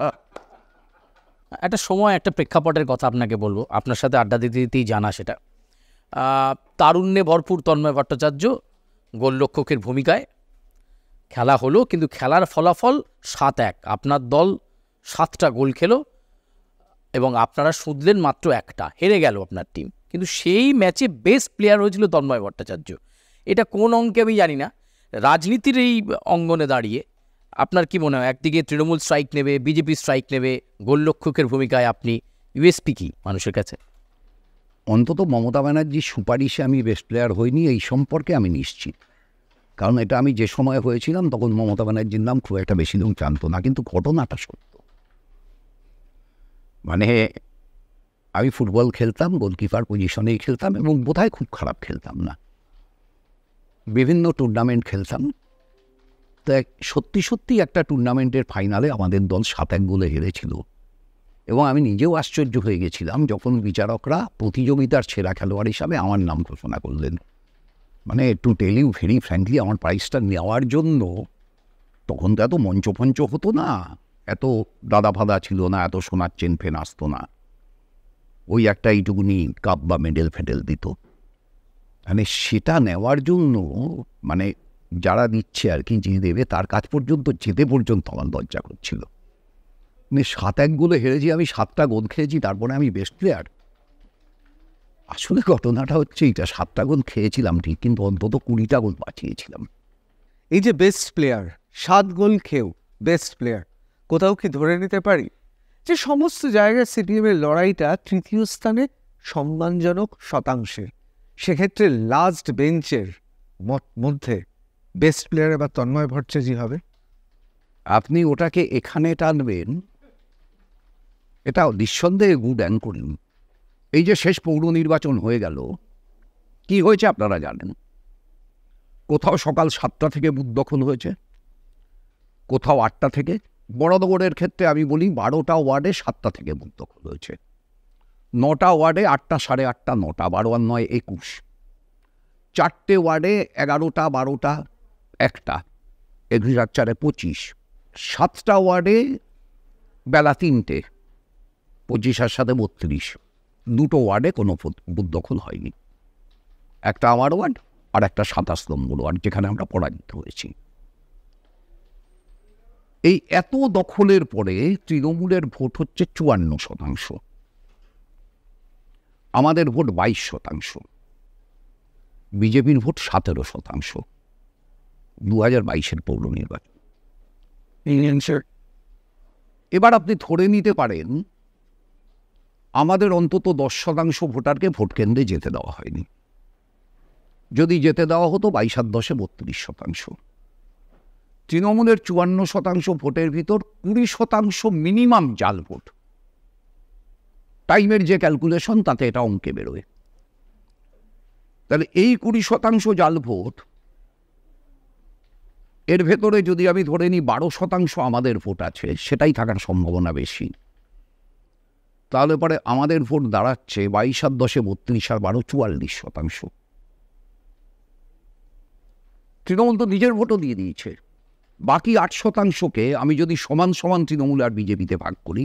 একটা সময় একটা প্রেক্ষাপটের কথা আপনাকে বলবো আপনার সাথে আড্ডা দিতে দিতেই জানা সেটা তারুণ্যে ভরপুর তন্ময় ভট্টাচার্য গোল্লক্ষকের ভূমিকায় খেলা হলো কিন্তু খেলার ফলাফল সাত এক আপনার দল সাতটা গোল খেলো এবং আপনারা শুধলেন মাত্র একটা হেরে গেল আপনার টিম কিন্তু সেই ম্যাচে বেস্ট প্লেয়ার হয়েছিল তন্ময় ভট্টাচার্য এটা কোন অঙ্কে আমি জানি না রাজনীতির এই অঙ্গনে দাঁড়িয়ে আপনার কি মনে হয় একদিকে তৃণমূল স্ট্রাইক নেবে বিজেপি স্ট্রাইক নেবে গোলরক্ষকের ভূমিকায় আপনি ইউএসপি কি মানুষের কাছে অন্তত মমতা ব্যানার্জির সুপারিশে আমি বেস্ট প্লেয়ার হইনি এই সম্পর্কে আমি নিশ্চিত কারণ এটা আমি যে সময় হয়েছিলাম তখন মমতা ব্যানার্জির নাম খুব একটা বেশি লোক জানত না কিন্তু ঘটনাটা সত্য মানে আমি ফুটবল খেলতাম গোলকিপার পজিশনেই খেলতাম এবং বোধহয় খুব খারাপ খেলতাম না বিভিন্ন টুর্নামেন্ট খেলতাম তো সত্যি সত্যি একটা টুর্নামেন্টের ফাইনালে আমাদের দল সাত এক গোলে হেরেছিল এবং আমি নিজেও আশ্চর্য হয়ে গেছিলাম যখন বিচারকরা প্রতিযোগিতার সেরা খেলোয়াড় হিসাবে আমার নাম ঘোষণা করলেন মানে to tell you very frankly আমার প্রাইসটা নেওয়ার জন্য তখন তো এত মঞ্চ ফঞ্চ হতো না এত দাদা ফাদা ছিল না এত সোনার চেন ফেন আসতো না ওই একটা এইটুকুনি কাপ বা মেডেল ফেডেল দিত মানে সেটা নেওয়ার জন্য মানে যারা দিচ্ছে আর কি যে দেবে তার কাজ পর্যন্ত যেতে পর্যন্ত আমার লজ্জা করছিল মানে সাত একগুলো হেরেছি আমি সাতটা গোদ খেয়েছি তারপরে আমি বেস্ট প্লেয়ার আসলে ঘটনাটা হচ্ছে এটা সাতটা গোল খেয়েছিলাম ঠিক কিন্তু অন্তত কুড়িটা গোল পাঠিয়েছিলাম এই যে বেস্ট প্লেয়ার সাত গোল খেয়েও বেস্ট প্লেয়ার কোথাও কি ধরে নিতে পারি যে সমস্ত জায়গায় সিপিএমের লড়াইটা তৃতীয় স্থানে সম্মানজনক শতাংশে সেক্ষেত্রে লাস্ট বেঞ্চের মধ্যে বেস্ট প্লেয়ার এবার তন্ময় ভট্টাচার্য হবে আপনি ওটাকে এখানে টানবেন এটা নিঃসন্দেহে গুড অ্যাঙ্করিং এই যে শেষ পৌর নির্বাচন হয়ে গেল কি হয়েছে আপনারা জানেন কোথাও সকাল সাতটা থেকে বুথ দখল হয়েছে কোথাও আটটা থেকে বড়দগড়ের ক্ষেত্রে আমি বলি বারোটা ওয়ার্ডে সাতটা থেকে বুথ দখল হয়েছে নটা ওয়ার্ডে আটটা সাড়ে আটটা নটা বারো আর নয় একুশ চারটে ওয়ার্ডে এগারোটা বারোটা একটা একুশ চারে পঁচিশ সাতটা ওয়ার্ডে বেলা তিনটে পঁচিশ আর সাথে বত্রিশ দুটো ওয়ার্ডে কোনো দখল হয়নি একটা আমার ওয়ার্ড আর একটা সাতাশ নম্বর ওয়ার্ড যেখানে আমরা পরাজিত হয়েছি এই এত দখলের পরে তৃণমূলের ভোট হচ্ছে চুয়ান্ন শতাংশ আমাদের ভোট বাইশ শতাংশ বিজেপির ভোট সতেরো শতাংশ দু হাজার বাইশের পৌর নির্বাচন এবার আপনি ধরে নিতে পারেন আমাদের অন্তত দশ শতাংশ ভোটারকে ভোট কেন্দ্রে যেতে দেওয়া হয়নি যদি যেতে দেওয়া হতো বাইশ সাত দশে বত্রিশ শতাংশ তৃণমূলের চুয়ান্ন শতাংশ ভোটের ভিতর কুড়ি শতাংশ মিনিমাম জাল ভোট টাইমের যে ক্যালকুলেশন তাতে এটা অঙ্কে বেরোয় তাহলে এই কুড়ি শতাংশ জাল ভোট এর ভেতরে যদি আমি ধরে নিই বারো শতাংশ আমাদের ভোট আছে সেটাই থাকার সম্ভাবনা বেশি তাহলে পরে আমাদের ভোট দাঁড়াচ্ছে বাইশ আর দশে বত্রিশ আর বারো চুয়াল্লিশ শতাংশ তৃণমূল তো নিজের ভোটও দিয়ে দিয়েছে বাকি আট শতাংশকে আমি যদি সমান সমান তৃণমূল আর বিজেপিতে ভাগ করি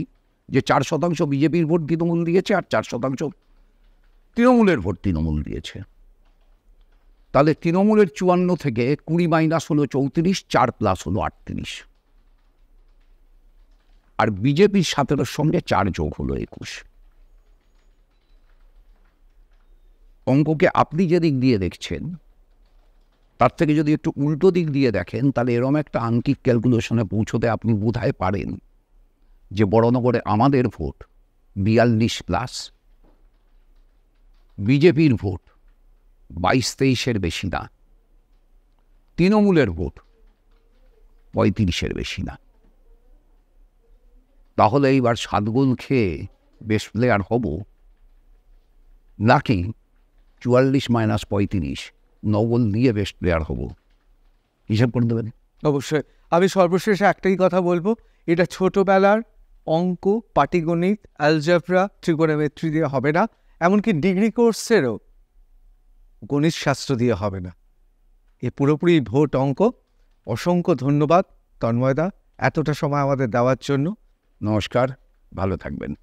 যে চার শতাংশ বিজেপির ভোট তৃণমূল দিয়েছে আর চার শতাংশ তৃণমূলের ভোট তৃণমূল দিয়েছে তাহলে তৃণমূলের চুয়ান্ন থেকে কুড়ি মাইনাস হলো চৌত্রিশ চার প্লাস হলো আটত্রিশ আর বিজেপির সতেরোর সঙ্গে চার যোগ হলো একুশ অঙ্ককে আপনি যে দিক দিয়ে দেখছেন তার থেকে যদি একটু উল্টো দিক দিয়ে দেখেন তাহলে এরম একটা আঙ্কিক ক্যালকুলেশনে পৌঁছতে আপনি বোধায় পারেন যে বড়নগরে আমাদের ভোট বিয়াল্লিশ প্লাস বিজেপির ভোট বাইশ তেইশের বেশি না তৃণমূলের ভোট পঁয়ত্রিশের বেশি না তাহলে এইবার সাতগুণ খেয়ে বেস্ট প্লেয়ার হব নাকি চুয়াল্লিশ মাইনাস পঁয়ত্রিশ নগল নিয়ে বেস্ট প্লেয়ার হব হিসাব করে দেবেন অবশ্যই আমি সর্বশেষে একটাই কথা বলবো এটা ছোটোবেলার অঙ্ক পাটিগণিত অ্যালজাফরা ত্রিকোণমেত্রি দিয়ে হবে না এমনকি ডিগ্রি কোর্সেরও গণিত শাস্ত্র দিয়ে হবে না এ পুরোপুরি ভোট অঙ্ক অসংখ্য ধন্যবাদ তন্ময়দা এতটা সময় আমাদের দেওয়ার জন্য নমস্কার ভালো থাকবেন